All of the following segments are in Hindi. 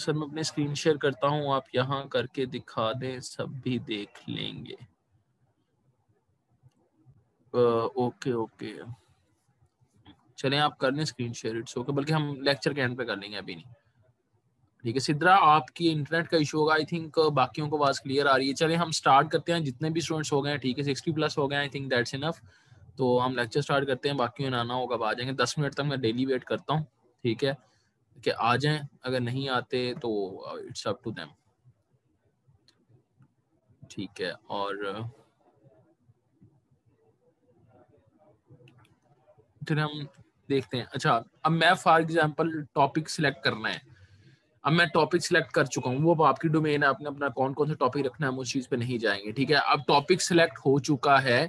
सर मैं अपने स्क्रीन शेयर करता हूँ आप यहाँ करके दिखा दें सब भी देख लेंगे ओके ओके चलें आप कर लें स्क्रीन शेयर इट्स ओके बल्कि हम लेक्चर के एंड पे कर लेंगे अभी नहीं ठीक है सिद्रा आपकी इंटरनेट का इशू होगा आई थिंक बाकियों को आवाज क्लियर आ रही है चले हम स्टार्ट करते हैं जितने भी स्टूडेंट्स हो गए हैं ठीक है सिक्सटी प्लस हो गए आई थिंक दैट्स इनफ तो हम लेक्चर स्टार्ट करते हैं बाकी आना होगा आ जाएंगे दस मिनट तक मैं डेली वेट करता हूँ ठीक है कि आ जाएं अगर नहीं आते तो इट्स अप टू देम ठीक है और फिर हम देखते हैं अच्छा अब मैं फॉर एग्जांपल टॉपिक सिलेक्ट करना है अब मैं टॉपिक सिलेक्ट कर चुका हूँ वो अब आपकी डोमेन है आपने अपना कौन कौन सा टॉपिक रखना है हम उस चीज पे नहीं जाएंगे ठीक है अब टॉपिक सिलेक्ट हो चुका है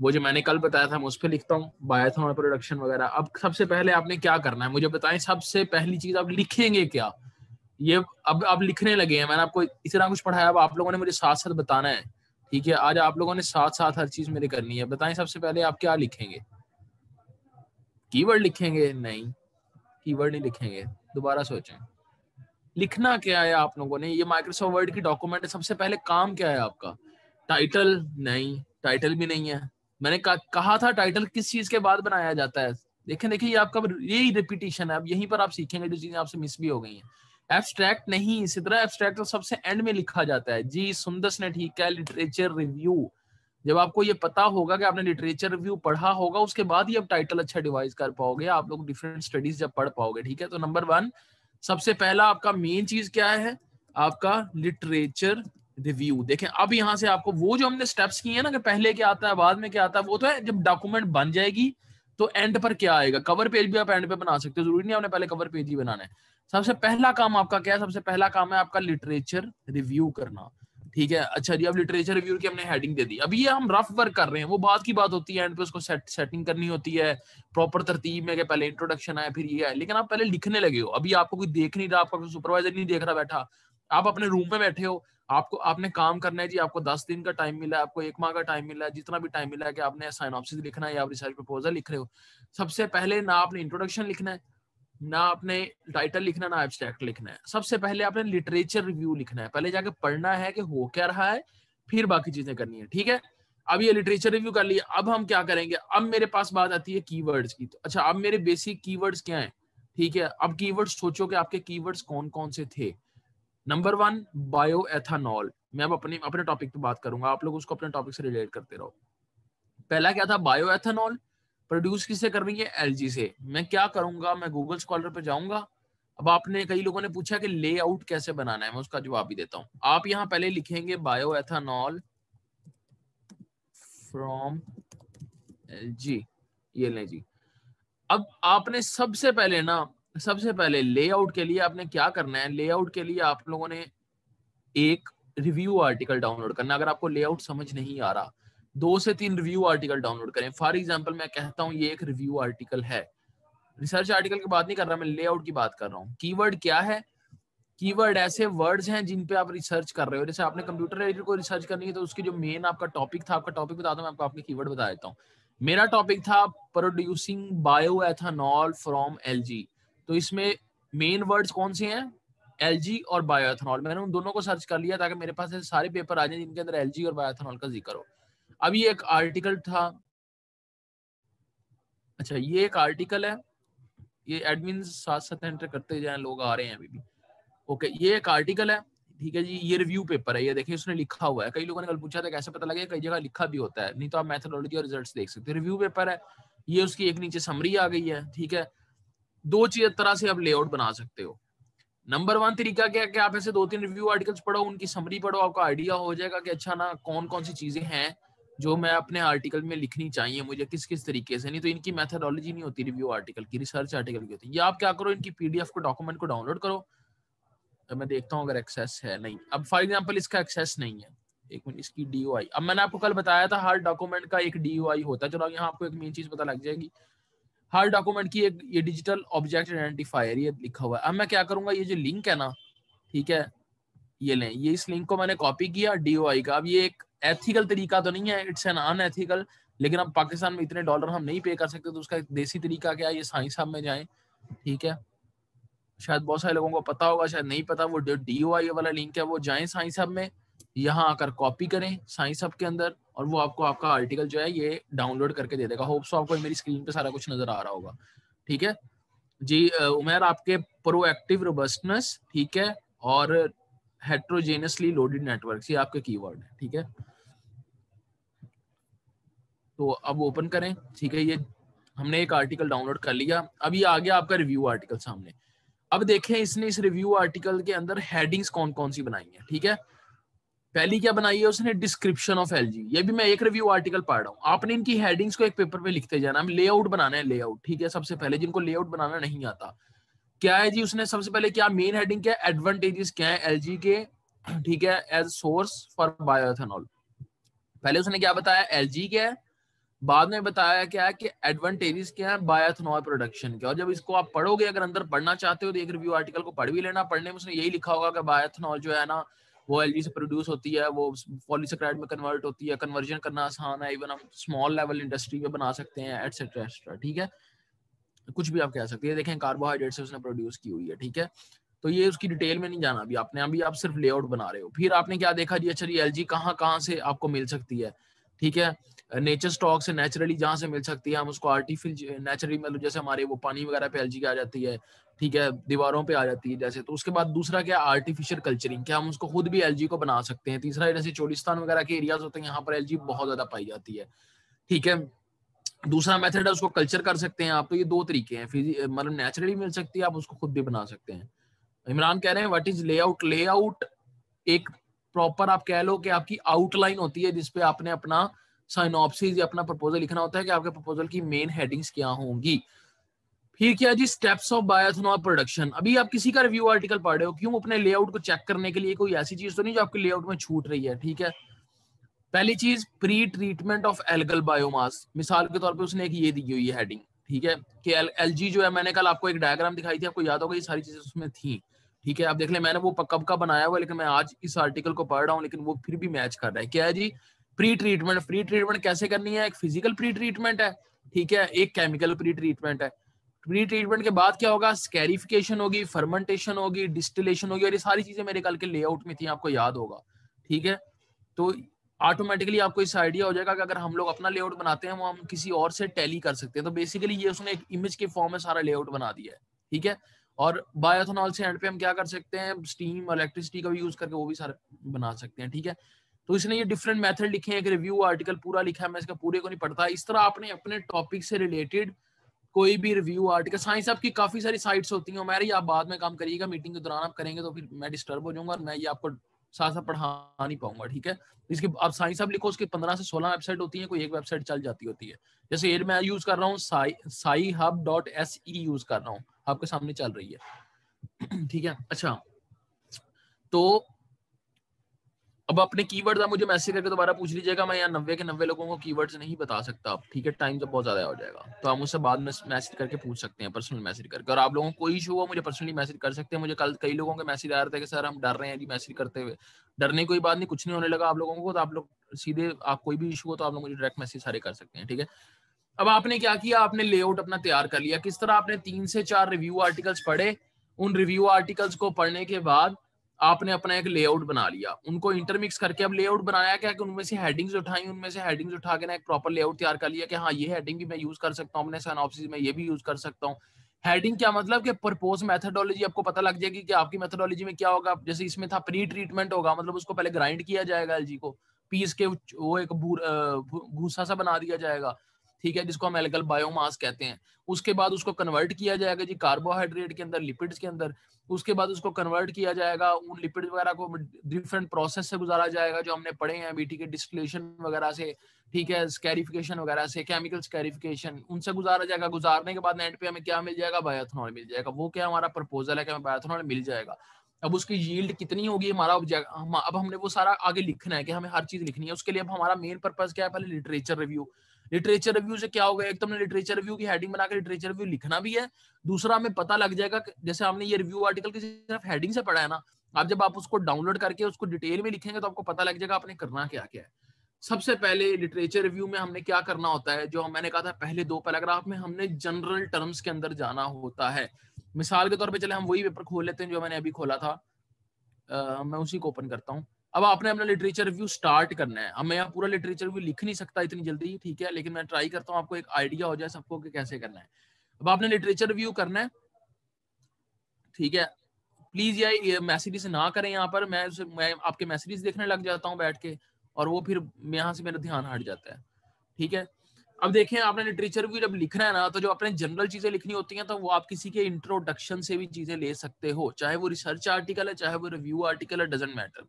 वो जो मैंने कल बताया था मैं उस पर लिखता हूँ बायोथॉन प्रोडक्शन वगैरह अब सबसे पहले आपने क्या करना है मुझे बताएं सबसे पहली चीज आप लिखेंगे क्या ये अब आप लिखने लगे हैं मैंने आपको इस तरह कुछ पढ़ाया अब आप लोगों ने मुझे साथ साथ बताना है ठीक है आज आप लोगों ने साथ साथ हर चीज मेरे करनी है बताएं सबसे पहले आप क्या लिखेंगे कीवर्ड लिखेंगे नहीं कीवर्ड नहीं लिखेंगे दोबारा सोचें लिखना क्या है आप लोगों ने ये माइक्रोसॉफ्ट वर्ड की डॉक्यूमेंट है सबसे पहले काम क्या है आपका टाइटल नहीं टाइटल भी नहीं है मैंने कहा था टाइटल किस चीज के बाद बनाया जाता है देखें देखिए ये आपका यही रिपीटेशन है अब यहीं पर आप सीखेंगे जो चीजें आपसे मिस भी हो गई हैं एब्स्ट्रैक्ट नहीं इसी तरह एब्स्ट्रैक्ट तो सबसे एंड में लिखा जाता है जी सुंदस ने ठीक है लिटरेचर रिव्यू जब आपको ये पता होगा कि आपने लिटरेचर रिव्यू पढ़ा होगा उसके बाद ही आप टाइटल अच्छा डिवाइस कर पाओगे आप लोग डिफरेंट स्टडीज जब पढ़ पाओगे ठीक है तो नंबर वन सबसे पहला आपका मेन चीज क्या है आपका लिटरेचर रिव्यू देखें अब यहां से आपको वो जो हमने स्टेप्स किए हैं ना कि पहले क्या आता है बाद में क्या आता है वो तो है जब डॉक्यूमेंट बन जाएगी तो एंड पर क्या आएगा कवर पेज भी आप एंड पे बना सकते हो जरूरी नहीं आपने पहले कवर पेज ही बनाना है सबसे पहला काम आपका क्या है सबसे पहला काम है आपका लिटरेचर रिव्यू करना ठीक है अच्छा जी अब लिटरेचर रिव्यू की हमने हेडिंग दे दी अब ये हम रफ वर्क कर रहे हैं वो बात की बात होती है एंड पे उसको सेट, सेटिंग करनी होती है प्रॉपर तरतीब में पहले इंट्रोडक्शन आया फिर ये है लेकिन आप पहले लिखने लगे हो अभी आपको कोई देख नहीं रहा आपका सुपरवाइजर नहीं देख रहा बैठा आप अपने रूम में बैठे हो आपको आपने काम करना है जी आपको दस दिन का टाइम मिला है आपको एक माह का टाइम मिला है जितना भी टाइम मिला है कि आपने साइनॉप्सिस लिखना है या आप रिसर्च प्रपोजल लिख रहे हो सबसे पहले ना आपने इंट्रोडक्शन लिखना है ना आपने टाइटल लिखना ना एब्स्ट्रैक्ट लिखना है सबसे पहले आपने लिटरेचर रिव्यू लिखना है पहले जाके पढ़ना है कि हो क्या रहा है फिर बाकी चीजें करनी है ठीक है अब ये लिटरेचर रिव्यू कर लिया अब हम क्या करेंगे अब मेरे पास बात आती है कीवर्ड्स की तो अच्छा अब मेरे बेसिक कीवर्ड्स क्या है ठीक है अब कीवर्ड्स सोचो कि आपके कीवर्ड्स कौन कौन से थे नंबर वन बायोएथानॉल मैं अब अपने अपने टॉपिक पे बात करूंगा आप लोग उसको अपने टॉपिक से रिलेट करते रहो पहला क्या था बायोएथानॉल प्रोड्यूस किससे कर रही है एलजी से मैं क्या करूंगा मैं गूगल स्कॉलर पे जाऊंगा अब आपने कई लोगों ने पूछा कि लेआउट कैसे बनाना है मैं उसका जवाब भी देता हूं आप यहां पहले लिखेंगे बायोएथानॉल फ्रॉम एलजी ये ले जी अब आपने सबसे पहले ना सबसे पहले लेआउट के लिए आपने क्या करना है लेआउट के लिए आप लोगों ने एक रिव्यू आर्टिकल डाउनलोड करना अगर आपको लेआउट समझ नहीं आ रहा दो से तीन रिव्यू आर्टिकल डाउनलोड करें फॉर एग्जाम्पल मैं कहता हूँ ये एक रिव्यू आर्टिकल है रिसर्च आर्टिकल की बात नहीं कर रहा मैं लेआउट की बात कर रहा हूँ की क्या है कीवर्ड ऐसे वर्ड्स हैं जिन पे आप रिसर्च कर रहे हो जैसे आपने कंप्यूटर रिलेटेड को रिसर्च करनी है तो उसकी जो मेन आपका टॉपिक था आपका टॉपिक बता दो मैं आपको आपके कीवर्ड बता देता हूँ मेरा टॉपिक था producing bio ethanol from algae तो इसमें मेन वर्ड्स कौन से हैं एलजी और बायोएथेनॉल मैंने उन दोनों को सर्च कर लिया ताकि मेरे पास ऐसे सारे पेपर आ जाए जिनके अंदर एलजी और बायोएथेनॉल का जिक्र हो अभी एक आर्टिकल था अच्छा ये एक आर्टिकल है ये एडमिन साथ साथ एंटर करते जाए लोग आ रहे हैं अभी भी ओके ये एक आर्टिकल है ठीक है जी ये रिव्यू पेपर है ये देखिए उसने लिखा हुआ है कई लोगों ने कल पूछा था कैसे पता लगे कई जगह लिखा भी होता है नहीं तो आप मैथोलॉजी और रिजल्ट्स देख सकते हैं रिव्यू पेपर है ये उसकी एक नीचे समरी आ गई है ठीक है दो तरह से आप लेआउट बना सकते हो नंबर वन तरीका क्या कि आप ऐसे दो तीन रिव्यू आर्टिकल्स पढ़ो उनकी समरी पढ़ो आपका आइडिया हो जाएगा कि अच्छा ना कौन कौन सी चीजें हैं जो मैं अपने आर्टिकल में लिखनी चाहिए मुझे किस किस तरीके से नहीं तो इनकी मैथडोलॉजी नहीं होती रिव्यू आर्टिकल की रिसर्च आर्टिकल की होती है आप क्या करो इनकी पीडीएफ को डॉक्यूमेंट को डाउनलोड करो तो मैं देखता हूँ अगर एक्सेस है नहीं अब फॉर एग्जाम्पल इसका एक्सेस नहीं है एक मिनट इसकी डी अब मैंने आपको कल बताया था हर डॉक्यूमेंट का एक डी होता है चलो यहाँ आपको एक मेन चीज पता लग जाएगी हर डॉक्यूमेंट की एक ये डिजिटल ऑब्जेक्ट आइडेंटिफायर ये लिखा हुआ है अब मैं क्या करूंगा ये जो लिंक है ना ठीक है ये लें ये इस लिंक को मैंने कॉपी किया डी का अब ये एक एथिकल तरीका तो नहीं है इट्स एन अनएथिकल लेकिन अब पाकिस्तान में इतने डॉलर हम नहीं पे कर सकते तो उसका देसी तरीका क्या है ये साइंस साहब में जाए ठीक है शायद बहुत सारे लोगों को पता होगा शायद नहीं पता वो डी वाला लिंक है वो जाए साइंस साहब में यहाँ आकर कॉपी करें साइंस हब के अंदर और वो आपको आपका आर्टिकल जो है ये डाउनलोड करके दे देगा होप्स आपको मेरी स्क्रीन पे सारा कुछ नजर आ रहा होगा ठीक है जी उमेर आपके प्रोएक्टिव रोबस्टनेस ठीक है और हेट्रोजेनियसली लोडेड नेटवर्क ये आपके वर्ड है ठीक है तो अब ओपन करें ठीक है ये हमने एक आर्टिकल डाउनलोड कर लिया अब ये आ गया आपका रिव्यू आर्टिकल सामने अब देखें इसने इस रिव्यू आर्टिकल के अंदर हेडिंग्स कौन कौन सी बनाई है ठीक है पहली क्या बनाई है उसने डिस्क्रिप्शन ऑफ एलजी ये भी मैं एक रिव्यू आर्टिकल पढ़ रहा हूँ आपने इनकी हेडिंग्स को एक पेपर पे लिखते जाना हम लेआउट बनाना है लेआउट ठीक है सबसे पहले जिनको लेआउट बनाना नहीं आता क्या है जी उसने सबसे पहले क्या मेन हेडिंग क्या है एडवांटेजेस क्या है एल के ठीक है एज सोर्स फॉर बायोथेनॉल पहले उसने क्या बताया एल क्या है बाद में बताया क्या है कि एडवांटेजेस क्या है बायोथेनॉल प्रोडक्शन के और जब इसको आप पढ़ोगे अगर अंदर पढ़ना चाहते हो तो एक रिव्यू आर्टिकल को पढ़ भी लेना पढ़ने में उसने यही लिखा होगा कि बायोथेनॉल जो है ना वो एल से प्रोड्यूस होती है वो पॉलिसक्राइड में कन्वर्ट होती है कन्वर्जन करना आसान है इवन हम स्मॉल लेवल इंडस्ट्री में बना सकते हैं एटसेट्रा एटसेट्रा ठीक है कुछ भी आप कह सकते हैं देखें कार्बोहाइड्रेट से उसने प्रोड्यूस की हुई है ठीक है तो ये उसकी डिटेल में नहीं जाना अभी आपने अभी आप सिर्फ लेआउट बना रहे हो फिर आपने क्या देखा जी अच्छा जी एल जी कहाँ कहाँ से आपको मिल सकती है ठीक है नेचर स्टॉक से नेचुरली जहाँ से मिल सकती है हम उसको आर्टिफिल नेचुरली मतलब जैसे हमारे वो पानी वगैरह पे की आ जाती है ठीक है दीवारों पे आ जाती है जैसे तो उसके बाद दूसरा क्या आर्टिफिशियल कल्चरिंग क्या हम उसको खुद भी एलजी को बना सकते हैं तीसरा जैसे चोलिस्तान वगैरह के एरियाज होते हैं यहाँ पर एलजी बहुत ज्यादा पाई जाती है ठीक है दूसरा मेथड है उसको कल्चर कर सकते हैं आप तो ये दो तरीके हैं मतलब नेचुरली मिल सकती है आप उसको खुद भी बना सकते हैं इमरान कह रहे हैं व्हाट इज लेआउट लेआउट एक प्रॉपर आप कह लो कि आपकी आउटलाइन होती है जिसपे आपने अपना साइनोपसिस या अपना प्रपोजल लिखना होता है कि आपके प्रपोजल की मेन हेडिंग्स क्या होंगी ये क्या जी स्टेप्स ऑफ बायोथनॉल प्रोडक्शन अभी आप किसी का रिव्यू आर्टिकल पढ़ रहे हो क्यों अपने लेआउट को चेक करने के लिए कोई ऐसी चीज तो नहीं जो आपके लेआउट में छूट रही है ठीक है पहली चीज pre treatment of algal biomass मिसाल के तौर पे उसने एक ये दी हुई है हेडिंग ठीक है कि एल जो है मैंने कल आपको एक डायग्राम दिखाई थी आपको याद होगा ये सारी चीजें उसमें थी ठीक है आप देख ले मैंने वो कब का बनाया हुआ लेकिन मैं आज इस आर्टिकल को पढ़ रहा हूँ लेकिन वो फिर भी मैच कर रहा है क्या है जी प्री ट्रीटमेंट प्री ट्रीटमेंट कैसे करनी है एक फिजिकल प्री ट्रीटमेंट है ठीक है एक केमिकल प्री ट्रीटमेंट है प्री ट्रीटमेंट के बाद क्या होगा स्कैरिफिकेशन होगी फर्मेंटेशन होगी डिस्टिलेशन होगी और ये सारी चीजें मेरे कल के लेआउट में थी आपको याद होगा ठीक है तो ऑटोमेटिकली आपको इस आइडिया हो जाएगा कि अगर हम लोग अपना लेआउट बनाते हैं वो हम किसी और से टैली कर सकते हैं तो बेसिकली ये उसने एक इमेज के फॉर्म में सारा लेआउट बना दिया है ठीक है और बायोथनॉल से एंड पे हम क्या कर सकते हैं स्टीम इलेक्ट्रिसिटी का भी यूज करके वो भी सारे बना सकते हैं ठीक है तो इसने ये डिफरेंट मेथड लिखे हैं एक रिव्यू आर्टिकल पूरा लिखा है मैं इसका पूरे को नहीं पढ़ता इस तरह आपने अपने टॉपिक से रिलेटेड कोई भी रिव्यू आर्टिकल साइंस साहब की काफी सारी साइट्स होती हैं हमारी आप बाद में काम करिएगा मीटिंग के दौरान आप करेंगे तो फिर मैं डिस्टर्ब हो जाऊंगा और मैं ये आपको साथ साथ पढ़ा नहीं पाऊंगा ठीक है इसके आप साइंस साहब लिखो उसके पंद्रह से सोलह वेबसाइट होती है कोई एक वेबसाइट चल जाती होती है जैसे ये मैं यूज कर रहा हूँ Sci Hub dot S E use कर रहा हूँ आपके सामने चल रही है ठीक है अच्छा तो अब अपने कीवर्ड्स आप मुझे मैसेज करके दोबारा पूछ लीजिएगा मैं यहाँ नब्बे के नब्बे लोगों को कीवर्ड्स नहीं बता सकता आप ठीक है टाइम जब बहुत ज्यादा हो जाएगा तो आप मुझसे बाद में मैसेज करके पूछ सकते हैं पर्सनल मैसेज करके और आप लोगों को कोई इशू हुआ मुझे पर्सनली मैसेज कर सकते हैं मुझे कल कई लोगों के मैसेज आ रहे थे कि सर हम डर रहे हैं जी मैसेज करते हुए डरने कोई बात नहीं कुछ नहीं होने लगा आप लोगों को तो आप लोग सीधे आप कोई भी इशू हो तो आप लोग मुझे डायरेक्ट मैसेज सारे कर सकते हैं ठीक है अब आपने क्या किया आपने लेआउट अपना तैयार कर लिया किस तरह आपने तीन से चार रिव्यू आर्टिकल्स पढ़े उन रिव्यू आर्टिकल्स को पढ़ने के बाद आपने अपना एक लेआउट बना लिया उनको इंटरमिक्स करके अब लेआउट बनाया क्या कि उनमें से हेडिंग्स उठाई उनमें से हेडिंग्स उठा के ना एक प्रॉपर लेआउट तैयार कर लिया कि हाँ ये हेडिंग भी मैं यूज कर सकता हूँ अपने सनाऑप्सिस में ये भी यूज कर सकता हूँ हेडिंग क्या मतलब कि प्रपोज मेथडोलॉजी आपको पता लग जाएगी कि आपकी मेथडोलॉजी में क्या होगा जैसे इसमें था प्री ट्रीटमेंट होगा मतलब उसको पहले ग्राइंड किया जाएगा एल को पीस के वो एक भूसा सा बना दिया जाएगा ठीक है जिसको हम एलगल बायोमास कहते हैं उसके बाद उसको कन्वर्ट किया जाएगा जी कार्बोहाइड्रेट के अंदर लिपिड्स के अंदर उसके बाद उसको कन्वर्ट किया जाएगा उन लिपिड वगैरह को डिफरेंट प्रोसेस से गुजारा जाएगा जो हमने पढ़े हैं बीटी के डिस्टिलेशन वगैरह से ठीक है स्कैरिफिकेशन वगैरह से केमिकल स्कैरिफिकेशन उनसे गुजारा जाएगा गुजारने के बाद एंड पे हमें क्या मिल जाएगा बायोथनॉल मिल जाएगा वो क्या हमारा प्रपोजल है कि हमें बायोथनॉल मिल जाएगा अब उसकी यील्ड कितनी होगी हमारा अब हमने वो सारा आगे लिखना है कि हमें हर चीज लिखनी है उसके लिए अब हमारा मेन पर्पज क्या है पहले लिटरेचर रिव्यू लिटरेचर रिव्यू से क्या होगा एक तो हमने लिटरेचर रिव्यू की हेडिंग बनाकर लिटरेचर रिव्यू लिखना भी है दूसरा हमें पता लग जाएगा जैसे हमने ये रिव्यू आर्टिकल की सिर्फ हेडिंग से पढ़ा है ना आप जब आप उसको डाउनलोड करके उसको डिटेल में लिखेंगे तो आपको पता लग जाएगा आपने करना क्या क्या है सबसे पहले लिटरेचर रिव्यू में हमने क्या करना होता है जो मैंने कहा था पहले दो पैराग्राफ में हमने जनरल टर्म्स के अंदर जाना होता है मिसाल के तौर पे चले हम वही पेपर खोल लेते हैं जो मैंने अभी खोला था आ, मैं उसी को ओपन करता हूँ अब आपने अपना लिटरेचर रिव्यू स्टार्ट करना है अब मैं यहाँ पूरा लिटरेचर रिव्यू लिख नहीं सकता इतनी जल्दी ठीक है लेकिन मैं ट्राई करता हूँ आपको एक आइडिया हो जाए सबको कि कैसे करना है अब आपने लिटरेचर रिव्यू करना है ठीक है प्लीज ये मैसेजेस ना करें यहाँ पर मैं मैं आपके मैसेजेस देखने लग जाता हूँ बैठ के और वो फिर यहाँ से मेरा ध्यान हट जाता है ठीक है अब देखें आपने लिटरेचर भी जब लिखना है ना तो जो अपने जनरल चीजें लिखनी होती हैं तो वो आप किसी के इंट्रोडक्शन से भी चीजें ले सकते हो चाहे वो रिसर्च आर्टिकल है चाहे वो रिव्यू आर्टिकल है डजेंट मैटर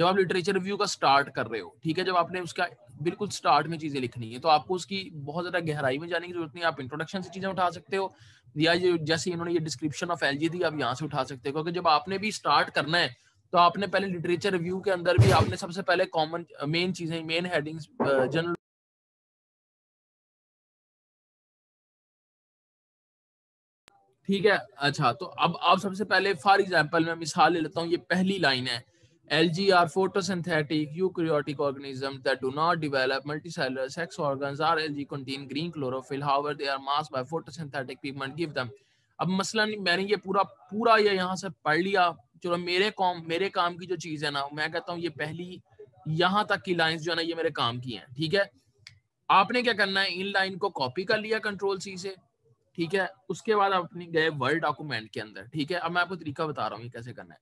जब आप लिटरेचर रिव्यू का स्टार्ट कर रहे हो ठीक है जब आपने उसका बिल्कुल स्टार्ट में चीजें लिखनी है तो आपको उसकी बहुत ज्यादा गहराई में जाने की जरूरत नहीं आप इंट्रोडक्शन से चीजें उठा सकते हो या जैसे इन्होंने ये डिस्क्रिप्शन ऑफ एलजी दी आप यहाँ से उठा सकते हो क्योंकि जब आपने भी स्टार्ट करना है तो आपने पहले लिटरेचर रिव्यू के अंदर भी आपने सबसे पहले कॉमन मेन चीजें मेन हेडिंग्स जनरल ठीक है अच्छा तो अब आप सबसे पहले फॉर एग्जाम्पल मैं मिसाल ले लेता हूँ ये पहली लाइन है Algae are photosynthetic eukaryotic organisms that do not develop multicellular sex organs. are algae contain green chlorophyll. However, they are masked by photosynthetic pigment. Give them. ab masla nahi मैंने ye pura pura ye yahan se pad liya chalo mere kaam mere kaam ki jo cheez hai na main kehta hu ye pehli yahan tak ki lines jo hai na ye mere kaam ki हैं theek hai aapne kya karna hai in line ko copy kar liya control c se ठीक है उसके बाद आप अपनी गए वर्ड डॉक्यूमेंट के अंदर ठीक है अब मैं आपको तरीका बता रहा हूँ ये कैसे करना है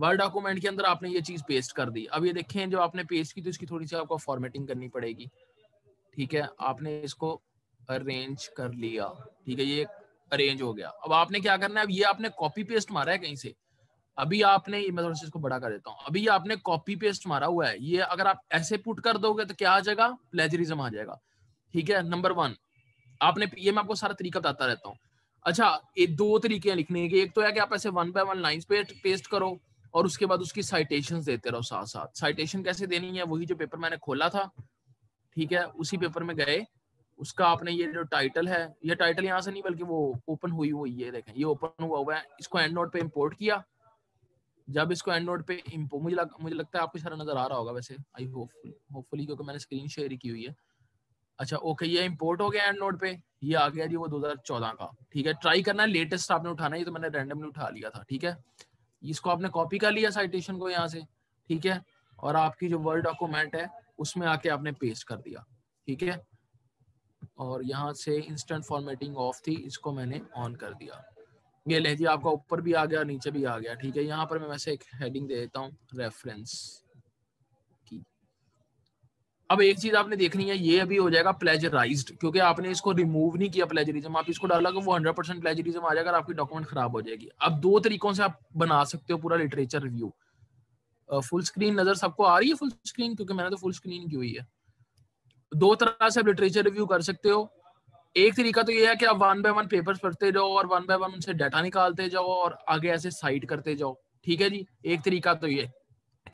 वर्ड डॉक्यूमेंट के अंदर आपने ये चीज पेस्ट कर दी अब ये देखें जो आपने पेस्ट की तो इसकी थोड़ी सी आपको फॉर्मेटिंग करनी पड़ेगी ठीक है आपने इसको अरेंज कर लिया ठीक है ये अरेंज हो गया अब आपने क्या करना है अब ये आपने कॉपी पेस्ट मारा है कहीं से अभी आपने मैं थोड़ा सा इसको बड़ा कर देता हूँ अभी आपने कॉपी पेस्ट मारा हुआ है ये अगर आप ऐसे पुट कर दोगे तो क्या आ जाएगा प्लेजरिज्म आ जाएगा ठीक है नंबर वन आपने ये मैं आपको सारा तरीका बताता रहता हूँ अच्छा ये दो तरीके हैं लिखने के एक तो है कि आप ऐसे वन बाय वन लाइन पे पेस्ट करो और उसके बाद उसकी साइटेशन देते रहो साथ साथ साइटेशन कैसे देनी है वही जो पेपर मैंने खोला था ठीक है उसी पेपर में गए उसका आपने ये जो टाइटल है ये टाइटल यहाँ से नहीं बल्कि वो ओपन हुई हुई है देखें ये ओपन हुआ हुआ है इसको एंड नोट पे इम्पोर्ट किया जब इसको एंड नोट पे इम्पोर्ट मुझे लग, मुझे लगता है आपको सारा नजर आ रहा होगा वैसे आई होपफुल होपफुली क्योंकि मैंने स्क्रीन शेयर की हुई है अच्छा ओके ये इम्पोर्ट हो गया एंड नोट पे ये आ गया जी वो दो का ठीक है ट्राई करना लेटेस्ट आपने उठाना ये तो मैंने रेंडमली उठा लिया था ठीक है इसको आपने कॉपी कर लिया साइटेशन को यहाँ से ठीक है और आपकी जो वर्ड डॉक्यूमेंट है उसमें आके आपने पेस्ट कर दिया ठीक है और यहाँ से इंस्टेंट फॉर्मेटिंग ऑफ थी इसको मैंने ऑन कर दिया ये ले जी आपका ऊपर भी आ गया नीचे भी आ गया ठीक है यहाँ पर मैं वैसे एक हेडिंग दे देता हूँ रेफरेंस अब एक चीज आपने देखनी है ये अभी हो जाएगा प्लेजराइज क्योंकि आपने इसको रिमूव नहीं किया प्लेजरिज्म आप इसको डालोगे वो हंड्रेड परसेंट प्लेजरिज्म आ जाएगा आपकी डॉक्यूमेंट खराब हो जाएगी अब दो तरीकों से आप बना सकते हो पूरा लिटरेचर रिव्यू फुल स्क्रीन नजर सबको आ रही है फुल स्क्रीन क्योंकि मैंने तो फुल स्क्रीन की हुई है दो तरह से आप लिटरेचर रिव्यू कर सकते हो एक तरीका तो ये है कि आप वन बाय वन पेपर पढ़ते जाओ और वन बाय वन उनसे डाटा निकालते जाओ और आगे ऐसे साइड करते जाओ ठीक है जी एक तरीका तो ये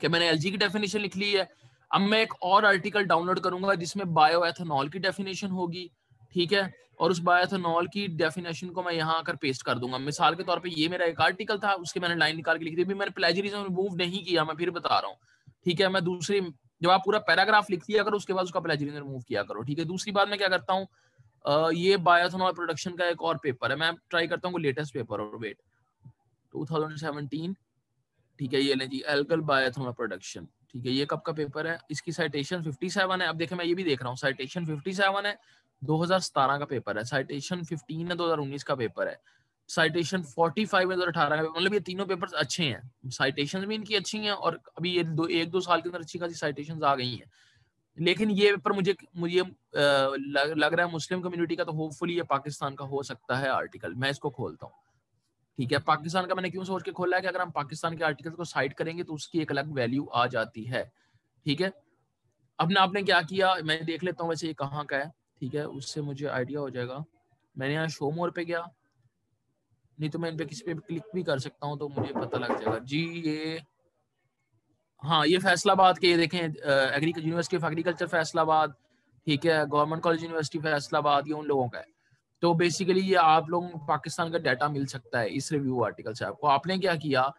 कि मैंने एल की डेफिनेशन लिख ली है अब मैं एक और आर्टिकल डाउनलोड करूंगा जिसमें बायोएथेनॉल की डेफिनेशन होगी ठीक है और उस बायोएथेनॉल की डेफिनेशन को मैं यहाँ आकर पेस्ट कर दूंगा मिसाल के तौर पर ये मेरा एक आर्टिकल था उसके मैंने लाइन निकाल के लिख दी मैंने प्लेजरिज्म रिमूव नहीं किया मैं फिर बता रहा हूँ ठीक है मैं दूसरी जब आप पूरा पैराग्राफ लिख दिया करो उसके बाद उसका प्लेजरिज्म रिमूव किया करो ठीक है दूसरी बात मैं क्या करता हूँ ये बायोथेनॉल प्रोडक्शन का एक और पेपर है मैं ट्राई करता हूँ लेटेस्ट पेपर और वेट 2017 ठीक है ये जी एल्कल बायोथेनॉल प्रोडक्शन ठीक है ये कब का पेपर है इसकी साइटेशन 57 है अब देखे मैं ये भी देख रहा हूँ साइटेशन 57 है 2017 का पेपर है साइटेशन 15 है 2019 का पेपर है साइटेशन 45 है 2018 का पेपर मतलब ये तीनों पेपर अच्छे हैं साइटेशन भी इनकी अच्छी हैं और अभी ये दो एक दो साल के अंदर अच्छी खासी साइटेशन आ गई है लेकिन ये पेपर मुझे मुझे लग रहा है मुस्लिम कम्युनिटी का तो होपफुली ये पाकिस्तान का हो सकता है आर्टिकल मैं इसको खोलता हूँ ठीक है पाकिस्तान का मैंने क्यों सोच के खोला है कि अगर हम पाकिस्तान के आर्टिकल को साइड करेंगे तो उसकी एक अलग वैल्यू आ जाती है ठीक है अब ना आपने क्या किया मैं देख लेता हूँ वैसे ये कहाँ का है ठीक है उससे मुझे आइडिया हो जाएगा मैंने यहाँ शो मोर पे गया नहीं तो मैं इन पे किसी पे भी क्लिक भी कर सकता हूँ तो मुझे पता लग जाएगा जी ये हाँ ये फैसलाबाद के ये देखें यूनिवर्सिटी ऑफ एग्रीकल्चर फैसलाबाद ठीक है गवर्नमेंट कॉलेज यूनिवर्सिटी फैसलाबाद ये उन लोगों का है तो बेसिकली ये आप लोग पाकिस्तान का डाटा मिल सकता है इस रिव्यू आर्टिकल से आपको आपने क्या किया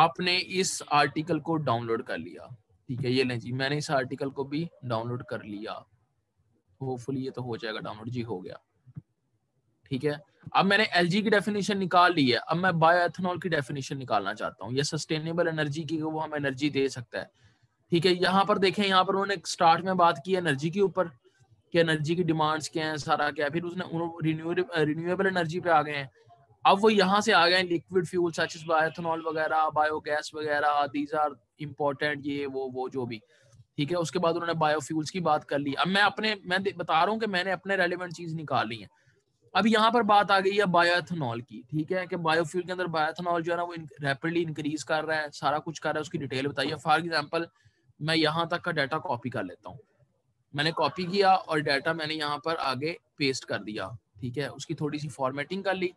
आपने इस आर्टिकल को डाउनलोड कर लिया ठीक है ये नहीं जी मैंने इस आर्टिकल को भी डाउनलोड कर लिया होपफुली ये तो हो जाएगा डाउनलोड जी हो गया ठीक है अब मैंने एल की डेफिनेशन निकाल ली है अब मैं बायोएथेनॉल की डेफिनेशन निकालना चाहता हूँ ये सस्टेनेबल एनर्जी की वो हम एनर्जी दे सकता है ठीक है यहाँ पर देखें यहाँ पर उन्होंने स्टार्ट में बात की एनर्जी के ऊपर कि एनर्जी की डिमांड्स क्या हैं सारा क्या है फिर उसने रिन्यूएबल एनर्जी पे आ गए हैं अब वो यहाँ से आ गए हैं लिक्विड फ्यूल बायोथनॉल वगैरह बायोगैस वगैरह दीज आर इम्पोर्टेंट ये वो वो जो भी ठीक है उसके बाद उन्होंने बायोफ्यूल्स की बात कर ली अब मैं अपने मैं बता रहा हूँ कि मैंने अपने रेलिवेंट चीज निकाल ली है अब यहाँ पर बात आ गई है बायोथनॉल की ठीक है कि बायोफ्यूल के अंदर बायोथनॉल जो है ना वो रेपिडली इंक्रीज कर रहा है सारा कुछ कर रहा है उसकी डिटेल बताइए फॉर एग्जाम्पल मैं यहाँ तक का डाटा कॉपी कर लेता हूँ मैंने कॉपी किया और डाटा मैंने यहाँ पर आगे पेस्ट कर दिया ठीक है उसकी थोड़ी सी फॉर्मेटिंग कर ली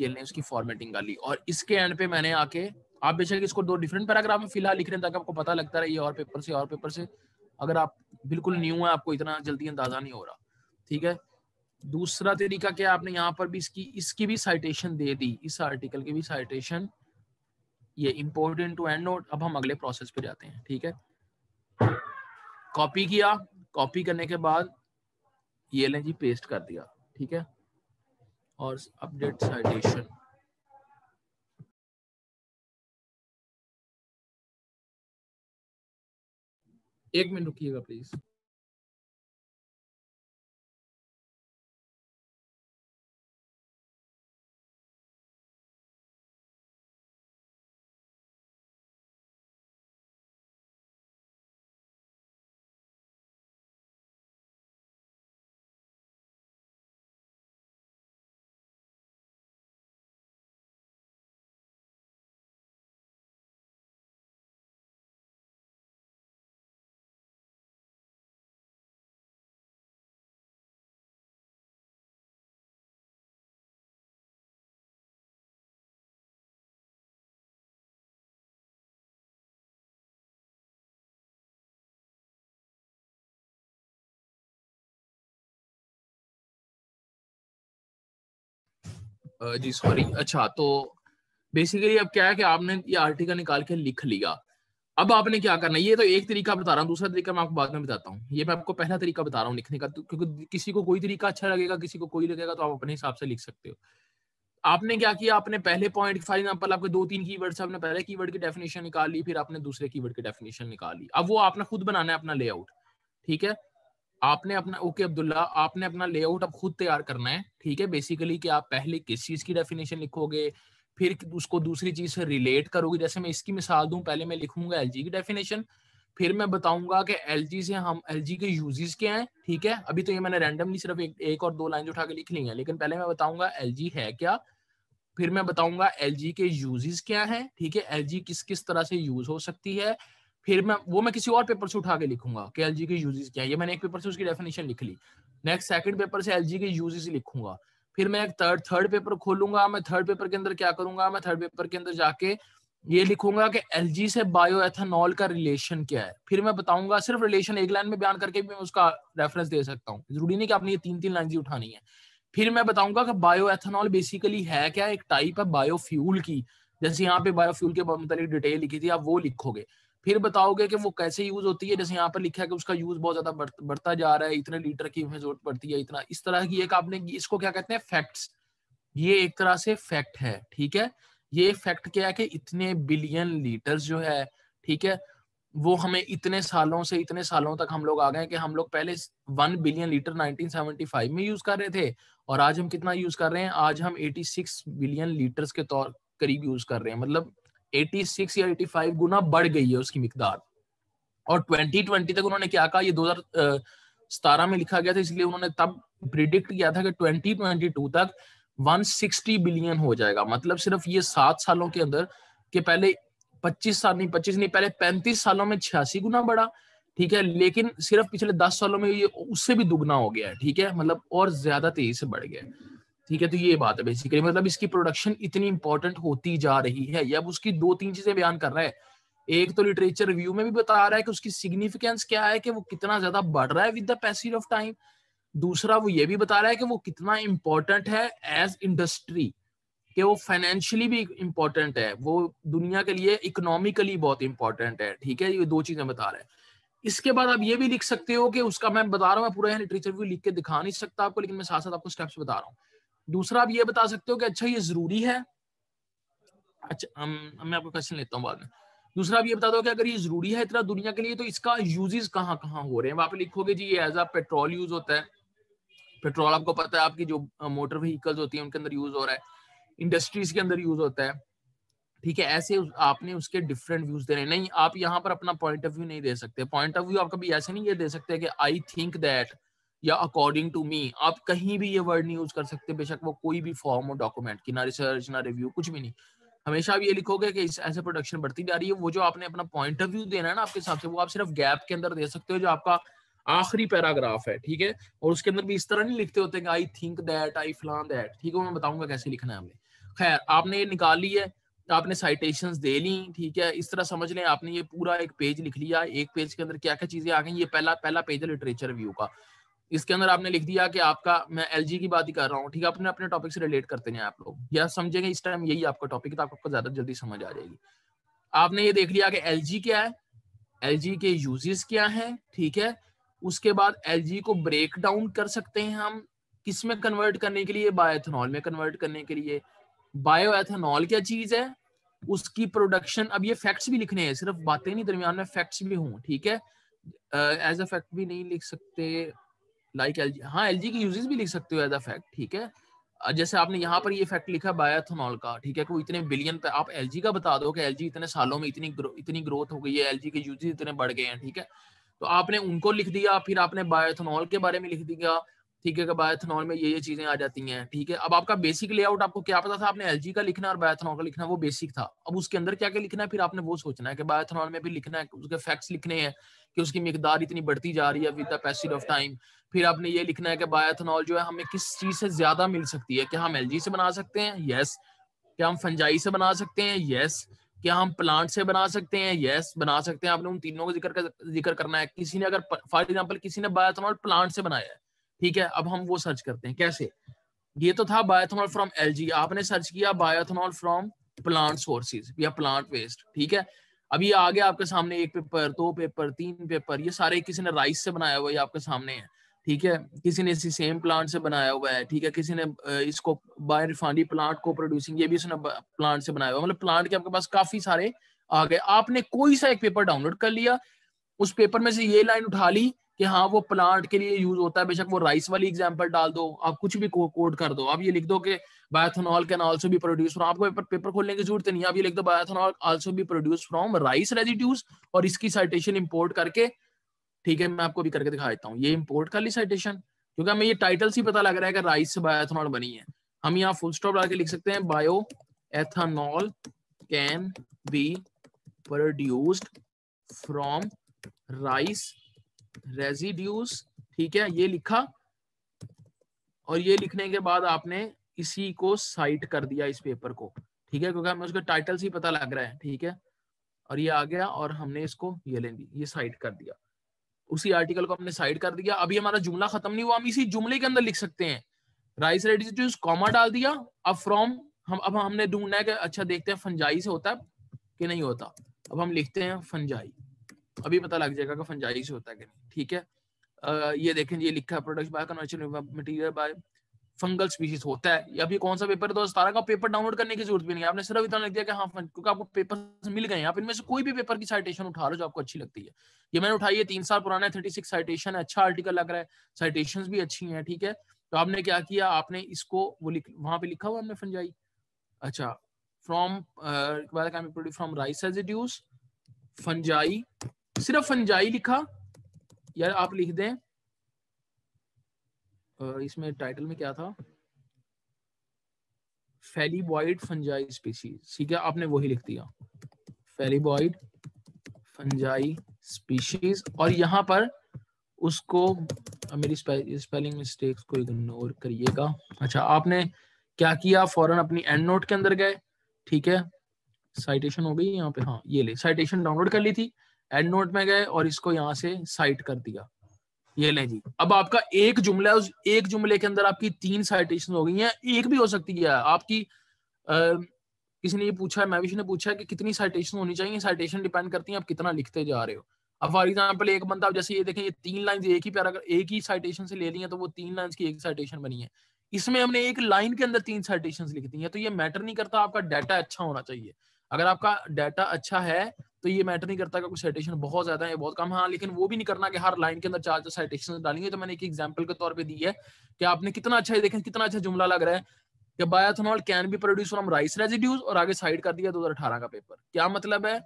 ये लें उसकी फॉर्मेटिंग कर ली और इसके एंड पे मैंने आके आप बेशक इसको दो डिफरेंट पैराग्राफ में फिलहाल लिख रहे हैं ताकि आपको पता लगता रहे ये और पेपर से और पेपर से अगर आप बिल्कुल न्यू है आपको इतना जल्दी अंदाजा नहीं हो रहा ठीक है दूसरा तरीका क्या आपने यहाँ पर भी इसकी इसकी भी साइटेशन दे दी इस आर्टिकल की भी साइटेशन ये इम्पोर्टेंट टू एंड नोट अब हम अगले प्रोसेस पे जाते हैं ठीक है कॉपी किया कॉपी करने के बाद ये लें जी पेस्ट कर दिया ठीक है और अपडेट साइटेशन एक मिनट रुकिएगा प्लीज जी सॉरी अच्छा तो बेसिकली अब क्या है कि आपने ये आर्टिकल निकाल के लिख लिया अब आपने क्या करना है ये तो एक तरीका बता रहा हूँ दूसरा तरीका मैं आपको बाद में बताता हूँ ये मैं आपको पहला तरीका बता रहा हूँ लिखने का तो क्योंकि किसी को कोई तरीका अच्छा लगेगा किसी को कोई लगेगा तो आप अपने हिसाब से लिख सकते हो आपने क्या किया आपने पहले पॉइंट फॉर एग्जाम्पल आपके दो तीन से आपने पहले वर्ड की डेफिनेशन निकाल ली फिर आपने दूसरे वर्ड की डेफिनेशन निकाल ली अब वो आपने खुद बनाना है अपना लेआउट ठीक है आपने अपना ओके अब्दुल्ला आपने अपना लेआउट अब खुद तैयार करना है ठीक है बेसिकली कि आप पहले किस चीज की डेफिनेशन लिखोगे फिर उसको दूसरी चीज से रिलेट करोगे जैसे मैं इसकी मिसाल दूं पहले मैं लिखूंगा एल की डेफिनेशन फिर मैं बताऊंगा कि एल से हम एल के यूजेस क्या हैं ठीक है अभी तो ये मैंने रैंडमली सिर्फ एक, एक और दो लाइन उठा के लिख ली है लेकिन पहले मैं बताऊंगा एल है क्या फिर मैं बताऊंगा एल के यूजेस क्या है ठीक है एल किस किस तरह से यूज हो सकती है फिर मैं वो मैं किसी और पेपर से उठा के लिखूंगा कि एल के यूजेस क्या है ये मैंने एक पेपर से उसकी डेफिनेशन लिख ली नेक्स्ट सेकंड पेपर से एल के यूजेस लिखूंगा फिर मैं एक थर्ड थर्ड पेपर खोलूंगा मैं थर्ड पेपर के अंदर क्या करूंगा मैं थर्ड पेपर के अंदर जाके ये लिखूंगा कि एल से एथेनॉल का रिलेशन क्या है फिर मैं बताऊंगा सिर्फ रिलेशन एक लाइन में बयान करके भी मैं उसका रेफरेंस दे सकता हूँ जरूरी नहीं कि आपने ये तीन तीन लाइन उठानी है फिर मैं बताऊंगा कि एथेनॉल बेसिकली है क्या एक टाइप है बायोफ्यूल की जैसे यहाँ पे बायोफ्यूल के मतलब डिटेल लिखी थी आप वो लिखोगे फिर बताओगे कि वो कैसे यूज होती है जैसे यहाँ पर लिखा है कि उसका यूज बहुत ज्यादा बढ़ता जा रहा है इतने लीटर की हमें जरूरत पड़ती है इतना इस तरह की एक आपने इसको क्या कहते हैं फैक्ट्स ये एक तरह से फैक्ट है ठीक है ये फैक्ट क्या है कि इतने बिलियन लीटर जो है ठीक है वो हमें इतने सालों से इतने सालों तक हम लोग आ गए कि हम लोग पहले वन बिलियन लीटर 1975 में यूज कर रहे थे और आज हम कितना यूज कर रहे हैं आज हम 86 बिलियन लीटर्स के तौर करीब यूज कर रहे हैं मतलब 86 या 85 गुना बढ़ गई है उसकी मिकदार और 2020 तक उन्होंने क्या कहा ये दो हजार में लिखा गया था इसलिए उन्होंने तब प्रिडिक्ट किया था कि 2022 तक 160 बिलियन हो जाएगा मतलब सिर्फ ये सात सालों के अंदर के पहले 25 साल नहीं 25 नहीं पहले 35 सालों में छियासी गुना बढ़ा ठीक है लेकिन सिर्फ पिछले 10 सालों में ये उससे भी दुगना हो गया है ठीक है मतलब और ज्यादा तेजी से बढ़ गया ठीक है तो ये बात है बेसिकली मतलब इसकी प्रोडक्शन इतनी इंपॉर्टेंट होती जा रही है या उसकी दो तीन चीजें बयान कर रहा है एक तो लिटरेचर रिव्यू में भी बता रहा है कि उसकी सिग्निफिकेंस क्या है कि वो कितना ज्यादा बढ़ रहा है with the passage of time दूसरा वो ये भी बता रहा है कि वो कितना इम्पोर्टेंट है एज इंडस्ट्री कि वो फाइनेंशियली भी इंपॉर्टेंट है वो दुनिया के लिए इकोनॉमिकली बहुत इंपॉर्टेंट है ठीक है ये दो चीजें बता रहा है इसके बाद आप ये भी लिख सकते हो कि उसका मैं बता रहा हूँ पूरा यहाँ लिटरेचर रिव्यू लिख के दिखा नहीं सकता आपको लेकिन मैं साथ साथ आपको स्टेप्स बता रहा हूँ दूसरा आप ये बता सकते हो कि अच्छा ये जरूरी है अच्छा मैं आपको क्वेश्चन लेता हूँ बाद में दूसरा आप ये बता दो कि अगर ये जरूरी है इतना दुनिया के लिए तो इसका यूजेस कहाँ कहाँ हो रहे हैं वहां पर लिखोगे जी ये एज आ पेट्रोल यूज होता है पेट्रोल आपको पता है आपकी जो मोटर व्हीकल्स होती है उनके अंदर यूज हो रहा है इंडस्ट्रीज के अंदर यूज होता है ठीक है ऐसे आपने उसके डिफरेंट व्यूज देने नहीं आप यहाँ पर अपना पॉइंट ऑफ व्यू नहीं दे सकते पॉइंट ऑफ व्यू आप कभी ऐसे नहीं ये दे सकते कि आई थिंक दैट या अकॉर्डिंग टू मी आप कहीं भी ये वर्ड नहीं यूज कर सकते बेशक वो कोई भी फॉर्म और डॉक्यूमेंट की ना रिसर्च ना रिव्यू कुछ भी नहीं हमेशा आप ये लिखोगे कि ऐसे प्रोडक्शन बढ़ती जा रही है वो जो आपने अपना पॉइंट ऑफ व्यू देना है ना आपके हिसाब से वो आप सिर्फ गैप के अंदर दे सकते हो जो आपका आखिरी पैराग्राफ है ठीक है और उसके अंदर भी इस तरह नहीं लिखते होते आई थिंक दैट आई फलान दैट ठीक है मैं बताऊंगा कैसे लिखना है हमें खैर आपने ये निकाल ली है आपने साइटेशन दे ली ठीक है इस तरह समझ लें आपने ये पूरा एक पेज लिख लिया एक पेज के अंदर क्या क्या चीजें आ गई ये पहला पहला पेज है लिटरेचर व्यू का इसके अंदर आपने लिख दिया कि आपका मैं एल की बात ही कर रहा हूँ ठीक है अपने अपने टॉपिक से रिलेट करते हैं आप लोग या समझेंगे इस टाइम यही आपका टॉपिक है तो आपको ज्यादा जल्दी समझ आ जाएगी आपने ये देख लिया कि एल क्या है एल के यूजेस क्या है ठीक है उसके बाद एल को ब्रेक डाउन कर सकते हैं हम किस में कन्वर्ट करने के लिए बायोथेनॉल में कन्वर्ट करने के लिए बायोएथेनॉल क्या चीज है उसकी प्रोडक्शन अब ये फैक्ट्स भी लिखने हैं सिर्फ बातें नहीं दरमियान में फैक्ट्स भी हूँ ठीक है एज अ फैक्ट भी नहीं लिख सकते लाइक एल जी हाँ एल जी की यूजेस भी लिख सकते हो एज अ फैक्ट ठीक है जैसे आपने यहाँ पर ये फैक्ट लिखा बायोथनॉल का ठीक है कोई इतने बिलियन पे आप एल का बता दो कि एल इतने सालों में इतनी ग्रो, इतनी ग्रोथ हो गई है एल के यूजेस इतने बढ़ गए हैं ठीक है तो आपने उनको लिख दिया फिर आपने बायोथनॉल के बारे में लिख दिया ठीक है कि बायोथनॉल में ये ये चीजें आ जाती हैं ठीक है अब आपका बेसिक लेआउट आपको क्या पता था आपने एल का लिखना और बायोथनॉल का लिखना वो बेसिक था अब उसके अंदर क्या क्या लिखना है फिर आपने वो सोचना है कि बायोथनॉल में भी लिखना है उसके फैक्ट्स लिखने हैं कि उसकी मकदार इतनी बढ़ती जा रही है with the passage of time फिर आपने ये लिखना है कि बायोथनॉल जो है हमें किस चीज से ज्यादा मिल सकती है क्या हम एल से बना सकते हैं यस क्या हम फंजाई से बना सकते हैं यस क्या हम प्लांट से बना सकते हैं यस बना सकते हैं आपने उन तीनों का जिक्र जिक्र करना है किसी ने अगर फॉर एग्जाम्पल किसी ने बायोथनॉल प्लांट से बनाया है ठीक है अब हम वो सर्च करते हैं कैसे ये तो था बायोथनॉल फ्रॉम एल आपने सर्च किया बायोथनॉल फ्रॉम प्लांट सोर्सेज या प्लांट वेस्ट ठीक है अब ये आ गया आपके सामने एक पेपर दो पेपर तीन पेपर ये सारे किसी ने राइस से बनाया हुआ ये आपके सामने है ठीक है किसी ने इसी सेम प्लांट से बनाया हुआ है ठीक है किसी ने इसको बाय रिफाइनरी प्लांट को प्रोड्यूसिंग ये भी उसने प्लांट से बनाया हुआ मतलब प्लांट के आपके पास काफी सारे आ गए आपने कोई सा एक पेपर डाउनलोड कर लिया उस पेपर में से ये लाइन उठा ली कि हाँ वो प्लांट के लिए यूज होता है बेशक वो राइस वाली एग्जाम्पल डाल दो आप कुछ भी कोड कर दो आप ये लिख दो कि bioethanol can also be produce from आपको पेपर, पेपर खोलने की जरूरत नहीं आप ये लिख दो bioethanol also be produce from rice residues और इसकी साइटेशन इंपोर्ट करके ठीक है मैं आपको भी करके दिखा देता हूँ ये इम्पोर्ट कर ली साइटेशन क्योंकि हमें ये टाइटल ही पता लग रहा है कि राइस से बायोथनॉल बनी है हम यहाँ फुल स्टॉप डाल के लिख सकते हैं bioethanol can be produced from rice residues ठीक है ये लिखा और ये लिखने के बाद आपने इसी को साइट कर दिया इस पेपर को ठीक है क्योंकि हमें उसका टाइटल ही पता लग रहा है ठीक है और ये आ गया और हमने इसको ये ले ये साइट कर दिया उसी आर्टिकल को हमने साइड कर दिया अभी हमारा जुमला खत्म नहीं हुआ हम इसी जुमले के अंदर लिख सकते हैं राइस रेडी से कॉमा डाल दिया अब फ्रॉम हम अब हमने ढूंढना है कि अच्छा देखते हैं फंजाई से होता है कि नहीं होता अब हम लिखते हैं फंजाई अभी पता लग जाएगा कि फंजाई से होता है कि नहीं ठीक है आ, ये देखें ये लिखा है product by conversion material by fungal species होता है या अभी कौन सा पेपर दो हजार का पेपर डाउनलोड करने की जरूरत भी नहीं है आपने सिर्फ इतना लग दिया कि हाँ क्योंकि आपको पेपर मिल गए आप इनमें से कोई भी पेपर की साइटेशन उठा लो जो आपको अच्छी लगती है ये मैंने उठाई है तीन साल पुराना है थर्टी सिक्स साइटेशन है अच्छा आर्टिकल लग रहा है साइटेशन भी अच्छी है ठीक है तो आपने क्या किया आपने इसको वो लिख वहां पर लिखा हुआ हमने फंजाई अच्छा from from rice residues fungi सिर्फ फंजाई लिखा यार आप लिख दें इसमें टाइटल में क्या था फेलीबॉइड फंजाई स्पीशीज ठीक है आपने वही लिख दिया फेलीबॉइड फंजाई स्पीशीज और यहां पर उसको मेरी स्पेलिंग मिस्टेक्स को इग्नोर करिएगा अच्छा आपने क्या किया फॉरन अपनी एंड नोट के अंदर गए ठीक है साइटेशन हो गई यहाँ पे हाँ ये ले साइटेशन डाउनलोड कर ली थी एंड नोट में गए और इसको यहाँ से साइट कर दिया ये लें जी अब आपका एक जुमला उस एक जुमले के अंदर आपकी तीन साइटेशन हो गई हैं एक भी हो सकती है आपकी किसी ने ये पूछा है महविश ने पूछा है कि कितनी साइटेशन होनी चाहिए साइटेशन डिपेंड करती है आप कितना लिखते जा रहे हो अब फॉर एग्जाम्पल एक बंदा आप जैसे ये देखें ये तीन लाइन एक ही पैरा एक ही साइटेशन से ले ली है तो वो तीन लाइन की एक साइटेशन बनी है इसमें हमने एक लाइन के अंदर तीन साइटेशन लिख दी है तो ये मैटर नहीं करता आपका डाटा अच्छा होना चाहिए अगर आपका डाटा अच्छा है तो ये मैटर नहीं करता कि साइटेशन बहुत ज्यादा है बहुत कम हाँ लेकिन वो भी नहीं करना कि हर लाइन के अंदर चार चार साइटेशन डालेंगे तो मैंने एक एग्जाम्पल के तौर पर दी है कि आपने कितना अच्छा है देखें कितना अच्छा जुमला लग रहा है कि bioethanol can be produce from rice residues और आगे साइड कर दिया दो का पेपर क्या मतलब है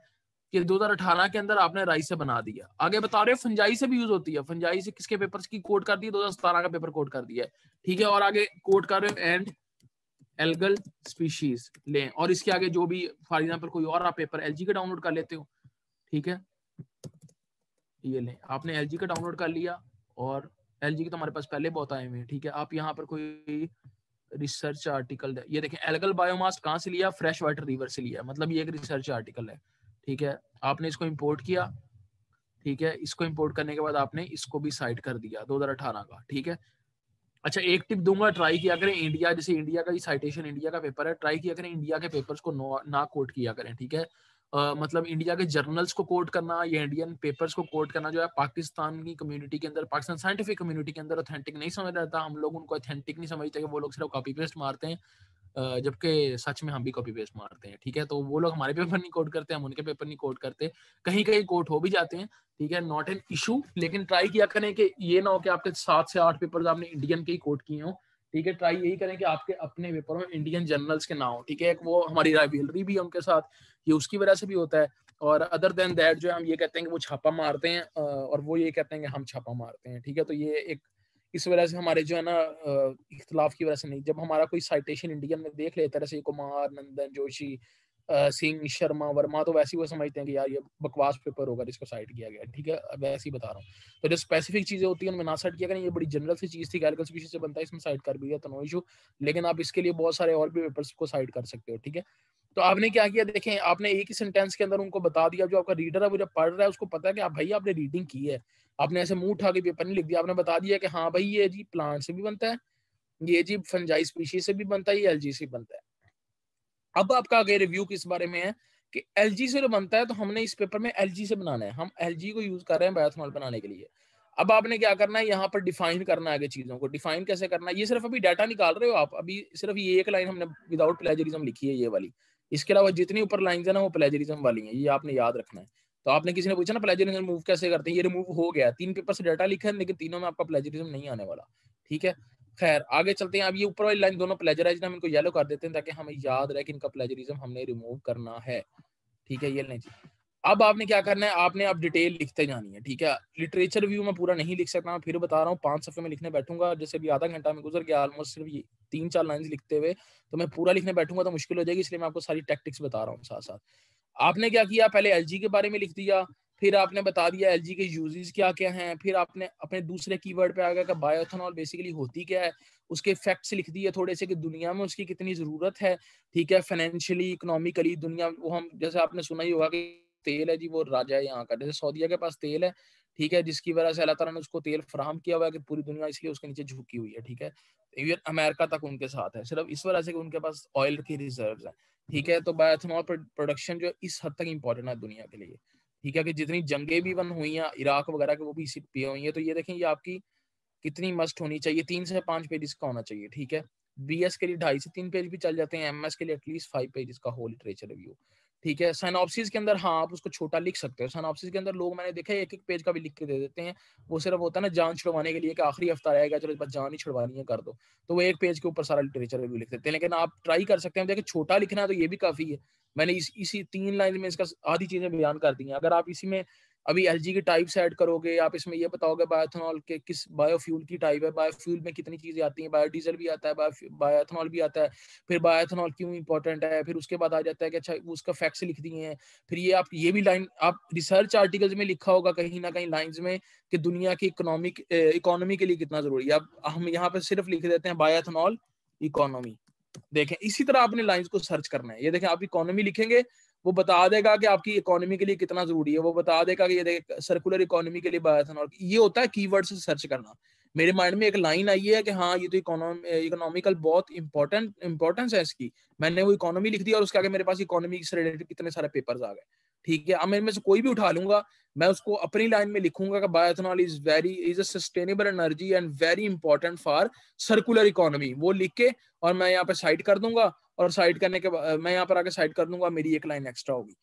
कि अठारह के अंदर आपने राइस से बना दिया आगे बता रहे हो फंजाई से भी यूज होती है फंजाई से किसके पेपर्स की कोट कर दी है सतारह का पेपर कोट कर दिया है ठीक है और आगे कोट कर रहे हो एंड एल्गल स्पीशीज लें और इसके आगे जो भी फॉर एग्जाम्पल कोई और आप पेपर एलजी का डाउनलोड कर लेते हो ठीक है ये लें आपने एलजी का डाउनलोड कर लिया और एलजी के तो हमारे पास पहले बहुत आए हुए हैं ठीक है आप यहाँ पर कोई रिसर्च आर्टिकल ये देखें एल्गल बायोमास कहाँ से लिया फ्रेश वाटर रिवर से लिया मतलब ये एक रिसर्च आर्टिकल है ठीक है आपने इसको इम्पोर्ट किया ठीक है इसको इम्पोर्ट करने के बाद आपने इसको भी साइड कर दिया अठारह का ठीक है अच्छा एक टिप दूंगा ट्राई किया करें इंडिया जैसे इंडिया का ही साइटेशन इंडिया का पेपर है ट्राई किया करें इंडिया के पेपर्स को ना कोट किया करें ठीक है Uh, मतलब इंडिया के जर्नल्स को कोट करना या इंडियन पेपर्स को कोट करना जो है पाकिस्तान की कम्युनिटी के अंदर पाकिस्तान साइंटिफिक कम्युनिटी के अंदर ऑथेंटिक नहीं समझ रहता हम लोग उनको ऑथेंटिक नहीं समझते कि वो लोग सिर्फ कॉपी पेस्ट मारते हैं जबकि सच में हम भी कॉपी पेस्ट मारते हैं ठीक है तो वो लोग हमारे पेपर नहीं कोट करते हम उनके पेपर नहीं कोट करते कहीं कहीं कोट हो भी जाते हैं ठीक है नॉट एन इशू लेकिन ट्राई किया करें कि ये ना हो कि आपके सात से आठ पेपर आपने इंडियन के ही कोट किए हो ठीक है ट्राई यही करें कि आपके अपने पेपर में इंडियन जर्नल्स के ना हो ठीक है एक वो हमारी राइवलरी भी है उनके साथ ये उसकी वजह से भी होता है और अदर देन दैट जो है हम ये कहते हैं कि वो छापा मारते हैं और वो ये कहते हैं कि हम छापा मारते हैं ठीक है तो ये एक इस वजह से हमारे जो है ना इख्तलाफ की वजह से नहीं जब हमारा कोई साइटेशन इंडियन में देख लेता है जैसे कुमार नंदन जोशी सिंह शर्मा वर्मा तो वैसे ही वो समझते हैं कि यार ये बकवास पेपर होगा जिसको साइट किया गया ठीक है वैसे ही बता रहा हूँ तो जो स्पेसिफिक चीजें होती है उनमें ना साइट किया गया ये बड़ी जनरल सी चीज थी कैलकल विषय से बनता है इसमें साइट कर भी गया तो नो इशू लेकिन आप इसके लिए बहुत सारे और भी पेपर्स को साइट कर सकते हो ठीक है तो आपने क्या किया देखें आपने एक ही सेंटेंस के अंदर उनको बता दिया जो आपका रीडर है वो जब पढ़ रहा है उसको पता है कि आप भाई आपने रीडिंग की है आपने ऐसे मुंह उठा के पेपर नहीं लिख दिया आपने बता दिया कि हाँ भाई ये जी प्लांट से भी बनता है ये जी फंजाई स्पीशी से भी बनता है ये एलजी से बनता है अब आपका आगे रिव्यू किस बारे में है कि एलजी से जो बनता है तो हमने इस पेपर में एलजी से बनाना है हम एलजी को यूज कर रहे हैं बायोथनॉल बनाने के लिए अब आपने क्या करना है यहाँ पर डिफाइन करना है आगे चीजों को डिफाइन कैसे करना है ये सिर्फ अभी डाटा निकाल रहे हो आप अभी सिर्फ ये एक लाइन हमने विदाउट प्लेजरिज्म लिखी है ये वाली इसके अलावा जितनी ऊपर लाइन है ना वो प्लेजरिज्म वाली है ये आपने याद रखना है तो आपने किसी ने पूछा ना प्लेजरिज्म रिमूव कैसे करते हैं ये रिमूव हो गया तीन पेपर से डाटा लिखा है लेकिन तीनों में आपका प्लेजरिज्म नहीं आने वाला ठीक है खैर आगे चलते हैं अब ये ऊपर वाली लाइन दोनों प्लेजराइज हम इनको येलो कर देते हैं ताकि हमें याद रहे कि इनका प्लेजरिज्म हमने रिमूव करना है ठीक है ये नहीं अब आपने क्या करना है आपने अब डिटेल लिखते जानी है ठीक है लिटरेचर रिव्यू में पूरा नहीं लिख सकता फिर बता रहा हूँ पांच सफे में लिखने बैठूंगा जैसे भी आधा घंटा में गुजर गया ऑलमोस्ट सिर्फ तीन चार लाइन लिखते हुए तो मैं पूरा लिखने बैठूंगा तो मुश्किल हो जाएगी इसलिए मैं आपको सारी टेक्टिक्स बता रहा हूँ साथ साथ आपने क्या किया पहले एल के बारे में लिख दिया फिर आपने बता दिया एल के यूजेस क्या क्या हैं फिर आपने अपने दूसरे कीवर्ड पे आ गया कि बायोथनॉल बेसिकली होती क्या है उसके फैक्ट्स लिख दिए थोड़े से कि दुनिया में उसकी कितनी ज़रूरत है ठीक है फाइनेंशियली इकोनॉमिकली दुनिया वो हम जैसे आपने सुना ही होगा कि तेल है जी वो राजा है यहाँ का जैसे सऊदीया के पास तेल है ठीक है जिसकी वजह से अल्लाह तला ने उसको तेल फ्राहम किया हुआ है कि पूरी दुनिया इसलिए उसके नीचे झुकी हुई है ठीक है इवन अमेरिका तक उनके साथ है सिर्फ इस वजह से कि उनके पास ऑयल की रिजर्व है ठीक है तो बायोथेनॉल प्रोडक्शन जो इस हद तक इम्पोर्टेंट है दुनिया के लिए ठीक है कि जितनी जंगे भी बन हुई हैं इराक वगैरह के वो भी इसी पे हुई है तो ये देखें ये आपकी कितनी मस्ट होनी चाहिए तीन से पांच पेजिस का होना चाहिए ठीक है बी के लिए ढाई से तीन पेज भी चल जाते हैं एम के लिए एटलीस्ट फाइव पेजिस का होल लिटरेचर रिव्यू ठीक है सैनोपसिस के अंदर हाँ आप उसको छोटा लिख सकते हो सैनोपसिस के अंदर लोग मैंने देखा एक एक पेज का भी लिख के दे देते हैं वो सिर्फ होता है ना जान छुड़वाने के लिए कि आखिरी हफ्ता रहेगा चलो इस बार जान ही छुड़वानी है कर दो तो वो एक पेज के ऊपर सारा लिटरेचर रिव्यू लिख देते हैं लेकिन आप ट्राई कर सकते हैं देखिए छोटा लिखना है तो ये भी काफी है मैंने इस, इसी तीन लाइन में इसका आधी चीजें बयान कर दी हैं अगर आप इसी में अभी एल की टाइप ऐड करोगे आप इसमें ये बताओगे बायोथनॉल के किस बायोफ्यूल की टाइप है बायोफ्यूल में कितनी चीज़ें आती हैं बायोडीजल भी आता है बायोथनॉल भी आता है फिर बायोथनॉल क्यों इंपॉर्टेंट है फिर उसके बाद आ जाता है कि अच्छा उसका फैक्ट्स लिख दिए हैं फिर ये आप ये भी लाइन आप रिसर्च आर्टिकल्स में लिखा होगा कहीं ना कहीं लाइन्स में कि दुनिया की इकोनॉमिक इकोनॉमी के लिए कितना जरूरी है अब हम यहाँ पर सिर्फ लिख देते हैं बायोथनॉल इकोनॉमी देखें इसी तरह आपने लाइंस को सर्च करना है ये देखें आप इकोनॉमी लिखेंगे वो बता देगा कि आपकी इकोनॉमी के लिए कितना जरूरी है वो बता देगा कि ये देख सर्कुलर इकोनॉमी के लिए बायोथनॉल ये होता है कीवर्ड से सर्च करना मेरे माइंड में एक लाइन आई है कि हाँ ये तो इकोनॉमिकल बहुत इंपॉर्टेंट इंपॉर्टेंस है इसकी मैंने वो इकोनॉमी लिख दी और उसके आगे मेरे पास इकोनॉमी से रिलेटेड कितने सारे पेपर्स आ गए ठीक है अब मेरे में से कोई भी उठा लूंगा मैं उसको अपनी लाइन में लिखूंगा कि bioethanol is very is a sustainable energy and very important for circular economy वो लिख के और मैं यहाँ पे साइड कर दूंगा और साइड करने के बाद मैं यहाँ पर आके साइड कर दूंगा मेरी एक लाइन एक्स्ट्रा होगी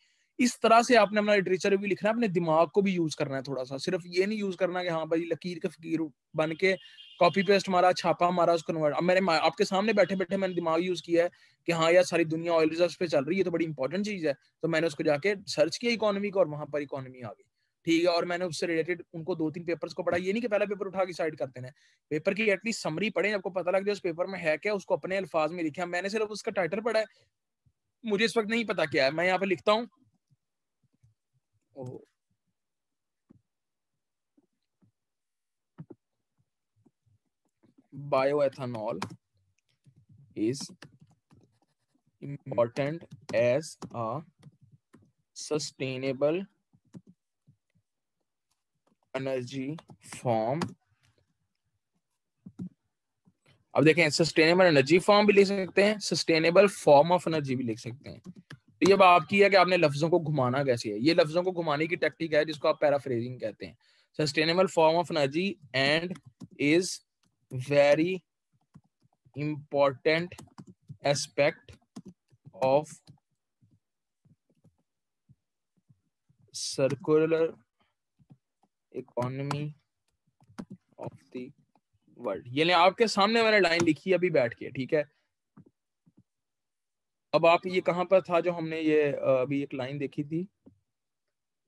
इस तरह से आपने अपना लिटरेचर भी लिखना है अपने दिमाग को भी यूज करना है थोड़ा सा सिर्फ ये नहीं यूज करना कि हाँ भाई लकीर के फकीर बन के कॉपी पेस्ट मारा छापा मारा उसको कन्वर्ट अब मैंने आपके सामने बैठे बैठे मैंने दिमाग यूज किया है कि हाँ यार सारी दुनिया ऑयल रिजर्व पे चल रही है तो बड़ी इंपॉर्टेंट चीज है तो मैंने उसको जाके सर्च किया इकोनॉमी को और वहां पर इकोनॉमी आ गई ठीक है और मैंने उससे रिलेटेड उनको दो तीन पेपर्स को पढ़ा ये नहीं कि पहला पेपर उठा के साइड करते हैं पेपर की एटलीस्ट समरी पढ़े आपको पता लग जाए उस पेपर में है क्या उसको अपने अल्फाज में लिखा मैंने सिर्फ उसका टाइटल पढ़ा है मुझे इस वक्त नहीं पता क्या है मैं यहाँ पे लिखता हूँ bioethanol is important as a sustainable energy form अब देखें सस्टेनेबल एनर्जी फॉर्म भी लिख सकते हैं सस्टेनेबल फॉर्म ऑफ एनर्जी भी लिख सकते हैं तो ये बात की है कि आपने लफ्जों को घुमाना कैसे है ये लफ्जों को घुमाने की टेक्टिक है जिसको आप पैराफ्रेजिंग कहते हैं sustainable form of energy and is very important aspect of circular economy of the world यानी आपके सामने मैंने लाइन लिखी अभी बैठ के ठीक है अब आप ये कहां पर था जो हमने ये अभी एक लाइन देखी थी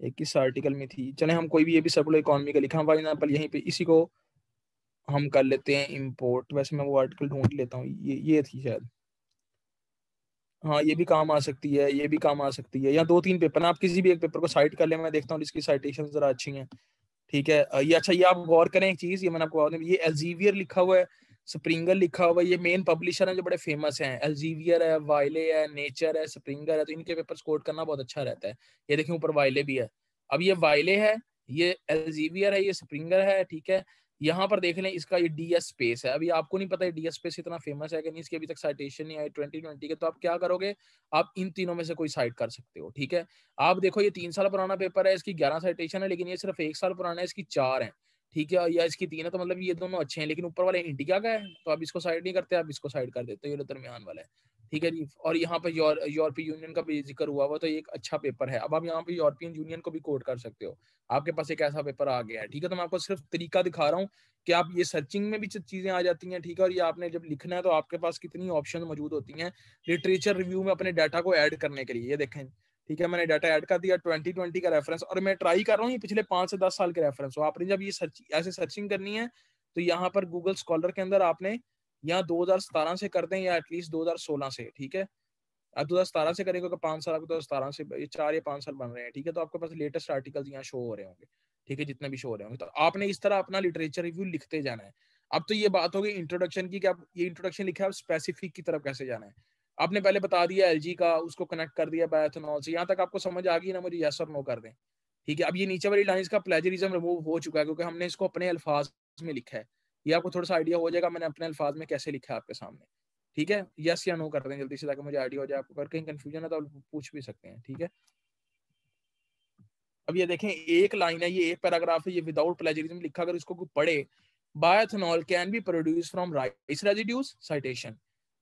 एक किस आर्टिकल में थी चले हम कोई भी ये भी सर्कुलर इकोनॉमी का लिखा हम फॉर एग्जाम्पल यहीं पे इसी को हम कर लेते हैं इम्पोर्ट वैसे मैं वो आर्टिकल ढूंढ लेता हूँ ये ये थी शायद हाँ ये भी काम आ सकती है ये भी काम आ सकती है या दो तीन पेपर आप किसी भी एक पेपर को साइट कर ले मैं देखता हूँ जिसकी साइटेशन जरा अच्छी है ठीक है ये अच्छा ये आप गौर करें एक चीज ये मैंने आपको ये एल्जीवियर लिखा हुआ है स्प्रिंगर लिखा हुआ है ये मेन पब्लिशर है जो बड़े फेमस हैं एल्जीवियर है वायले है नेचर है स्प्रिंगर है तो इनके पेपर कोट करना बहुत अच्छा रहता है ये देखें ऊपर वायले भी है अब ये वायले है ये एल्जीवियर है ये स्प्रिंगर है ठीक है यहाँ पर देख लें इसका ये डी एस स्पेस है अभी आपको नहीं पता डी एस स्पेस इतना फेमस है कि नहीं इसके अभी तक साइटेशन नहीं आए ट्वेंटी ट्वेंटी के तो आप क्या करोगे आप इन तीनों में से कोई साइट कर सकते हो ठीक है आप देखो ये तीन साल पुराना पेपर है इसकी ग्यारह साइटेशन है लेकिन ये सिर्फ एक साल पुराना है इसकी चार है ठीक है या इसकी तीन है तो मतलब ये दोनों अच्छे हैं लेकिन ऊपर वाले इंडिया का है तो आप इसको साइड नहीं करते आप इसको साइड कर देते हो ये दरमियान वाला है ठीक है जी और यहाँ पर यूर, यूरोपीय यूनियन का भी जिक्र हुआ हुआ तो एक अच्छा पेपर है अब आप यहाँ पे यूरोपियन यूनियन को भी कोट कर सकते हो आपके पास एक ऐसा पेपर आ गया है ठीक है तो मैं आपको सिर्फ तरीका दिखा रहा हूँ कि आप ये सर्चिंग में भी चीजें आ जाती हैं ठीक है और ये आपने जब लिखना है तो आपके पास कितनी ऑप्शन मौजूद होती है लिटरेचर रिव्यू में अपने डाटा को ऐड करने के लिए ये देखें ठीक है मैंने डाटा ऐड कर दिया 2020 का रेफरेंस और मैं ट्राई कर रहा हूँ ये पिछले पांच से दस साल के रेफरेंस हो आपने जब ये सर्च ऐसे सर्चिंग करनी है तो यहाँ पर गूगल स्कॉलर के अंदर आपने या 2017 से कर दें या एटलीस्ट 2016 से ठीक है अब सतारह से करेंगे तो पांच साल आपको 2017 से ये चार या पांच साल बन रहे हैं ठीक है तो आपके पास लेटेस्ट आर्टिकल्स यहाँ शो हो रहे होंगे ठीक है जितने भी शो हो रहे होंगे तो आपने इस तरह अपना लिटरेचर रिव्यू लिखते जाना है अब तो ये बात होगी इंट्रोडक्शन की कि आप ये इंट्रोडक्शन लिखा है आप स्पेसिफिक की तरफ कैसे जाना है आपने पहले बता दिया एल का उसको कनेक्ट कर दिया बायोथेनॉल से यहाँ तक आपको समझ आ गई ना मुझे यस और नो कर दें ठीक है अब ये नीचे वाली लाइन का प्लेजरिज्म रिमूव हो चुका है क्योंकि हमने इसको अपने अल्फाज में लिखा है ये आपको थोड़ा सा आइडिया हो जाएगा मैंने अपने अल्फाज में कैसे लिखा है आपके सामने ठीक है यस या नो कर दें जल्दी से ताकि मुझे आइडिया हो जाए आपको अगर कहीं कन्फ्यूजन है तो आप पूछ भी सकते हैं ठीक है अब ये देखें एक लाइन है ये एक पैराग्राफ है ये विदाउट प्लेजरिज्म लिखा अगर इसको पढ़े bioethanol can be produce from rice residues citation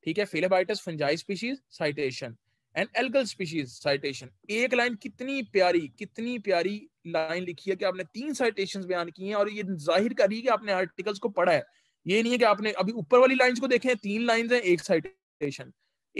ठीक है फिलेबाइटस fungi species citation and algal species citation एक लाइन कितनी प्यारी कितनी प्यारी लाइन लिखी है कि आपने तीन साइटेशन बयान की हैं और ये जाहिर है कि आपने आर्टिकल्स को पढ़ा है ये नहीं है कि आपने अभी ऊपर वाली लाइंस को देखें तीन लाइन है एक साइटेशन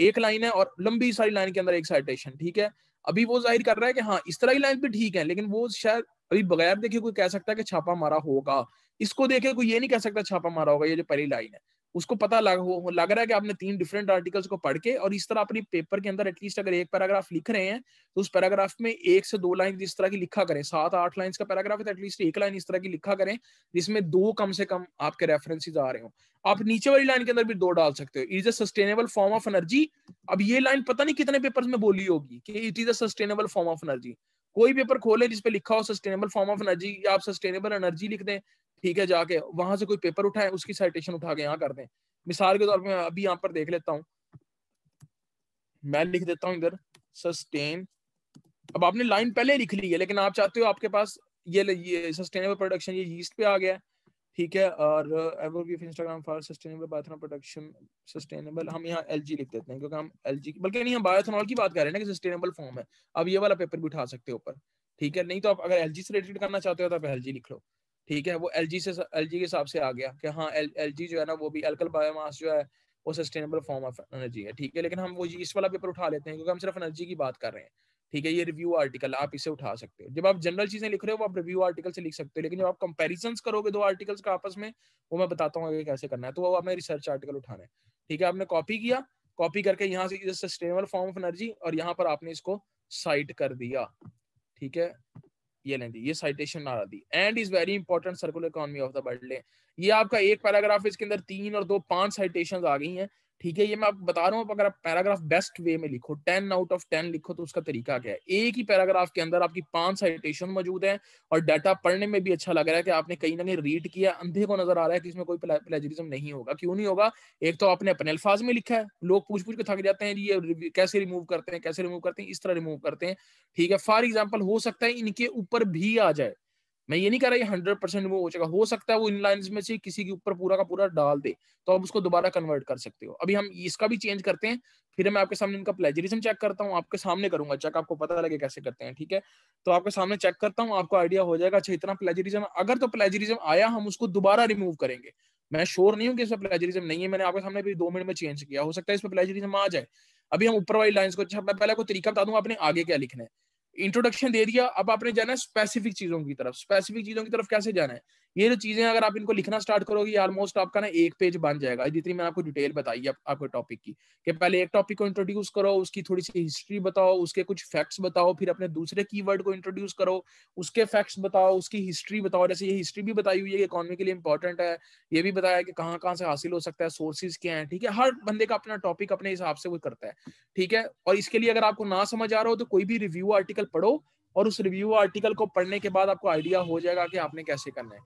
एक लाइन है और लंबी सारी लाइन के अंदर एक साइटेशन ठीक है अभी वो जाहिर कर रहा है कि हाँ इस तरह की लाइन भी ठीक है लेकिन वो शायद अभी बगैर देखे कोई कह सकता है कि छापा मारा होगा इसको देखे कोई ये नहीं कह सकता छापा मारा होगा ये जो पहली लाइन है उसको पता लग लग रहा है कि आपने तीन डिफरेंट आर्टिकल्स को पढ़ के और इस तरह अपनी पेपर के अंदर एटलीस्ट अगर एक पैराग्राफ लिख रहे हैं तो उस पैराग्राफ में एक से दो लाइन जिस तरह की लिखा करें सात आठ लाइन का पैराग्राफ है तो एटलीस्ट एक लाइन इस तरह की लिखा करें जिसमें दो कम से कम आपके रेफरेंसेज आ रहे हो आप नीचे वाली लाइन के अंदर भी दो डाल सकते हो is a sustainable form of energy अब ये लाइन पता नहीं कितने पेपर में बोली होगी कि it is a sustainable form of energy कोई पेपर खोले जिसपे लिखा हो सस्टेनेबल फॉर्म ऑफ एनर्जी या आप सस्टेनेबल एनर्जी लिख दें ठीक है जाके वहां से कोई पेपर उठाए उसकी साइटेशन उठा के यहाँ कर दें मिसाल के तौर पर अभी यहाँ पर देख लेता हूँ मैं लिख देता हूँ इधर सस्टेन अब आपने लाइन पहले लिख ली है लेकिन आप चाहते हो आपके पास ये ये सस्टेनेबल प्रोडक्शन ये यीस्ट पे आ गया ठीक है और overview of Instagram for sustainable bioethanol production sustainable हम यहाँ एल लिख देते हैं क्योंकि हम एल की बल्कि नहीं हम बायोथनॉल की बात कर रहे हैं ना कि सस्टेनेबल फॉर्म है अब ये वाला पेपर भी उठा सकते हो ऊपर ठीक है नहीं तो आप अगर एल से रिलेटेड करना चाहते हो तो आप एल लिख लो ठीक है वो एल से एल के हिसाब से आ गया कि हाँ एल जो है ना वो भी एल्कल बायोमास जो है वो सस्टेनेबल फॉर्म ऑफ एनर्जी है ठीक है लेकिन हम वो इस वाला पेपर उठा लेते हैं क्योंकि हम सिर्फ एनर्जी की बात कर रहे हैं ठीक है ये रिव्यू आर्टिकल आप इसे उठा सकते हो जब आप जनरल चीजें लिख रहे हो वो आप रिव्यू आर्टिकल से लिख सकते हो लेकिन जब आप कंपेरिजन करोगे दो आर्टिकल्स का आपस में वो मैं बताता हूँ आगे कैसे करना है तो वो आपने रिसर्च आर्टिकल उठाना है ठीक है आपने कॉपी किया कॉपी करके यहाँ से सस्टेनेबल फॉर्म ऑफ एनर्जी और यहाँ पर आपने इसको साइट कर दिया ठीक है ये लें जी ये साइटेशन ना दी and is very important circular economy of the world ये आपका एक पैराग्राफ इसके अंदर तीन और दो पांच साइटेशन आ गई हैं ठीक है ये मैं बता रहा हूँ अगर आप पैराग्राफ बेस्ट वे में लिखो टेन आउट ऑफ टेन लिखो तो उसका तरीका क्या है एक ही पैराग्राफ के अंदर आपकी पांच साइटेशन मौजूद है और डाटा पढ़ने में भी अच्छा लग रहा है कि आपने कहीं ना कहीं रीड किया अंधे को नजर आ रहा है कि इसमें कोई प्लेजरिज्म नहीं होगा क्यों नहीं होगा एक तो आपने अपने अल्फाज में लिखा है लोग पूछ पूछ के थक जाते हैं ये कैसे रिमूव करते हैं कैसे रिमूव करते हैं इस तरह रिमूव करते हैं ठीक है फॉर एग्जाम्पल हो सकता है इनके ऊपर भी आ जाए मैं ये नहीं कह रहा ये हंड्रेड परसेंट वो हो जाएगा हो सकता है वो इन लाइन में से किसी के ऊपर पूरा का पूरा डाल दे तो आप उसको दोबारा कन्वर्ट कर सकते हो अभी हम इसका भी चेंज करते हैं फिर मैं आपके सामने इनका प्लेजरिज्म चेक करता हूँ आपके सामने करूंगा चेक आपको पता लगे कैसे करते हैं ठीक है तो आपके सामने चेक करता हूँ आपको आइडिया हो जाएगा अच्छा इतना प्लेजरिज्म अगर तो प्लेजरिज्म आया हम उसको दोबारा रिमूव करेंगे मैं श्योर नहीं हूँ कि इसमें प्लेजरिज्म नहीं है मैंने आपके सामने भी दो मिनट में चेंज किया हो सकता है इसमें प्लेजरिज्म आ जाए अभी हम ऊपर वाली लाइन को अच्छा, मैं पहले को तरीका बता दूंगा आपने आगे क्या लिखना है इंट्रोडक्शन दे दिया अब आपने जाना है स्पेसिफिक चीजों की तरफ स्पेसिफिक चीजों की तरफ कैसे जाना है ये जो चीजें अगर आप इनको लिखना स्टार्ट करोगे ऑलमोस्ट आपका ना एक पेज बन जाएगा जितनी मैंने आपको डिटेल बताई आप, आपके टॉपिक की कि पहले एक टॉपिक को इंट्रोड्यूस करो उसकी थोड़ी सी हिस्ट्री बताओ उसके कुछ फैक्ट्स बताओ फिर अपने दूसरे की को इंट्रोड्यूस करो उसके फैक्ट्स बताओ उसकी हिस्ट्री बताओ जैसे ये हिस्ट्री भी बताई हुई है इकॉनमी के लिए इंपॉर्टेंट है ये भी बताया कि कहाँ कहाँ से हासिल हो सकता है सोर्सेज क्या है ठीक है हर बंदे का अपना टॉपिक अपने हिसाब से वो करता है ठीक है और इसके लिए अगर आपको ना समझ आ रहा हो तो कोई भी रिव्यू आर्टिकल पढ़ो और उस रिव्यू आर्टिकल को पढ़ने के बाद आपको आइडिया हो जाएगा कि आपने कैसे करना है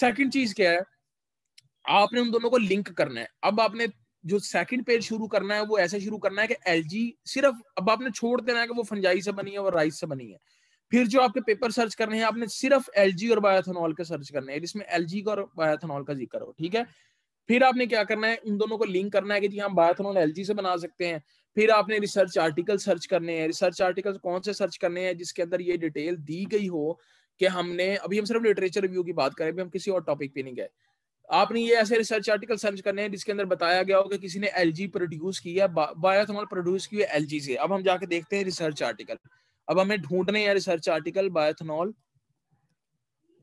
सेकंड चीज क्या है आपने उन दोनों को लिंक करना है अब आपने जो सेकंड पेज शुरू करना है वो ऐसे शुरू करना है कि एल सिर्फ अब आपने छोड़ देना है कि वो फंजाई से बनी है और राइस से बनी है फिर जो आपके पेपर सर्च करने हैं आपने सिर्फ एल और बायोथेनॉल के सर्च करने हैं जिसमें एल का और बायोथेनॉल का जिक्र हो ठीक है फिर आपने क्या करना है उन दोनों को लिंक करना है कि जी हम बायोथेनॉल एल से बना सकते हैं फिर आपने रिसर्च आर्टिकल सर्च करने हैं रिसर्च आर्टिकल कौन से सर्च करने हैं जिसके अंदर ये डिटेल दी गई हो कि हमने अभी हम सिर्फ लिटरेचर रिव्यू की बात करें अभी हम किसी और टॉपिक पे नहीं गए आपने ये ऐसे रिसर्च आर्टिकल सर्च करने हैं जिसके अंदर बताया गया हो कि किसी ने एल प्रोड्यूस की बायोथमोल प्रोड्यूस की है एल से अब हम जाके देखते हैं रिसर्च आर्टिकल अब हमें ढूंढने हैं research article bioethanol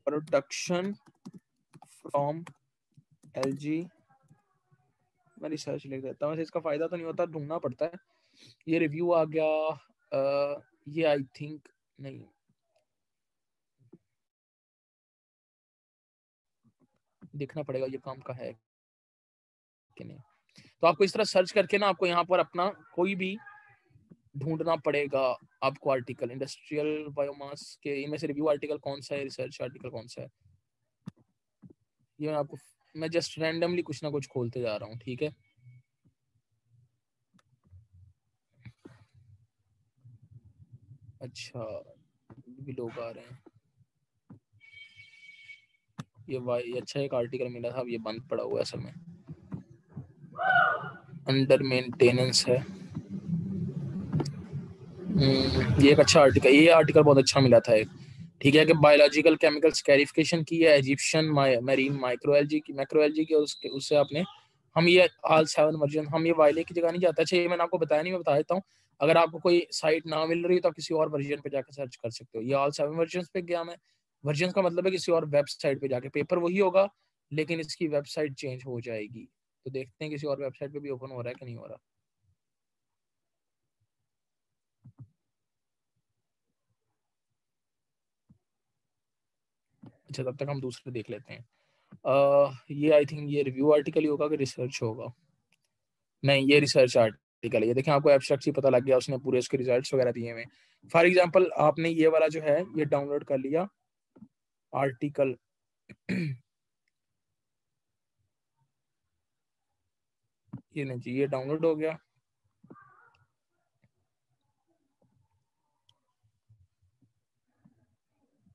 production from एल मैं रिसर्च लिख देता हूँ इसका फायदा तो नहीं होता ढूंढना पड़ता है ये रिव्यू आ गया आ, ये आई थिंक नहीं देखना पड़ेगा ये काम का है कि नहीं तो आपको इस तरह सर्च करके ना आपको यहाँ पर अपना कोई भी ढूंढना पड़ेगा आपको आर्टिकल इंडस्ट्रियल बायोमास के इनमें से रिव्यू आर्टिकल कौन सा है रिसर्च आर्टिकल कौन सा है ये मैं आपको मैं जस्ट रैंडमली कुछ ना कुछ खोलते जा रहा हूँ ठीक है अच्छा भी लोग आ रहे हैं ये वाई अच्छा एक आर्टिकल मिला था अब ये बंद पड़ा हुआ है असल में अंडर मेंटेनेंस है हम्म, ये एक अच्छा आर्टिकल ये आर्टिकल बहुत अच्छा मिला था एक ठीक है कि बायोलॉजिकल केमिकल्स कैरिफिकेशन की है इजिप्शियन मरीन एल की एल की और उसके उससे आपने हम ये आल सेवन वर्जन हम ये वायले की जगह नहीं जाता अच्छा ये मैंने आपको बताया नहीं मैं बता देता हूँ अगर आपको कोई साइट ना मिल रही तो आप किसी और वर्जन पे जाकर सर्च कर सकते हो ये ऑल सेवन वर्जन पे गया मैं वर्जन का मतलब है किसी और वेबसाइट पे जाके पेपर वही होगा लेकिन इसकी वेबसाइट चेंज हो जाएगी तो देखते हैं किसी और वेबसाइट पे भी ओपन हो रहा है कि नहीं हो रहा अच्छा तब तक हम दूसरे देख लेते हैं ये आई थिंक ये रिव्यू आर्टिकल ही होगा कि रिसर्च होगा नहीं ये रिसर्च आर्टिकल ये देखें आपको एब्स्ट्रैक्ट ही पता लग गया उसने पूरे उसके रिजल्ट्स वगैरह दिए हुए फॉर एग्जांपल आपने ये वाला जो है ये डाउनलोड कर लिया आर्टिकल ये नहीं जी ये डाउनलोड हो गया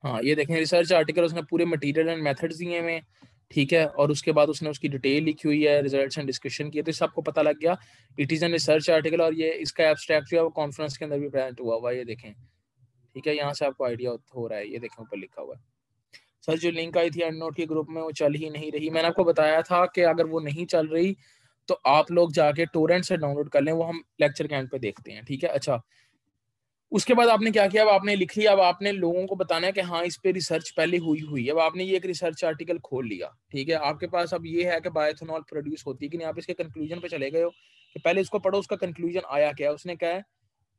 हाँ ये देखें रिसर्च आर्टिकल उसने पूरे मटेरियल एंड मेथड्स दिए हुए ठीक है और उसके बाद उसने उसकी डिटेल लिखी हुई है रिजल्ट्स एंड डिस्कशन किया तो इससे आपको पता लग गया it is an research article और ये इसका एब्सट्रैक्ट जो है वो कॉन्फ्रेंस के अंदर भी प्रेजेंट हुआ हुआ है ये देखें ठीक है यहाँ से आपको आइडिया हो रहा है ये देखें ऊपर लिखा हुआ है सर जो लिंक आई थी एंड नोट के ग्रुप में वो चल ही नहीं रही मैंने आपको बताया था कि अगर वो नहीं चल रही तो आप लोग जाके टोरेंट से डाउनलोड कर लें वो हम लेक्चर के एंड पे देखते हैं ठीक है अच्छा उसके बाद आपने क्या किया अब आपने लिख लिया अब आपने लोगों को बताना है कि हाँ इस पे रिसर्च पहले हुई हुई अब आपने ये एक रिसर्च आर्टिकल खोल लिया ठीक है आपके पास अब ये है कि बायोथेनॉल प्रोड्यूस होती है कि नहीं आप इसके कंक्लूजन पे चले गए हो कि पहले इसको पढ़ो उसका कंक्लूजन आया क्या उसने क्या है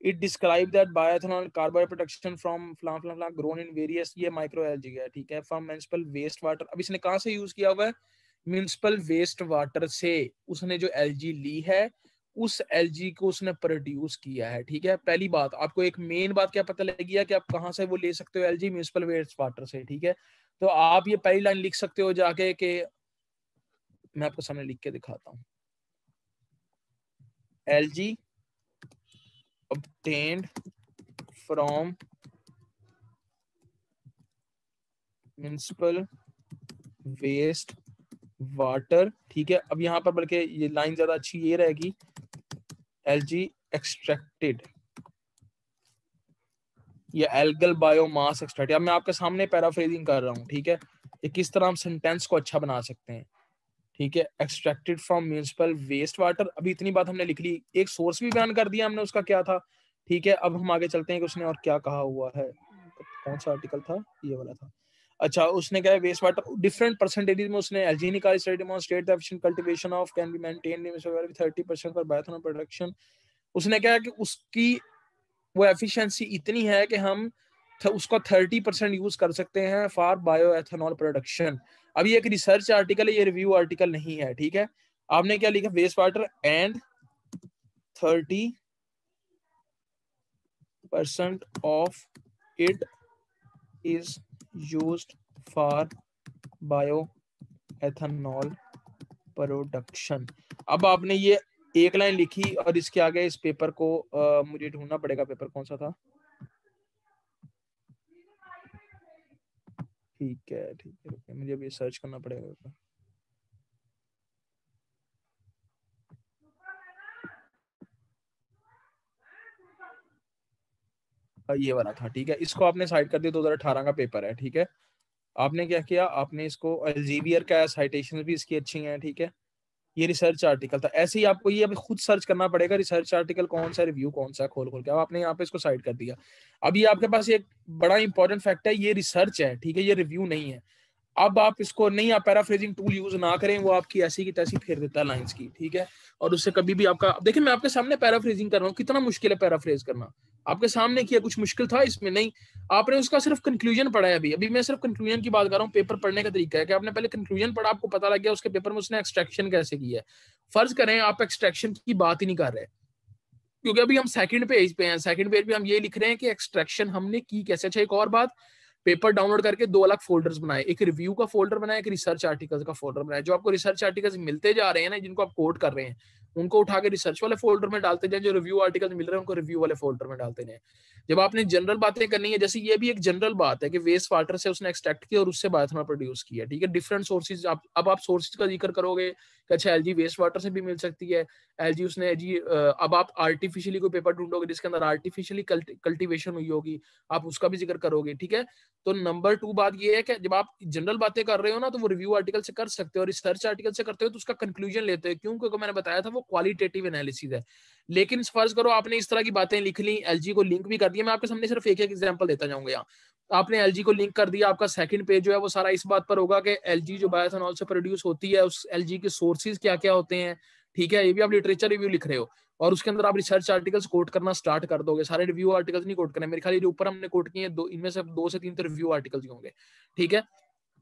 it describe that bioethanol carbon production from फ्लां फ्लां फ्लां ग्रोन इन वेरियस ये माइक्रो एलजी है ठीक है फ्रॉम म्यूनसिपल वेस्ट वाटर अब इसने कहाँ से यूज किया हुआ है म्यूनसिपल वेस्ट वाटर से उसने जो एलजी ली है उस एल को उसने प्रोड्यूस किया है ठीक है पहली बात आपको एक मेन बात क्या पता है कि आप कहाँ से वो ले सकते हो algae municipal waste water से ठीक है तो आप ये पहली लाइन लिख सकते हो जाके के मैं आपको सामने लिख के दिखाता हूं algae obtained from municipal waste water ठीक है अब यहां पर बल्कि ये लाइन ज्यादा अच्छी ये रहेगी एलजी एक्सट्रैक्टेड या एल्गल बायोमास एक्सट्रैक्ट अब मैं आपके सामने पैराफ्रेजिंग कर रहा हूँ ठीक है ये किस तरह हम सेंटेंस को अच्छा बना सकते हैं ठीक है extracted from municipal waste water अभी इतनी बात हमने लिख ली एक सोर्स भी बयान कर दिया हमने उसका क्या था ठीक है अब हम आगे चलते हैं कि उसने और क्या कहा हुआ है कौन सा आर्टिकल था ये वाला था अच्छा उसने क्या है वेस्ट वाटर डिफरेंट परसेंटेजेस में उसने algae algenic study demonstrate the efficient cultivation of can be maintain in with 30% for bioethanol production उसने क्या है कि उसकी वो एफिशिएंसी इतनी है कि हम उसका 30% यूज कर सकते हैं फॉर बायोएथेनॉल प्रोडक्शन अब ये एक रिसर्च आर्टिकल है ये रिव्यू आर्टिकल नहीं है ठीक है आपने क्या लिखा waste water and 30 percent of it is used for bioethanol production अब आपने ये एक लाइन लिखी और इसके आगे इस पेपर को आ, मुझे ढूंढना पड़ेगा पेपर कौन सा था ठीक है ठीक है मुझे अभी सर्च करना पड़ेगा ये वाला था ठीक है इसको आपने साइड कर दिया तो दो हजार अठारह का पेपर है ठीक है आपने क्या किया आपने इसको एल्जीवियर का साइटेशन भी इसकी अच्छी है ठीक है ये रिसर्च आर्टिकल था ऐसे ही आपको ये अभी खुद सर्च करना पड़ेगा रिसर्च आर्टिकल कौन सा रिव्यू कौन सा खोल खोल के अब आपने यहाँ पे इसको साइड कर दिया अभी आपके पास एक बड़ा इंपॉर्टेंट फैक्ट है ये रिसर्च है ठीक है ये रिव्यू नहीं है अब आप इसको नहीं आप पैराफ्रेजिंग टूल यूज ना करें वो आपकी ऐसी की तैसी फेर देता है लाइन्स की ठीक है और उससे कभी भी आपका देखिए मैं आपके सामने पैराफ्रेजिंग कर रहा हूँ कितना मुश्किल है पैराफ्रेज करना आपके सामने किया कुछ मुश्किल था इसमें नहीं आपने उसका सिर्फ कंक्लूजन पढ़ा है अभी अभी मैं सिर्फ कंक्लूजन की बात कर रहा हूँ पेपर पढ़ने का तरीका है कि आपने पहले कंक्लूजन पढ़ा आपको पता लग गया उसके पेपर में उसने एक्सट्रैक्शन कैसे किया है फर्ज करें आप एक्सट्रैक्शन की बात ही नहीं कर रहे क्योंकि अभी हम सेकंड पेज पे हैं सेकंड पेज पे हम ये लिख रहे हैं कि एक्सट्रैक्शन हमने की कैसे अच्छा एक और बात पेपर डाउनलोड करके दो अलग फोल्डर्स बनाए एक रिव्यू का फोल्डर बनाया एक रिसर्च आर्टिकल्स का फोल्डर बनाया जो आपको रिसर्च आर्टिकल्स मिलते जा रहे हैं ना जिनको आप कोट कर रहे हैं उनको उठा के रिसर्च वाले फोल्डर में डालते जाए जो रिव्यू आर्टिकल मिल रहे हैं उनको रिव्यू वाले फोल्डर में डालते जाए जब आपने जनरल बातें करनी है जैसे ये भी एक जनरल बात है कि वेस्ट वाटर से उसने एक्सट्रैक्ट किया और उससे बायोथेनॉल प्रोड्यूस किया ठीक है डिफरेंट सोर्सेज आप अब आप सोर्सेज का जिक्र करोगे अच्छा एल वेस्ट वाटर से भी मिल सकती है एल उसने जी अब आप आर्टिफिशियली कोई पेपर ढूंढोगे जिसके अंदर आर्टिफिशियली कल्टिवेशन हुई होगी आप उसका भी जिक्र करोगे ठीक है तो नंबर टू बात ये है कि जब आप जनरल बातें कर रहे हो ना तो वो रिव्यू आर्टिकल से कर सकते हो और रिसर्च आर्टिकल से करते हो तो उसका कंक्लूजन लेते हो क्यों क्योंकि मैंने बताया था वो क्वालिटेटिव एनालिसिस है लेकिन फर्ज करो आपने इस तरह की बातें लिख ली एल को लिंक भी कर दिया मैं आपके सामने सिर्फ एक एक एग्जाम्पल देता जाऊंगा यहाँ आपने एल को लिंक कर दिया आपका सेकंड पेज जो है वो सारा इस बात पर होगा कि एल जो बायोथेनॉल से प्रोड्यूस होती है उस एल की सोर्स सोर्सेज क्या क्या होते हैं ठीक है ये भी आप लिटरेचर रिव्यू लिख रहे हो और उसके अंदर आप रिसर्च आर्टिकल्स कोट करना स्टार्ट कर दोगे सारे रिव्यू आर्टिकल्स नहीं कोट करने मेरे ख्याल ऊपर हमने कोट किए दो इनमें से दो से तीन तो रिव्यू आर्टिकल्स होंगे ठीक है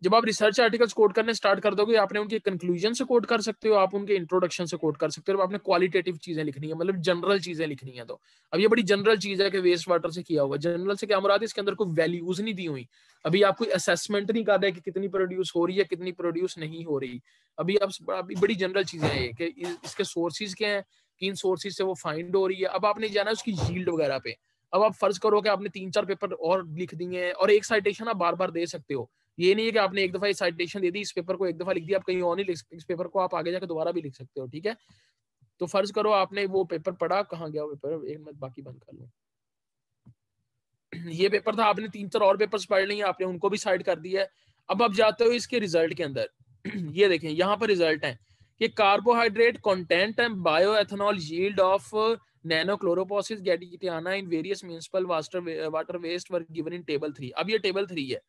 जब आप रिसर्च आर्टिकल्स कोट करने स्टार्ट कर दोगे आपने उनके कंक्लूजन से कोट कर सकते हो आप उनके इंट्रोडक्शन से कोट कर सकते हो आपने क्वालिटेटिव चीजें लिखनी है मतलब जनरल चीजें लिखनी है तो अब ये बड़ी जनरल चीज है कि वेस्ट वाटर से किया हुआ जनरल से क्या मुराद इसके अंदर कोई वैल्यूज नहीं दी हुई अभी आप कोई असेसमेंट नहीं कर रहे कि कितनी प्रोड्यूस हो रही है कितनी प्रोड्यूस नहीं हो रही अभी आप अभी बड़ी जनरल चीजें हैं कि इसके सोर्सेज क्या हैं किन सोर्सेज से वो फाइंड हो रही है अब आपने जाना है उसकी जील्ड वगैरह पे अब आप फर्ज करो कि आपने तीन चार पेपर और लिख दिए हैं और एक साइटेशन आप बार बार दे सकते हो ये नहीं है कि आपने एक दफा साइटेशन दे दी इस पेपर को एक दफा लिख दिया आप कहीं और नहीं लिख सकते इस पेपर को आप आगे जाकर दोबारा भी लिख सकते हो ठीक है तो फर्ज करो आपने वो पेपर पढ़ा कहाँ गया पेपर एक मिनट बाकी बंद कर लो ये पेपर था आपने तीन चार और पेपर पढ़ लिया आपने उनको भी साइड कर दिया है अब आप जाते हो इसके रिजल्ट के अंदर ये देखें यहाँ पर रिजल्ट है कि carbohydrate content and bioethanol yield of Nannochloropsis gaditana in various municipal water water waste were given in table three अब ये टेबल थ्री है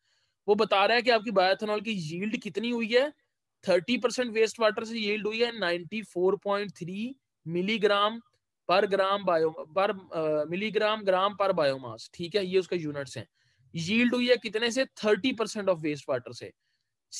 वो बता रहा है कि आपकी बायोथेनॉल की यील्ड कितनी हुई है थर्टी परसेंट वेस्ट वाटर से यील्ड हुई है ninety four point three milligram per gram bio पर मिलीग्राम ग्राम पर बायोमास ठीक है ये उसका यूनिट्स हैं यील्ड हुई है कितने से thirty percent of waste water से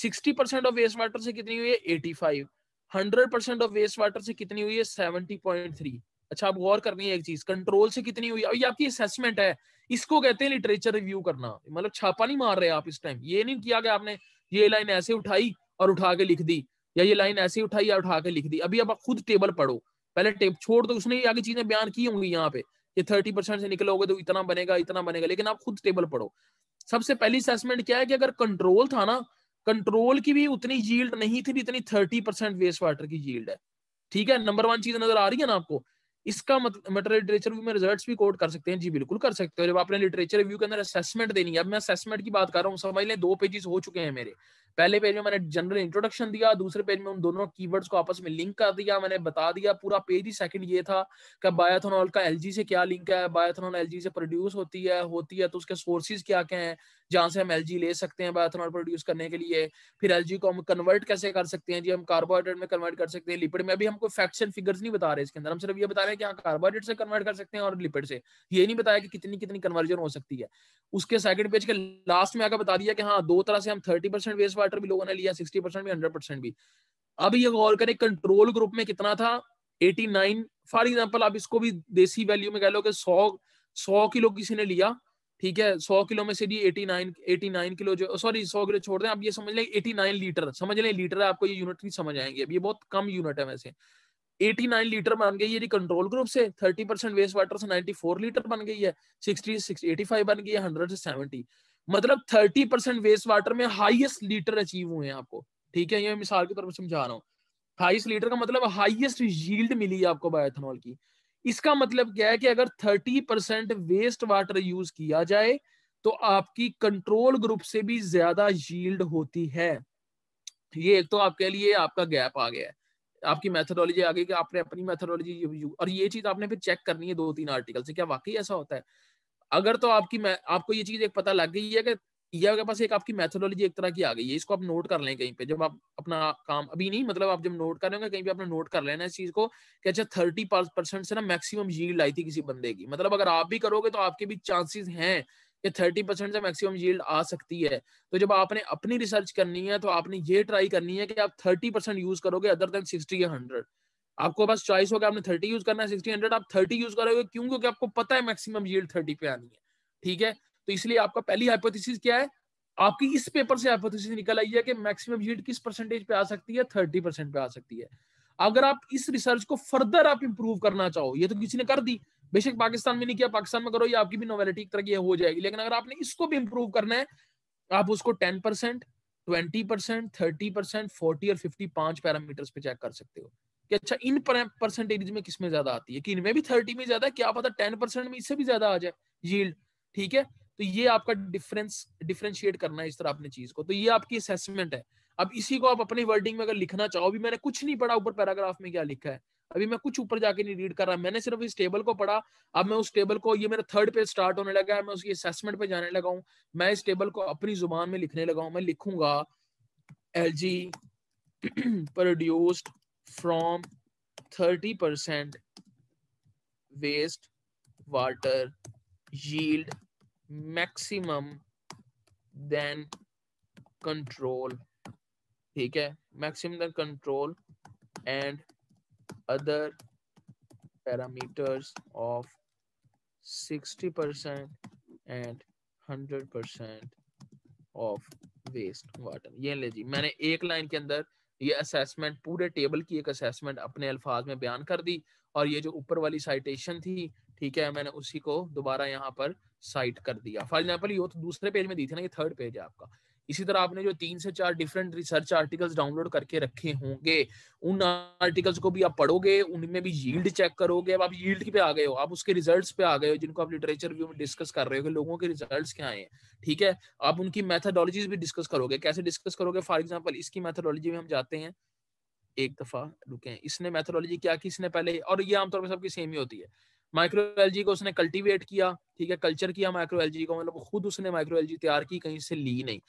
sixty percent of waste water से कितनी हुई है eighty five hundred percent of waste water से कितनी हुई है सेवेंटी पॉइंट थ्री अच्छा आप गौर करनी है एक चीज कंट्रोल से कितनी हुई है ये आपकी असेसमेंट है इसको कहते हैं लिटरेचर रिव्यू करना मतलब छापा नहीं मार रहे आप इस टाइम ये नहीं किया कि आपने ये लाइन ऐसे उठाई और उठा के लिख दी या ये लाइन ऐसे उठाई या उठा के लिख दी अभी आप खुद टेबल पढ़ो पहले टेप छोड़ दो उसने आगे चीजें बयान की होंगी यहाँ पे कि थर्टी परसेंट से निकलोगे तो इतना बनेगा इतना बनेगा लेकिन आप खुद टेबल पढ़ो सबसे पहली असेसमेंट क्या है कि अगर कंट्रोल था ना कंट्रोल की भी उतनी जील्ड नहीं थी जितनी थर्टी परसेंट वेस्ट वाटर की जील्ड है ठीक है नंबर वन चीज नजर आ रही है ना आपको इसका मतलब लिटरेचर में रिजल्ट्स भी कोट कर सकते हैं जी बिल्कुल कर सकते हो जब आपने लिटरेचर रिव्यू के अंदर असेसमेंट देनी है अब मैं असेसमेंट की बात कर रहा हूँ समझ लें दो पेजेस हो चुके हैं मेरे पहले पेज में मैंने जनरल इंट्रोडक्शन दिया दूसरे पेज में उन दोनों कीवर्ड्स को आपस में लिंक कर दिया मैंने बता दिया पूरा पेज ही सेकंड ये था कि बायोथनॉल का एलजी से क्या लिंक है बायोथनॉल एलजी से प्रोड्यूस होती है होती है तो उसके सोर्सेज क्या क्या हैं जहाँ से हम एलजी ले सकते हैं बायोथनॉल प्रोड्यूस करने के लिए फिर एल को हम कन्वर्ट कैसे कर सकते हैं जी हम कार्बोहाइड्रेट में कन्वर्ट कर सकते हैं लिपिड में अभी हमको फैक्ट्स एंड फिगर्स नहीं बता रहे इसके अंदर हम सिर्फ ये बता रहे हैं कि हाँ कार्बोहाइड्रेट से कन्वर्ट कर सकते हैं और लिपिड से ये नहीं बताया कि कितनी कितनी कन्वर्जन हो सकती है उसके सेकंड पेज के लास्ट में आकर बता दिया कि हाँ दो तरह से हम थर्टी परसेंट वेस्ट वाटर भी लोगों ने लिया सिक्सटी परसेंट भी हंड्रेड परसेंट भी अब ये गौर करें कंट्रोल ग्रुप में कितना था एटी नाइन फॉर एग्जाम्पल आप इसको भी देसी वैल्यू में कह लो कि सौ सौ किलो किसी ने लिया ठीक है सौ किलो में से जी एटी नाइन किलो जो सॉरी सौ किलो छोड़ दें आप ये समझ लें एटी नाइन लीटर समझ लें लीटर है आपको ये यूनिट नहीं समझ आएंगे अब ये बहुत कम यूनिट है वैसे एटी नाइन लीटर बन गई है कंट्रोल ग्रुप से थर्टी परसेंट वेस्ट वाटर से नाइनटी फोर लीटर बन गई है 60 एटी फाइव बन गई है हंड्रेड से सेवेंटी मतलब थर्टी परसेंट वेस्ट वाटर में हाईएस्ट लीटर अचीव हुए हैं आपको ठीक है ये मिसाल के तौर पर समझा रहा हूँ हाईएस्ट लीटर का मतलब हाईएस्ट यील्ड मिली है आपको बायोथेनॉल की इसका मतलब क्या है कि अगर thirty percent waste water use किया जाए तो आपकी कंट्रोल ग्रुप से भी ज्यादा यील्ड होती है ये एक तो आपके लिए आपका गैप आ गया है आपकी मेथडोलॉजी आ गई कि आपने अपनी मेथडोलॉजी और ये चीज आपने फिर चेक करनी है दो तीन आर्टिकल से क्या वाकई ऐसा होता है अगर तो आपकी आपको ये चीज एक पता लग गई है कि ये आपके पास एक आपकी मेथोडोलॉजी एक तरह की आ गई है इसको आप नोट कर लें कहीं पे जब आप अपना काम अभी नहीं मतलब आप जब नोट कर रहे होंगे कहीं पे आपने नोट कर लेना इस चीज को कि अच्छा थर्टी परसेंट से ना मैक्सिमम यील्ड आई थी किसी बंदे की मतलब अगर आप भी करोगे तो आपके भी चांसेस हैं कि थर्टी परसेंट से मैक्सिमम यील्ड आ सकती है तो जब आपने अपनी रिसर्च करनी है तो आपने ये ट्राई करनी है कि आप थर्टी परसेंट यूज करोगे अदर देन सिक्सटी या हंड्रेड आपको पास चॉइस होगा आपने थर्टी यूज करना है सिक्सटी हंड्रेड आप थर्टी यूज करोगे क्यों क्योंकि आपको पता है मैक्सिमम यील्ड थर्टी पे आनी है ठीक है तो इसलिए आपका पहली हाइपोथेसिस क्या है आपकी इस पेपर से हाइपोथेसिस निकल आई है कि मैक्सिमम यील्ड किस परसेंटेज पे आ सकती है थर्टी परसेंट पे आ सकती है अगर आप इस रिसर्च को फर्दर आप इंप्रूव करना चाहो ये तो किसी ने कर दी बेशक पाकिस्तान में नहीं किया पाकिस्तान में करो ये आपकी भी नोवेलिटी एक तरह की हो जाएगी लेकिन अगर आपने इसको भी इंप्रूव करना है आप उसको ten percent twenty percent thirty percent forty और फिफ्टी पांच पैरामीटर्स पे चेक कर सकते हो कि अच्छा इन परसेंटेज में किसमें ज्यादा आती है कि इनमें भी थर्टी में ज्यादा क्या पता टेन परसेंट में इससे भी ज्यादा आ जाए यील्ड ठीक है तो ये आपका डिफरेंस डिफ्रेंशिएट करना है इस तरह अपने चीज को तो ये आपकी असेसमेंट है अब इसी को आप अपनी वर्डिंग में अगर लिखना चाहो अभी मैंने कुछ नहीं पढ़ा ऊपर पैराग्राफ में क्या लिखा है अभी मैं कुछ ऊपर जाके नहीं रीड कर रहा मैंने सिर्फ इस टेबल को पढ़ा अब मैं उस टेबल को ये मेरा थर्ड पेज स्टार्ट होने लगा है मैं उसकी असेसमेंट पे जाने लगा हूँ मैं इस टेबल को अपनी जुबान में लिखने लगा हूँ मैं लिखूंगा algae produced from 30% waste water yield maximum then control ठीक है maximum then control and other parameters of 60% and 100% of waste water ये ले जी मैंने एक लाइन के अंदर ये असेसमेंट पूरे टेबल की एक असेसमेंट अपने अल्फाज में बयान कर दी और ये जो ऊपर वाली साइटेशन थी ठीक है मैंने उसी को दोबारा यहाँ पर साइट कर दिया फॉर एग्जाम्पल ये तो दूसरे पेज में दी थी ना ये थर्ड पेज है आपका इसी तरह आपने जो तीन से चार डिफरेंट रिसर्च आर्टिकल्स डाउनलोड करके रखे होंगे उन आर्टिकल्स को भी आप पढ़ोगे उनमें भी यील्ड चेक करोगे अब आप यील्ड पे आ गए हो आप उसके रिजल्ट्स पे आ गए हो जिनको आप लिटरेचर व्यू में डिस्कस कर रहे हो लोगों के रिजल्ट्स क्या आए हैं ठीक है आप उनकी मैथडोलॉजीज भी डिस्कस करोगे कैसे डिस्कस करोगे फॉर एग्जाम्पल इसकी मैथडोलॉजी में हम जाते हैं एक दफा रुके इसने मैथोलॉजी क्या की इसने पहले और ये आमतौर पर सबकी सेम ही होती है माइक्रोएलजी को उसने कल्टीवेट किया ठीक है कल्चर किया माइक्रोएलजी को मतलब खुद उसने माइक्रोएलजी तैयार की कहीं से ली नहीं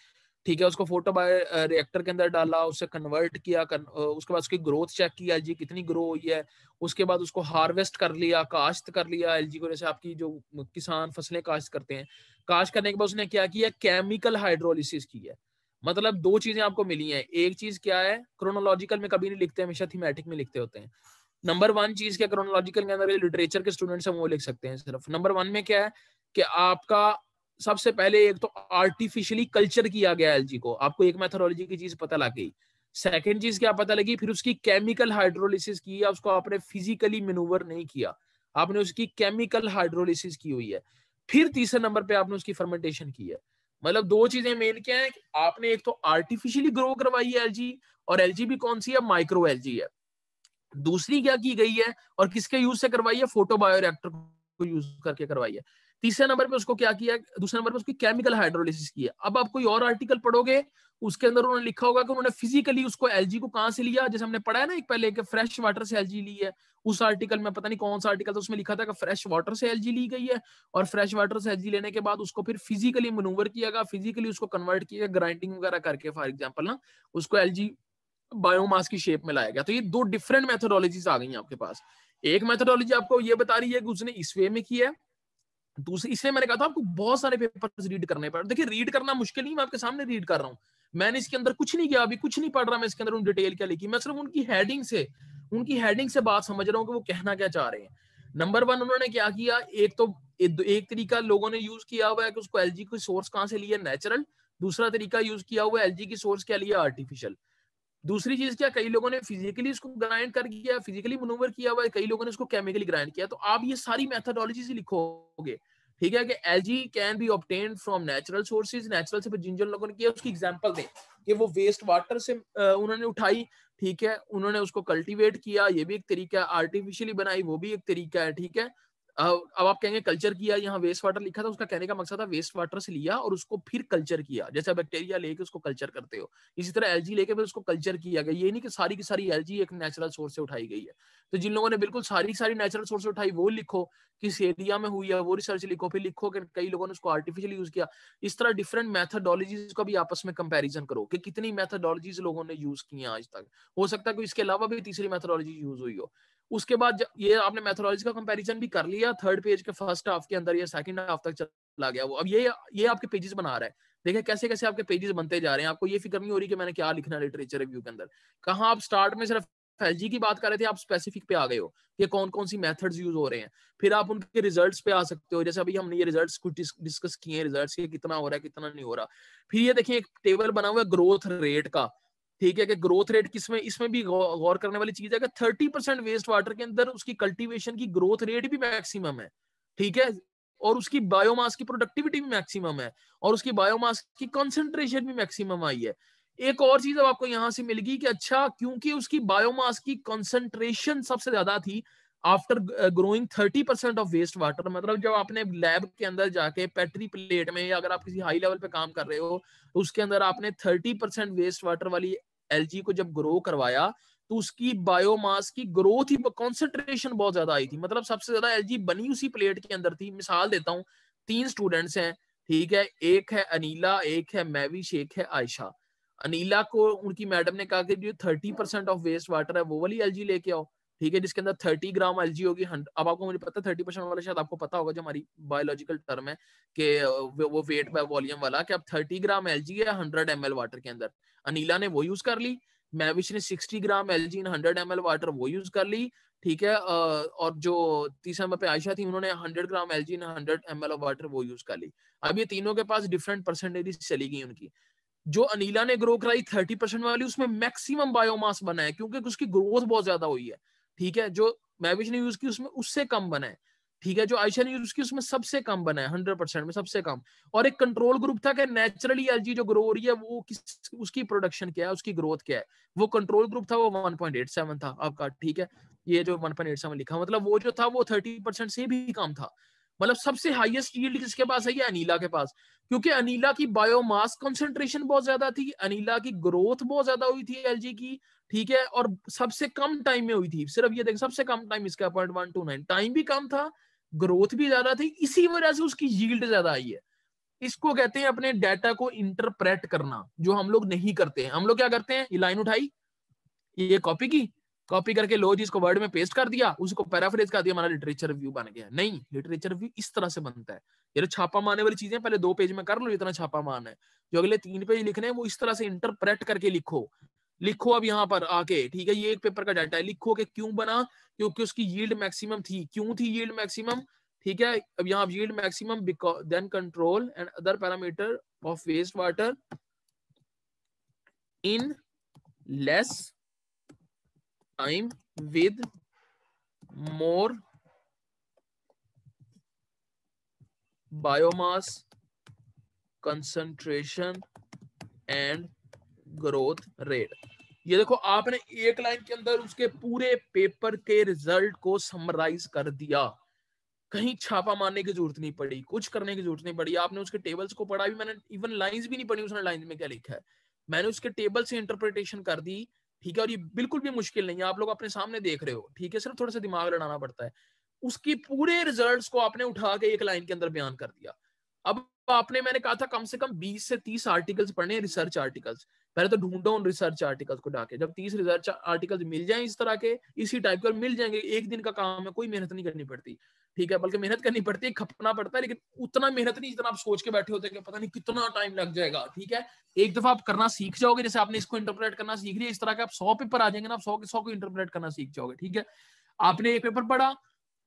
ठीक है उसको फोटो बाय रिएक्टर के अंदर डाला उसे कन्वर्ट किया कर, uh, उसके बाद उसकी ग्रोथ चेक किया जी कितनी ग्रो हुई है उसके बाद उसको हार्वेस्ट कर लिया काश्त कर लिया एल को जैसे आपकी जो किसान फसलें काश्त करते हैं काश्त करने के बाद उसने क्या किया केमिकल हाइड्रोलिसिस की है मतलब दो चीजें आपको मिली हैं एक चीज क्या है क्रोनोलॉजिकल में कभी नहीं लिखते हमेशा थीमेटिक में लिखते होते हैं नंबर वन चीज क्या क्रोनोलॉजिकल के अंदर लिटरेचर के स्टूडेंट्स हम वो लिख सकते हैं सिर्फ नंबर वन में क्या है कि आपका सबसे पहले एक तो आर्टिफिशियली कल्चर किया गया एल को आपको एक मैथोलॉजी की चीज पता लग गई सेकेंड चीज क्या पता लगी फिर उसकी केमिकल हाइड्रोलिसिस की या उसको आपने फिजिकली मेनूवर नहीं किया आपने उसकी केमिकल हाइड्रोलिसिस की हुई है फिर तीसरे नंबर पे आपने उसकी फर्मेंटेशन की है मतलब दो चीजें मेन क्या है आपने एक तो आर्टिफिशियली ग्रो करवाई है एलजी और एलजी भी कौन सी है माइक्रो एलजी है दूसरी क्या की गई है और किसके यूज से करवाई है फोटो बायोरिएक्टर को यूज करके करवाई है तीसरे नंबर पे उसको क्या किया दूसरे नंबर पे उसकी केमिकल हाइड्रोलिसिस किया अब आप कोई और आर्टिकल पढ़ोगे उसके अंदर उन्होंने लिखा होगा कि उन्होंने फिजिकली उसको एलजी को कहाँ से लिया जैसे हमने पढ़ा है ना एक पहले कि फ्रेश वाटर से एलजी ली है उस आर्टिकल में पता नहीं कौन सा आर्टिकल था उसमें लिखा था कि फ्रेश वाटर से एलजी ली गई है और फ्रेश वाटर से एलजी लेने के बाद उसको फिर फिजिकली मनूवर किया गया फिजिकली उसको कन्वर्ट किया गया ग्राइंडिंग वगैरह करके फॉर एग्जाम्पल ना उसको एलजी बायोमास की शेप में लाया गया तो ये दो डिफरेंट मेथोडोलॉजीज आ गई आपके पास एक मेथोडोलॉजी आपको ये बता रही है कि उसने इस वे में किया है दूसरी इसलिए मैंने कहा था आपको बहुत सारे पेपर्स रीड करने पड़े देखिए रीड करना मुश्किल नहीं मैं आपके सामने रीड कर रहा हूँ मैंने इसके अंदर कुछ नहीं किया अभी कुछ नहीं पढ़ रहा मैं इसके अंदर उन डिटेल क्या लिखी मैं सिर्फ उनकी हेडिंग से उनकी हेडिंग से बात समझ रहा हूँ कि वो कहना क्या चाह रहे हैं नंबर वन उन्होंने क्या किया एक तो एक तरीका लोगों ने यूज किया हुआ है कि उसको एलजी की सोर्स कहाँ से लिया नेचुरल दूसरा तरीका यूज किया हुआ है एलजी की सोर्स क्या लिया आर्टिफिशियल दूसरी चीज क्या कई लोगों ने फिजिकली इसको ग्राइंड कर किया फिजिकली मनोवर किया हुआ है कई लोगों ने इसको केमिकली ग्राइंड किया तो आप ये सारी मैथडोलॉजी से लिखोगे ठीक है कि algae can be obtained from natural sources natural से जिन जिन लोगों ने किया उसकी एग्जाम्पल दें कि वो वेस्ट वाटर से उन्होंने उठाई ठीक है उन्होंने उसको कल्टीवेट किया ये भी एक तरीका है आर्टिफिशियली बनाई वो भी एक तरीका है ठीक है अब आप कहेंगे कल्चर किया यहाँ वेस्ट वाटर लिखा था उसका कहने का मकसद था वेस्ट वाटर से लिया और उसको फिर कल्चर किया जैसे बैक्टीरिया लेके उसको कल्चर करते हो इसी तरह एलजी लेके फिर उसको कल्चर किया गया ये नहीं कि सारी की सारी एलजी एक नेचुरल सोर्स से उठाई गई है तो जिन लोगों ने बिल्कुल सारी सारी नेचुरल सोर्स से उठाई वो लिखो किस एरिया में हुई है वो रिसर्च लिखो फिर लिखो कि कई लोगों ने उसको आर्टिफिशियल यूज किया इस तरह डिफरेंट मैथडोलॉजीज का भी आपस में कंपेरिजन करो कि कितनी मैथडोलॉजीज लोगों ने यूज किया आज तक हो सकता है कि इसके अलावा भी तीसरी मैथडोलॉजी यूज हुई हो उसके बाद ये आपने मैथोलॉजी का कंपैरिजन भी कर लिया थर्ड पेज के फर्स्ट हाफ के अंदर या सेकंड हाफ तक चला गया वो अब ये ये आपके पेजेस बना रहा है देखिए कैसे कैसे आपके पेजेस बनते जा रहे हैं आपको ये फिक्र नहीं हो रही कि मैंने क्या लिखना लिटरेचर रिव्यू के अंदर कहा आप स्टार्ट में सिर्फ एस की बात कर रहे थे आप स्पेसिफिक पे आ गए हो कि कौन कौन सी मेथड्स यूज हो रहे हैं फिर आप उनके रिजल्ट्स पे आ सकते हो जैसे अभी हमने ये रिजल्ट्स कुछ डिस्कस किए हैं रिजल्ट्स के कितना हो रहा है कितना नहीं हो रहा फिर ये देखिए एक टेबल बना हुआ है ग्रोथ रेट का ठीक है कि ग्रोथ रेट किसमें इसमें भी गौर करने वाली चीज है कि थर्टी परसेंट वेस्ट वाटर के अंदर उसकी कल्टीवेशन की ग्रोथ रेट भी मैक्सिमम है ठीक है और उसकी बायोमास की प्रोडक्टिविटी भी मैक्सिमम है और उसकी बायोमास की कंसंट्रेशन भी मैक्सिमम आई है एक और चीज अब आपको यहां से मिलेगी कि अच्छा क्योंकि उसकी बायोमास की कंसंट्रेशन सबसे ज्यादा थी after growing thirty percent of waste water मतलब जब आपने लैब के अंदर जाके पैटरी प्लेट में या अगर आप किसी हाई लेवल पे काम कर रहे हो तो उसके अंदर आपने थर्टी परसेंट वेस्ट वाटर वाली एल को जब ग्रो करवाया तो उसकी बायोमास की ग्रोथ ही कॉन्सेंट्रेशन बहुत ज्यादा आई थी मतलब सबसे ज्यादा एल बनी उसी प्लेट के अंदर थी मिसाल देता हूँ तीन स्टूडेंट्स हैं ठीक है एक है अनिला एक है मैविश एक है आयशा अनिला को उनकी मैडम ने कहा कि जो thirty percent of waste water है वो वाली एल लेके आओ ठीक है जिसके अंदर थर्टी ग्राम एलजी होगी अब आपको मुझे पता थर्टी परसेंट वाला शायद आपको पता होगा जो हमारी बायोलॉजिकल टर्म है कि वो वेट बाय वॉल्यूम वाला कि अब थर्टी ग्राम एलजी है हंड्रेड एम वाटर के अंदर अनिला ने वो यूज कर ली मैविश ने sixty gram algae in hundred M water वो यूज कर ली ठीक है और जो तीसरे नंबर पे आयशा थी उन्होंने hundred gram algae in hundred M L water वो यूज कर ली अब ये तीनों के पास डिफरेंट परसेंटेज चली गई उनकी जो अनिला ने ग्रो कराई थर्टी परसेंट वाली उसमें मैक्सिमम बायोमास बना है क्योंकि उसकी ग्रोथ बहुत ज्यादा हुई है ठीक है जो मैविश ने यूज की उसमें उससे कम बना है ठीक है जो आयशा ने यूज की उसमें सबसे कम बना है हंड्रेड परसेंट में सबसे कम और एक कंट्रोल ग्रुप था कि नेचुरली एलजी जो ग्रो हो रही है वो किस उसकी प्रोडक्शन क्या है उसकी ग्रोथ क्या है वो कंट्रोल ग्रुप था वो 1.87 था आपका ठीक है ये जो 1.87 लिखा मतलब वो जो था वो 30 परसेंट से भी कम था मतलब सबसे हाईएस्ट यील्ड किसके पास है ये अनिला के पास क्योंकि अनिला की बायोमास कंसंट्रेशन बहुत ज्यादा थी अनिला की ग्रोथ बहुत ज्यादा हुई थी एलजी की ठीक है और सबसे कम टाइम में हुई थी सिर्फ ये देख सबसे कम टाइम इसका point one two nine time भी कम था ग्रोथ भी ज्यादा थी इसी वजह से उसकी यील्ड ज्यादा आई है इसको कहते हैं अपने डाटा को इंटरप्रेट करना जो हम लोग नहीं करते हैं हम लोग क्या करते हैं ये लाइन उठाई ये कॉपी की कॉपी करके लो जी इसको वर्ड में पेस्ट कर दिया उसको पैराफ्रेज कर दिया हमारा लिटरेचर व्यू बन गया नहीं लिटरेचर व्यू इस तरह से बनता है ये छापा मारने वाली चीजें पहले दो पेज में कर लो इतना छापा मारना है जो अगले तीन पेज लिखने हैं वो इस तरह से इंटरप्रेट करके लिखो लिखो अब यहाँ पर आके ठीक है ये एक पेपर का डाटा है लिखो कि क्यों बना क्योंकि उसकी यील्ड मैक्सिमम थी क्यों थी यील्ड मैक्सिमम ठीक है अब यहाँ yield maximum than control and other parameter of waste water in less time with more biomass concentration and growth rate ये देखो आपने एक लाइन के अंदर उसके पूरे पेपर के रिजल्ट को समराइज कर दिया कहीं छापा मारने की जरूरत नहीं पड़ी कुछ करने की जरूरत नहीं पड़ी आपने उसके टेबल्स को पढ़ा भी मैंने इवन लाइंस भी नहीं पढ़ी उसने लाइंस में क्या लिखा है मैंने उसके टेबल से इंटरप्रिटेशन कर दी ठीक है और ये बिल्कुल भी मुश्किल नहीं है आप लोग अपने सामने देख रहे हो ठीक है सिर्फ थोड़ा सा दिमाग लड़ाना पड़ता है उसकी पूरे रिजल्ट को आपने उठा के एक लाइन के अंदर बयान कर दिया अब आपने मैंने कहा था कम से कम 20 से 30 आर्टिकल्स पढ़ने रिसर्च आर्टिकल्स पहले तो ढूंढो उन रिसर्च आर्टिकल्स को डाके जब तीस रिसर्च आर्टिकल्स मिल जाए इस तरह के इसी टाइप के मिल जाएंगे एक दिन का काम है कोई मेहनत नहीं करनी पड़ती ठीक है बल्कि मेहनत करनी पड़ती है खपना पड़ता है लेकिन उतना मेहनत नहीं जितना आप सोच के बैठे होते हैं कि पता नहीं कितना टाइम लग जाएगा ठीक है एक दफा आप करना सीख जाओगे जैसे आपने इसको इंटरप्रेट करना सीख लिया इस तरह के आप सौ पेपर आ जाएंगे ना आप सौ के सौ को इंटरप्रेट करना सीख जाओगे ठीक है आपने एक पेपर पढ़ा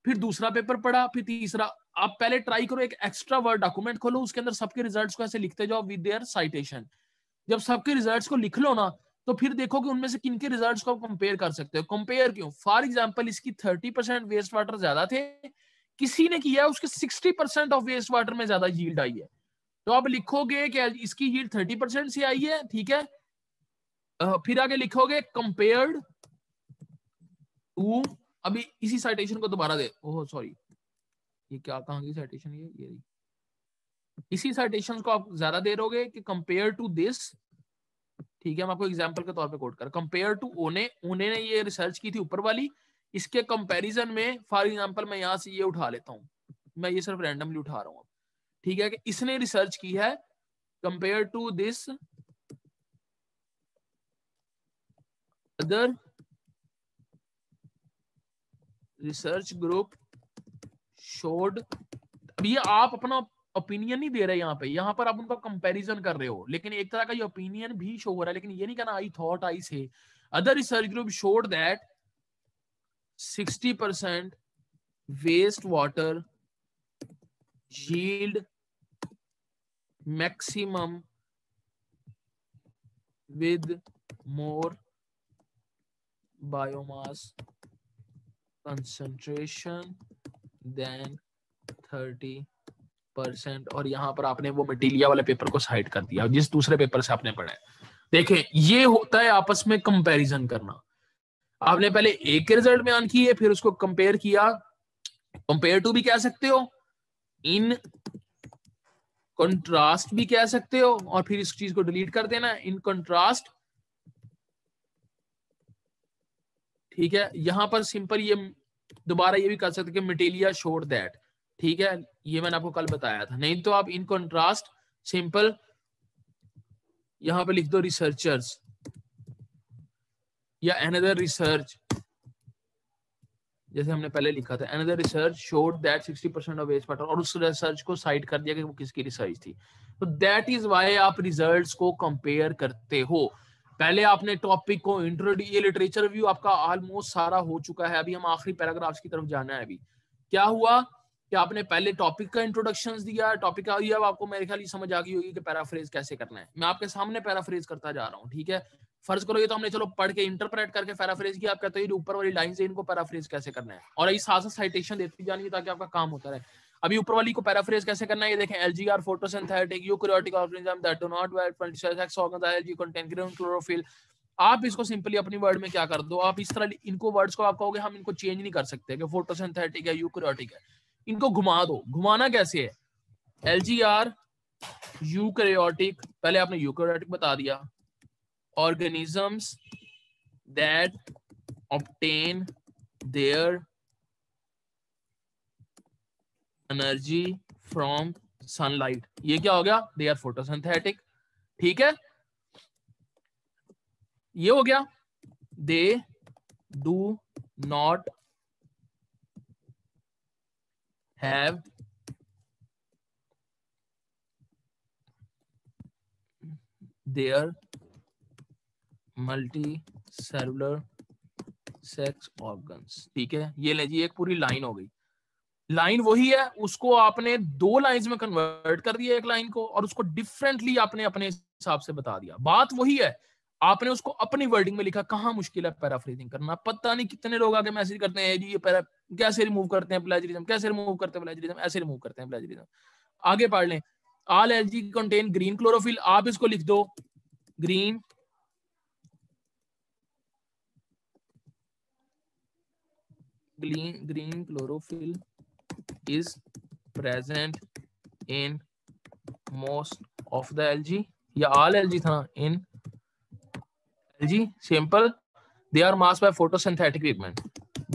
फिर दूसरा पेपर पढ़ा फिर तीसरा आप पहले ट्राई करो एक एक्स्ट्रा वर्ड डॉक्यूमेंट खोलो उसके अंदर सबके रिजल्ट्स को ऐसे लिखते जाओ विद देयर साइटेशन जब सबके रिजल्ट्स को लिख लो ना तो फिर देखो कि उनमें से किन के रिजल्ट्स को कंपेयर कर सकते हो कंपेयर क्यों फॉर एग्जांपल इसकी 30 परसेंट वेस्ट वाटर ज्यादा थे किसी ने किया उसके 60 परसेंट ऑफ वेस्ट वाटर में ज्यादा यील्ड आई है तो आप लिखोगे कि इसकी यील्ड 30 परसेंट से आई है ठीक है फिर आगे लिखोगे कंपेयर्ड टू अभी इसी साइटेशन को दोबारा दे ओह सॉरी ये क्या कहा की साइटेशन ये ये इसी साइटेशन को आप ज्यादा देर हो गए कि कंपेयर टू दिस ठीक है हम आपको एग्जाम्पल के तौर पे कोट कर कंपेयर टू ओने ओने ने ये रिसर्च की थी ऊपर वाली इसके कंपैरिजन में फॉर एग्जाम्पल मैं यहाँ से ये उठा लेता हूँ मैं ये सिर्फ रैंडमली उठा रहा हूँ ठीक है कि इसने रिसर्च की है compare to this other research group showed अब ये आप अपना ओपिनियन नहीं दे रहे यहाँ पे यहाँ पर आप उनका कंपैरिजन कर रहे हो लेकिन एक तरह का ये ओपिनियन भी शो हो रहा है लेकिन ये नहीं कहना आई thought I say other research group showed that 60 percent waste water yield maximum with more biomass concentration than 30 percent और यहाँ पर आपने वो मटीलिया वाले पेपर को साइड कर दिया जिस दूसरे पेपर से आपने पढ़ा है देखे ये होता है आपस में कंपेरिजन करना आपने पहले एक के रिजल्ट बयान किए फिर उसको कंपेयर किया कंपेयर टू भी कह सकते हो इन कंट्रास्ट भी कह सकते हो और फिर इस चीज को डिलीट कर देना इन कंट्रास्ट ठीक है यहां पर सिंपल ये दोबारा ये भी कर सकते कि मटेरिया शोर दैट ठीक है ये मैंने आपको कल बताया था नहीं तो आप इन कंट्रास्ट सिंपल यहां पे लिख दो रिसर्चर्स या अनदर रिसर्च जैसे हमने पहले लिखा था another research showed that 60 percent of waste water और उस रिसर्च को साइड कर दिया कि वो किसकी रिसर्च थी तो दैट इज वाई आप रिजल्ट को कंपेयर करते हो पहले आपने टॉपिक को इंट्रोड्यू ये लिटरेचर रिव्यू आपका ऑलमोस्ट सारा हो चुका है अभी हम आखिरी पैराग्राफ्स की तरफ जाना है अभी क्या हुआ कि आपने पहले टॉपिक का इंट्रोडक्शन दिया टॉपिक का अब आपको मेरे ख्याल समझ आ गई होगी कि पैराफ्रेज कैसे करना है मैं आपके सामने पैराफ्रेज करता जा रहा हूँ ठीक है फर्ज करो ये तो हमने चलो पढ़ के इंटरप्रेट करके पैराफ्रेज किया आप कहते हैं ऊपर वाली लाइन से इनको पैराफ्रेज कैसे करना है और ये साथ साथ साइटेशन देती जानी ताकि आपका काम होता रहे अभी ऊपर वाली को पैराफ्रेज कैसे करना है ये देखें algae are photosynthetic eukaryotic organism chlorophyll आप इसको सिंपली अपनी वर्ड में क्या कर दो आप इस तरह इनको वर्ड्स को आप कहोगे हम इनको चेंज नहीं कर सकते कि फोटोसिंथेटिक है यूकैरियोटिक है इनको घुमा दो घुमाना कैसे है एल जी आर यूकरियोटिक पहले आपने यूकरियोटिक बता दिया organisms that obtain their energy from sunlight ये क्या हो गया दे आर फोटोसिंथेटिक ठीक है ये हो गया they do not have their cellular sex organs ठीक है ये ले जी एक पूरी लाइन हो गई लाइन वही है उसको आपने दो लाइंस में कन्वर्ट कर दिया एक लाइन को और उसको डिफरेंटली आपने अपने हिसाब से बता दिया बात वही है आपने उसको अपनी वर्डिंग में लिखा कहाँ मुश्किल है पैराफ्रेजिंग करना पता नहीं कितने लोग आगे मैसेज करते हैं जी ये पैरा कैसे रिमूव करते हैं प्लेजरिज्म कैसे रिमूव करते हैं प्लेजरिज्म ऐसे रिमूव करते हैं प्लेजरिज्म आगे पढ़ लें all algae contain green chlorophyll आप इसको लिख दो green green green chlorophyll is present in most of the algae या all algae था इन जी simple they are masked by photosynthetic pigment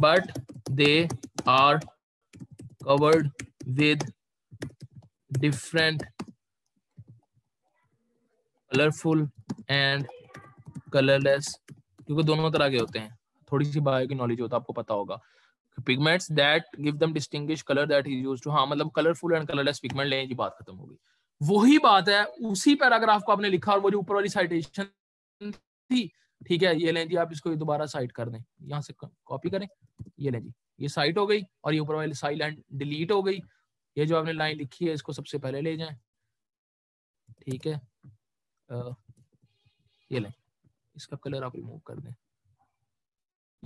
but they are covered with different colorful and colorless क्योंकि दोनों तरह के होते हैं थोड़ी सी बायो की नॉलेज होता है आपको पता होगा pigments that give them distinguish colour that is used to हां मतलब कलरफुल एंड कलरलेस पिगमेंट लेने की बात खत्म हो गई वही बात है उसी पैराग्राफ को आपने लिखा और वो जो ऊपर वाली साइटेशन थी ठीक है ये लें जी आप इसको दोबारा साइट कर दें यहाँ से कॉपी करें ये लें जी ये साइट हो गई और ये ऊपर वाली लाइन डिलीट हो गई ये जो आपने लाइन लिखी है इसको सबसे पहले ले जाए ठीक है ये लें इसका कलर आप रिमूव कर दें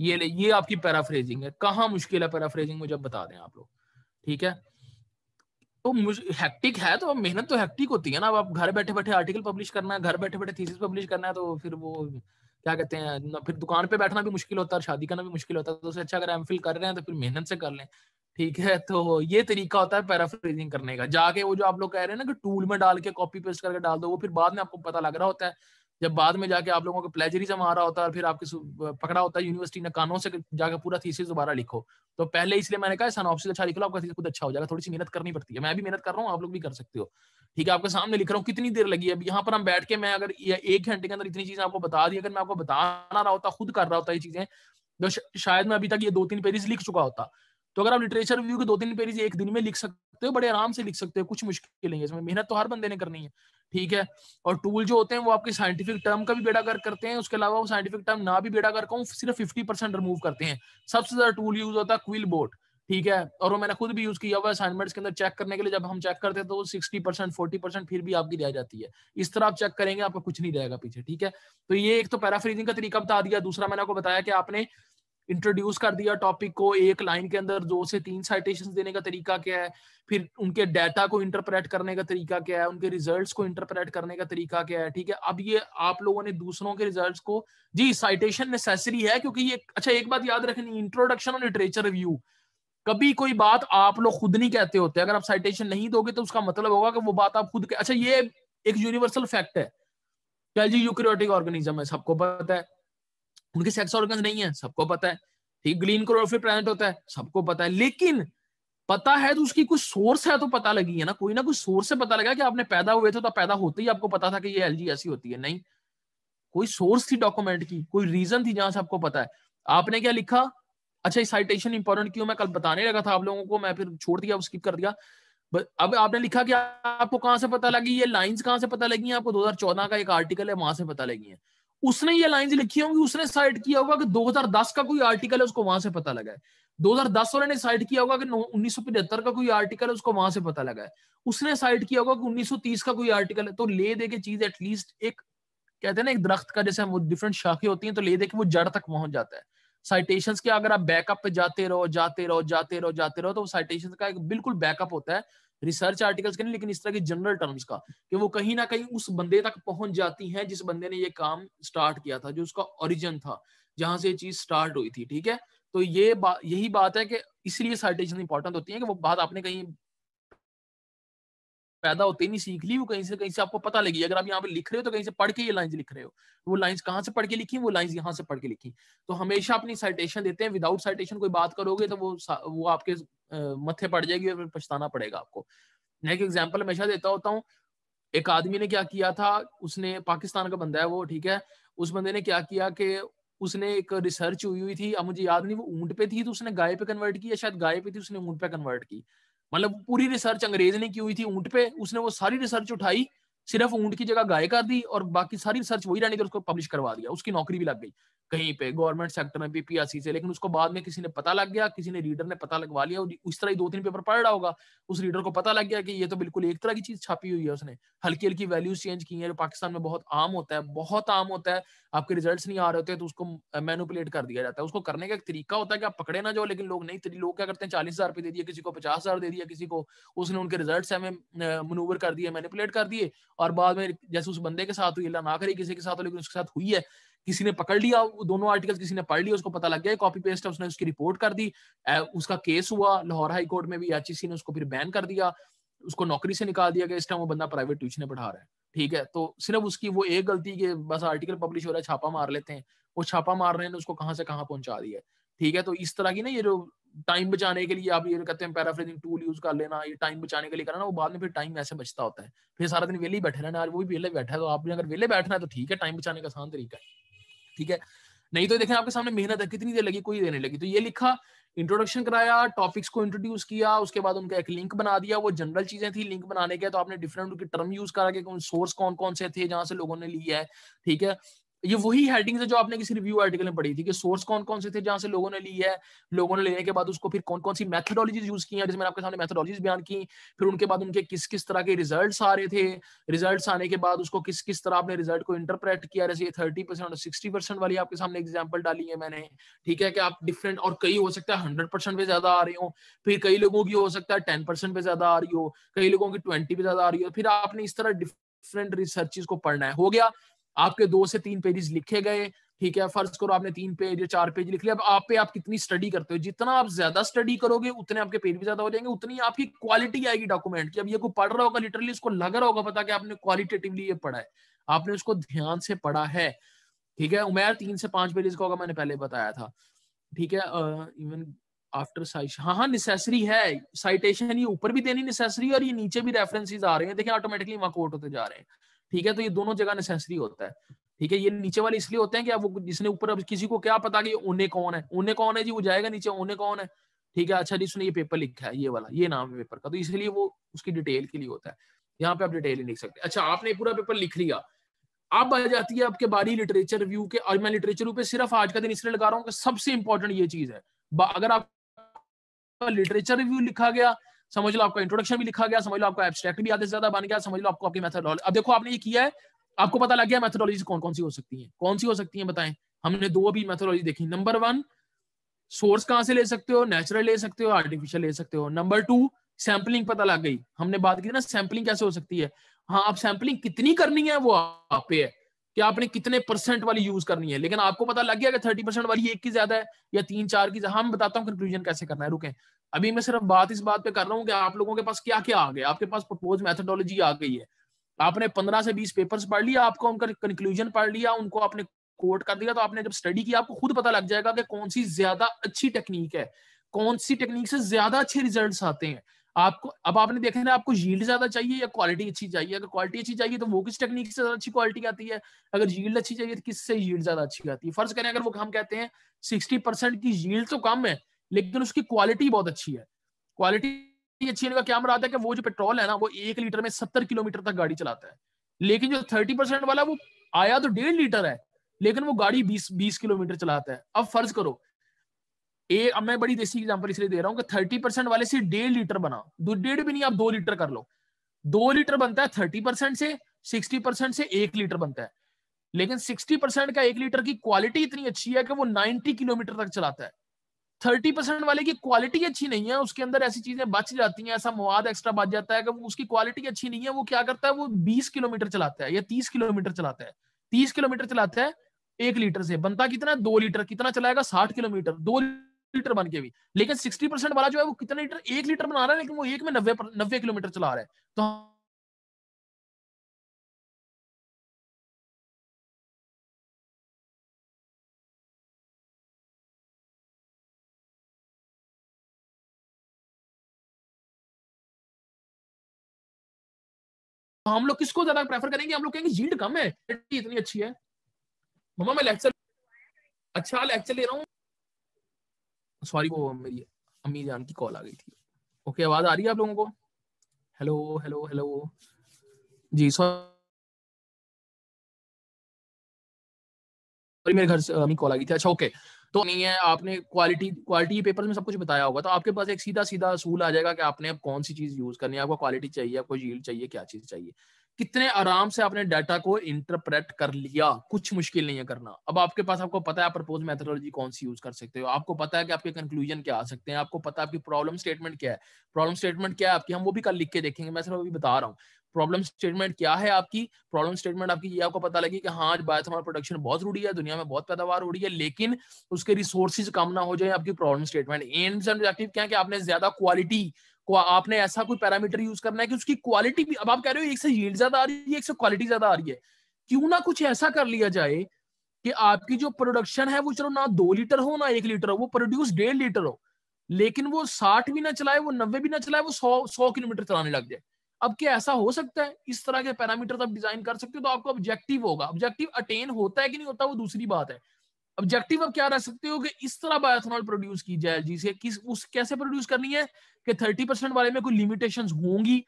ये ले ये आपकी पैराफ्रेजिंग है कहा मुश्किल है पैराफ्रेजिंग मुझे बता दें आप लोग ठीक है तो मुझे हैक्टिक है तो मेहनत तो हैक्टिक होती है ना अब आप घर बैठे बैठे आर्टिकल पब्लिश करना है घर बैठे बैठे थीसिस पब्लिश करना है तो फिर वो क्या कहते हैं फिर दुकान पे बैठना भी मुश्किल होता है शादी करना भी मुश्किल होता है तो उससे अच्छा अगर एम फिल कर रहे हैं तो फिर मेहनत से कर लें ठीक है तो ये तरीका होता है पैराफ्रेजिंग करने का जाके वो जो आप लोग कह रहे हैं ना कि टूल में डाल के कॉपी पेस्ट करके डाल दो वो फिर बाद में आपको पता लग रहा होता है जब बाद में जाके आप लोगों को प्लेजरिज्म आ रहा होता है फिर आपके पकड़ा होता है यूनिवर्सिटी ने कानों से जाकर पूरा थीसिस दोबारा लिखो तो पहले इसलिए मैंने कहा सनॉप्सिस अच्छा लिख लो आपका थीसिस खुद अच्छा हो जाएगा थोड़ी सी मेहनत करनी पड़ती है मैं भी मेहनत कर रहा हूँ आप लोग भी कर सकते हो ठीक है आपके सामने लिख रहा हूँ कितनी देर लगी है अब यहाँ पर हम बैठ के मैं अगर एक घंटे के अंदर इतनी चीजें आपको बता दी अगर मैं आपको बताना रहा होता खुद कर रहा होता ये चीजें तो शायद मैं अभी तक ये दो तीन पेज लिख चुका होता तो अगर आप लिटरेचर रिव्यू के दो तीन पेरीज एक दिन में लिख सकते सकते हो बड़े आराम से लिख सकते हो कुछ मुश्किल नहीं है इसमें मेहनत तो हर बंदे ने करनी है ठीक है और टूल जो होते हैं वो आपके साइंटिफिक टर्म का भी बेड़ा कर करते हैं उसके अलावा वो साइंटिफिक टर्म ना भी बेड़ा कर कहूँ सिर्फ फिफ्टी परसेंट रिमूव करते हैं सबसे ज्यादा टूल यूज होता है क्विल बोर्ड ठीक है और वो मैंने खुद भी यूज किया हुआ असाइनमेंट्स के अंदर चेक करने के लिए जब हम चेक करते हैं तो सिक्सटी परसेंट फोर्टी परसेंट फिर भी आपकी रह जाती है इस तरह आप चेक करेंगे आपका कुछ नहीं रहेगा पीछे ठीक है तो ये एक तो पैराफ्रीजिंग का तरीका बता दिया दूसरा मैंने आपको बताया कि आपने इंट्रोड्यूस कर दिया टॉपिक को एक लाइन के अंदर दो से तीन साइटेशन देने का तरीका क्या है फिर उनके डाटा को इंटरप्रेट करने का तरीका क्या है उनके रिजल्ट को इंटरप्रेट करने का तरीका क्या है ठीक है अब ये आप लोगों ने दूसरों के रिजल्ट को जी साइटेशन नेसेसरी है क्योंकि ये अच्छा एक बात याद रखनी इंट्रोडक्शन और लिटरेचर रिव्यू कभी कोई बात आप लोग खुद नहीं कहते होते अगर आप साइटेशन नहीं दोगे तो उसका मतलब होगा कि वो बात आप खुद के अच्छा ये एक यूनिवर्सल फैक्ट है जी यूक्रियोटिक ऑर्गेनिज्म है सबको पता है उनके सेक्स ऑर्गन नहीं है सबको पता है ठीक ग्रीन क्लोरोफिल प्रेजेंट होता है सबको पता है लेकिन पता है तो उसकी कुछ सोर्स है तो पता लगी है ना कोई ना कोई सोर्स से पता लगा कि आपने पैदा हुए थे तो पैदा होते ही आपको पता था कि ये एलजी ऐसी होती है नहीं कोई सोर्स थी डॉक्यूमेंट की कोई रीजन थी जहां से आपको पता है आपने क्या लिखा अच्छा साइटेशन इंपॉर्टेंट क्यों मैं कल बताने लगा था आप लोगों को मैं फिर छोड़ दिया स्किप कर दिया अब आपने लिखा कि आपको कहाँ से पता लगी ये लाइंस कहाँ से पता लगी है आपको 2014 का एक आर्टिकल है वहां से पता लगी है उसने ये लाइन लिखी होंगी उसने साइड किया होगा कि 2010 का कोई आर्टिकल है उसको वहां से पता लगा है 2010 वाले ने साइड किया होगा कि उन्नीस का कोई आर्टिकल है उसको वहां से पता लगा है उसने साइड किया होगा कि 1930 का कोई आर्टिकल है तो ले दे के चीज एटलीस्ट एक कहते हैं ना एक दरख्त का जैसे हम डिफरेंट शाखे होती हैं तो ले दे के वो जड़ तक पहुंच जाता है साइटेशन के अगर आप बैकअप पे जाते रहो जाते रहो जाते रहो जाते रहो तो साइटेशन का एक बिल्कुल बैकअप होता है रिसर्च आर्टिकल्स के नहीं लेकिन इस तरह के जनरल टर्म्स का कि वो कहीं ना कहीं उस बंदे तक पहुंच जाती हैं जिस बंदे ने ये काम स्टार्ट किया था जो उसका ओरिजिन था जहां से ये चीज स्टार्ट हुई थी ठीक है तो ये बा, यही बात है कि इसलिए साइटेशन इंपॉर्टेंट होती है कि वो बात आपने कहीं पैदा होते नहीं सीख ली वो कहीं से कहीं से आपको पता लगी अगर आप यहाँ पे लिख रहे हो तो कहीं से पढ़ के ये लाइन्स लिख रहे हो वो लाइन्स कहाँ से पढ़ के लिखी वो लाइन्स यहाँ से पढ़ के लिखी तो हमेशा अपनी साइटेशन देते हैं विदाउट साइटेशन कोई बात करोगे तो वो वो आपके मत्थे पड़ जाएगी और पछताना पड़ेगा आपको मैं एक एग्जाम्पल हमेशा देता होता हूँ एक आदमी ने क्या किया था उसने पाकिस्तान का बंदा है वो ठीक है उस बंदे ने क्या किया कि उसने एक रिसर्च हुई हुई थी अब मुझे याद नहीं वो ऊंट पे थी तो उसने गाय पे कन्वर्ट किया या शायद गाय पे थी उसने ऊंट पे कन्वर्ट की मतलब पूरी रिसर्च अंग्रेज ने की हुई थी ऊंट पे उसने वो सारी रिसर्च उठाई सिर्फ ऊंट की जगह गाय कर दी और बाकी सारी रिसर्च वही रहने थी उसको पब्लिश करवा दिया उसकी नौकरी भी लग गई कहीं पे गवर्नमेंट सेक्टर में भी से लेकिन उसको बाद में किसी ने पता लग गया किसी ने रीडर ने पता लगवा लिया उस तरह ही दो तीन पेपर पढ़ रहा होगा उस रीडर को पता लग गया कि ये तो बिल्कुल एक तरह की चीज छापी हुई है उसने हल्की हल्की वैल्यूज चेंज की है जो पाकिस्तान में बहुत आम होता है बहुत आम होता है आपके रिजल्ट नहीं आ रहे होते तो उसको मैनुपुलेट कर दिया जाता है उसको करने का एक तरीका होता है कि आप पकड़े ना जाओ लेकिन लोग नहीं तो लोग क्या करते हैं चालीस हजार रुपये दे दिए किसी को पचास हजार दे दिया किसी को उसने उनके रिजल्ट हमें मनूवर कर दिए मैनुपुलेट कर दिए और बाद में जैसे उस बंदे के साथ हुई अल्लाह ना करे किसी के साथ हो लेकिन उसके साथ हुई है किसी ने पकड़ लिया दोनों आर्टिकल किसी ने पढ़ लिया उसको पता लग गया कॉपी पेस्ट है उसने उसकी रिपोर्ट कर दी उसका केस हुआ लाहौर हाई कोर्ट में भी एचईसी ने उसको फिर बैन कर दिया उसको नौकरी से निकाल दिया गया इस टाइम वो बंदा प्राइवेट ट्यूशन पढ़ा रहा है ठीक है तो सिर्फ उसकी वो एक गलती के बस आर्टिकल पब्लिश हो रहा है छापा मार लेते हैं वो छापा मार रहे हैं उसको कहाँ से कहाँ पहुंचा दिया है ठीक है तो इस तरह की ना ये जो टाइम बचाने के लिए आप ये कहते हैं पैराफ्रेजिंग टूल यूज कर लेना ये टाइम बचाने के लिए करना वो बाद में फिर टाइम ऐसे बचता होता है फिर सारा दिन वेले ही बैठे रहना आज वो भी वेले बैठा है तो आपने अगर वेले बैठना है तो ठीक है टाइम बचाने का आसान तरीका है ठीक है नहीं तो देखें आपके सामने मेहनत है कितनी देर लगी कोई देने लगी तो ये लिखा इंट्रोडक्शन कराया टॉपिक्स को इंट्रोड्यूस किया उसके बाद उनका एक लिंक बना दिया वो जनरल चीजें थी लिंक बनाने के तो आपने डिफरेंट उनके टर्म यूज करा के सोर्स कौन कौन से थे जहां से लोगों ने लिया है ठीक है ये वही हेडिंग है जो आपने किसी रिव्यू आर्टिकल में पढ़ी थी कि सोर्स कौन कौन से थे जहां से लोगों ने ली है लोगों ने लेने के बाद उसको फिर कौन कौन सी मैथडोलॉजीज यूज की है जिसमें आपके सामने मैथडोलॉजीज बयान की फिर उनके बाद उनके किस किस तरह के रिजल्ट आ रहे थे रिजल्ट आने के बाद उसको किस किस तरह आपने रिजल्ट को इंटरप्रेट किया जैसे थर्टी परसेंट और सिक्सटी परसेंट वाली आपके सामने एग्जाम्पल डाली है मैंने ठीक है कि आप डिफरेंट और कई हो सकता है हंड्रेड परसेंट पे ज्यादा आ रही हो फिर कई लोगों की हो सकता है टेन परसेंट पे ज्यादा आ रही हो कई लोगों की ट्वेंटी पे ज्यादा आ रही हो फिर आपने इस तरह डिफरेंट रिसर्चेज को पढ़ना है हो गया आपके दो से तीन पेजेस लिखे गए ठीक है फर्ज करो आपने तीन पेज या चार पेज लिख लिया अब आप पे आप कितनी स्टडी करते हो जितना आप ज्यादा स्टडी करोगे उतने आपके पेज भी ज्यादा हो जाएंगे उतनी आपकी क्वालिटी आएगी डॉक्यूमेंट की अब ये को पढ़ रहा होगा लिटरली उसको लग रहा होगा पता कि आपने क्वालिटेटिवली ये पढ़ा है आपने उसको ध्यान से पढ़ा है ठीक है उमेर तीन से पांच पेजेस का होगा मैंने पहले बताया था ठीक है इवन आफ्टर साइश हाँ हाँ नेसेसरी है साइटेशन ये ऊपर भी देनी नेसेसरी और ये नीचे भी रेफरेंसेज आ रहे हैं देखिए ऑटोमेटिकली वहां कोट होते जा रहे हैं ठीक है तो ये दोनों जगह नेसेसरी होता है ठीक है ये नीचे वाले इसलिए होते हैं कि आप वो जिसने ऊपर अब किसी को क्या पता कि ओने कौन है ओने कौन है जी वो जाएगा नीचे ओने कौन है ठीक है अच्छा जी उसने ये पेपर लिखा है ये वाला ये नाम है पेपर का तो इसलिए वो उसकी डिटेल के लिए होता है यहाँ पे आप डिटेल ही लिख सकते अच्छा आपने पूरा पेपर लिख लिया अब आ जाती है आपके बारी लिटरेचर रिव्यू के और मैं लिटरेचर पे सिर्फ आज का दिन इसलिए लगा रहा हूँ सबसे इंपॉर्टेंट ये चीज है अगर आप लिटरेचर रिव्यू लिखा गया समझ लो आपका इंट्रोडक्शन भी लिखा गया समझ लो आपका एब्सट्रैक्ट भी आधे से ज्यादा बन गया समझ लो आपको आपकी मेथडोलॉजी अब देखो आपने ये किया है आपको पता लग गया मेथडोलॉजी कौन कौन सी हो सकती है कौन सी हो सकती है बताएं हमने दो भी मेथोडोलॉजी देखी नंबर वन सोर्स कहाँ से ले सकते हो नेचुरल ले सकते हो आर्टिफिशियल ले सकते हो नंबर टू सैम्पलिंग पता लग गई हमने बात की ना सैम्पलिंग कैसे हो सकती है हाँ आप सैम्पलिंग कितनी करनी है वो आप पे है कि आपने कितने परसेंट वाली यूज करनी है लेकिन आपको पता लग गया कि थर्टी परसेंट वाली एक की ज्यादा है या तीन चार की ज्यादा हम बताता हूँ कंक्लूजन कैसे करना है रुके अभी मैं सिर्फ बात इस बात पे कर रहा हूँ कि आप लोगों के पास क्या क्या आ गया आपके पास प्रपोज मैथडोलॉजी आ गई है आपने पंद्रह से बीस पेपर्स पढ़ लिया आपको उनका कंक्लूजन पढ़ लिया उनको आपने कोट कर दिया तो आपने जब स्टडी किया आपको खुद पता लग जाएगा कि कौन सी ज्यादा अच्छी टेक्निक है कौन सी टेक्निक से ज्यादा अच्छे रिजल्ट आते हैं आपको अब आपने देखा ना आपको यील्ड ज्यादा चाहिए या क्वालिटी अच्छी चाहिए अगर क्वालिटी अच्छी चाहिए तो वो किस टेक्निक से ज्यादा अच्छी क्वालिटी आती है अगर यील्ड अच्छी चाहिए तो किससे यील्ड ज्यादा अच्छी आती है फर्ज करें अगर वो हम कहते हैं सिक्सटी परसेंट की यील्ड तो कम है लेकिन उसकी क्वालिटी बहुत अच्छी है क्वालिटी अच्छी है क्या मराद है कि वो जो पेट्रोल है ना वो एक लीटर में सत्तर किलोमीटर तक गाड़ी चलाता है लेकिन जो थर्टी परसेंट वाला वो आया तो डेढ़ लीटर है लेकिन वो गाड़ी बीस बीस किलोमीटर चलाता है अब फर्ज करो ए अब मैं बड़ी देसी एग्जाम्पल इसलिए दे रहा हूँ कि थर्टी परसेंट वाले से डेढ़ लीटर बना डेढ़ भी नहीं आप दो लीटर कर लो दो लीटर बनता है थर्टी परसेंट से सिक्सटी परसेंट से एक लीटर बनता है लेकिन सिक्सटी परसेंट का एक लीटर की क्वालिटी इतनी अच्छी है कि वो नाइनटी किलोमीटर तक चलाता है थर्टी परसेंट वाले की क्वालिटी अच्छी नहीं है उसके अंदर ऐसी चीजें बच जाती हैं ऐसा मवाद एक्स्ट्रा बच जाता है कि उसकी क्वालिटी अच्छी नहीं है वो क्या करता है वो बीस किलोमीटर चलाता है या तीस किलोमीटर चलाता है तीस किलोमीटर चलाता है एक लीटर से बनता कितना दो लीटर कितना चलाएगा साठ किलोमीटर दो लीटर बन के भी लेकिन सिक्सटी परसेंट वाला जो है वो कितना लीटर एक लीटर बना रहा है लेकिन वो एक में नब्बे नब्बे किलोमीटर चला रहा है तो हम लोग किसको ज्यादा प्रेफर करेंगे हम लोग कहेंगे यील्ड कम है इतनी अच्छी है मम्मा मैं लेक्चर अच्छा लेक्चर ले रहा हूँ सॉरी वो मेरी अम्मी जान की कॉल आ गई थी ओके आवाज आ रही है आप लोगों को हेलो हेलो हेलो जी सॉरी मेरे घर से अम्मी कॉल आ गई थी अच्छा ओके तो नहीं है आपने क्वालिटी क्वालिटी पेपर में सब कुछ बताया होगा तो आपके पास एक सीधा सीधा असूल आ जाएगा कि आपने अब कौन सी चीज यूज करनी है आपको क्वालिटी चाहिए आपको यील्ड चाहिए क्या चीज चाहिए कितने आराम से आपने डाटा को इंटरप्रेट कर लिया कुछ मुश्किल नहीं है करना अब आपके पास आपको पता है आप प्रपोज मेथोडोलॉजी कौन सी यूज कर सकते हो आपको पता है कि आपके कंक्लूजन क्या आ सकते हैं आपको पता है आपकी प्रॉब्लम स्टेटमेंट क्या है प्रॉब्लम स्टेटमेंट क्या है आपकी हम वो भी कल लिख के देखेंगे मैं सिर्फ अभी बता रहा हूँ प्रॉब्लम स्टेटमेंट क्या है आपकी प्रॉब्लम स्टेटमेंट आपकी ये आपको पता लगी कि हाँ आज बायोथर्मल प्रोडक्शन बहुत उड़ी है दुनिया में बहुत पैदावार हो रही है लेकिन उसके रिसोर्सेज कम ना हो जाए आपकी problem statement aims and objective क्या है कि आपने ज्यादा क्वालिटी को आपने ऐसा कोई पैरामीटर यूज करना है कि उसकी क्वालिटी भी अब आप कह रहे हो एक से यील्ड ज्यादा आ रही है एक से क्वालिटी ज्यादा आ रही है क्यों ना कुछ ऐसा कर लिया जाए कि आपकी जो प्रोडक्शन है वो चलो ना दो लीटर हो ना एक लीटर हो वो प्रोड्यूस डेढ़ लीटर हो लेकिन वो साठ भी ना चलाए वो नब्बे भी ना चलाए वो सौ सौ किलोमीटर चलाने लग जाए अब क्या ऐसा हो सकता है इस तरह के पैरामीटर आप डिजाइन कर सकते हो तो आपको ऑब्जेक्टिव होगा ऑब्जेक्टिव अटेन होता है कि नहीं होता वो दूसरी बात है ऑब्जेक्टिव अब क्या रह सकते हो कि इस तरह बायोथनॉल प्रोड्यूस की जाए जिसे किस उस कैसे प्रोड्यूस करनी है कि थर्टी परसेंट वाले में कोई लिमिटेशन होंगी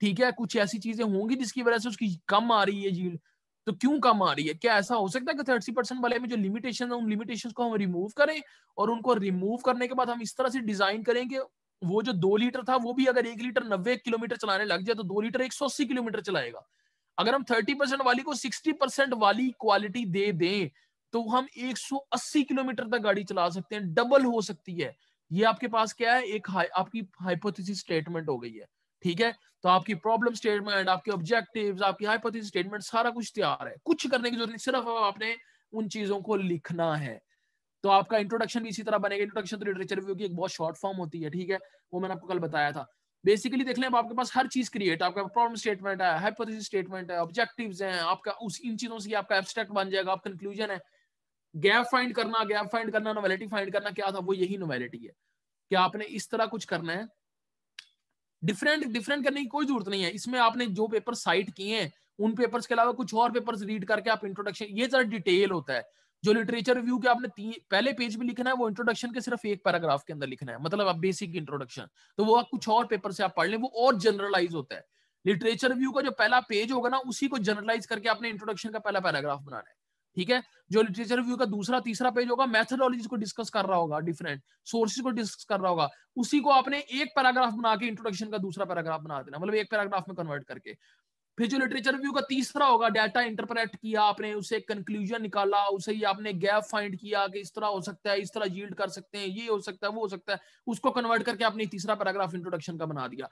ठीक है कुछ ऐसी चीजें होंगी जिसकी वजह से उसकी कम आ रही है जील तो क्यों कम आ रही है क्या ऐसा हो सकता है कि थर्टी परसेंट वाले में जो लिमिटेशन है उन लिमिटेशन को हम रिमूव करें और उनको रिमूव करने के बाद हम इस तरह से डिजाइन करें कि वो जो दो लीटर था वो भी अगर एक लीटर नब्बे किलोमीटर चलाने लग जाए तो दो लीटर एक सौ अस्सी किलोमीटर चलाएगा अगर हम थर्टी परसेंट वाली को सिक्सटी परसेंट वाली क्वालिटी दे दें तो हम 180 किलोमीटर तक गाड़ी चला सकते हैं डबल हो सकती है ये आपके पास क्या है एक हाई, आपकी हाइपोथेसिस स्टेटमेंट हो गई है ठीक है तो आपकी प्रॉब्लम स्टेटमेंट आपके ऑब्जेक्टिव्स आपकी हाइपोथेसिस स्टेटमेंट सारा कुछ तैयार है कुछ करने की जरूरत नहीं सिर्फ आपने उन चीजों को लिखना है तो आपका इंट्रोडक्शन भी इसी तरह बनेगा इंट्रोडक्शन तो लिटरेचर रिव्यू की एक बहुत शॉर्ट फॉर्म होती है ठीक है वो मैंने आपको कल बताया था बेसिकली देख लें आपके पास हर चीज क्रिएट आपका प्रॉब्लम स्टेटमेंट है हाइपोथेसिस स्टेटमेंट है ऑब्जेक्टिव्स हैं आपका उस इन चीजों से आपका एब्स्ट्रैक्ट बन जाएगा आपका कंक्लूजन है गैप फाइंड करना गैप फाइंड करना नोवेलिटी फाइंड करना क्या था वो यही नोवेलिटी है कि आपने इस तरह कुछ करना है डिफरेंट डिफरेंट करने की कोई जरूरत नहीं है इसमें आपने जो पेपर साइट किए हैं उन पेपर्स के अलावा कुछ और पेपर्स रीड करके आप इंट्रोडक्शन ये जरा डिटेल होता है जो लिटरेचर रिव्यू के आपने पहले पेज में लिखना है वो इंट्रोडक्शन के सिर्फ एक पैराग्राफ के अंदर लिखना है मतलब आप बेसिक इंट्रोडक्शन तो वो आप कुछ और पेपर से आप पढ़ लें वो और जनरलाइज होता है लिटरेचर रिव्यू का जो पहला पेज होगा ना उसी को जनरलाइज करके आपने इंट्रोडक्शन का पहला पैराग्राफ बनाना है ठीक है जो लिटरेचर रिव्यू का दूसरा तीसरा पेज होगा मैथडोलॉजी को डिस्कस कर रहा होगा डिफरेंट सोर्सेज को डिस्कस कर रहा होगा उसी को आपने एक पैराग्राफ बना के इंट्रोडक्शन का दूसरा पैराग्राफ बना देना मतलब एक पैराग्राफ में कन्वर्ट करके फिर जो लिटरेचर रिव्यू का तीसरा होगा डाटा इंटरप्रेट किया आपने उसे कंक्लूजन निकाला उसे ही आपने गैप फाइंड किया कि इस तरह हो सकता है इस तरह जील्ड कर सकते हैं ये हो सकता है वो हो सकता है उसको कन्वर्ट करके आपने तीसरा पैराग्राफ इंट्रोडक्शन का बना दिया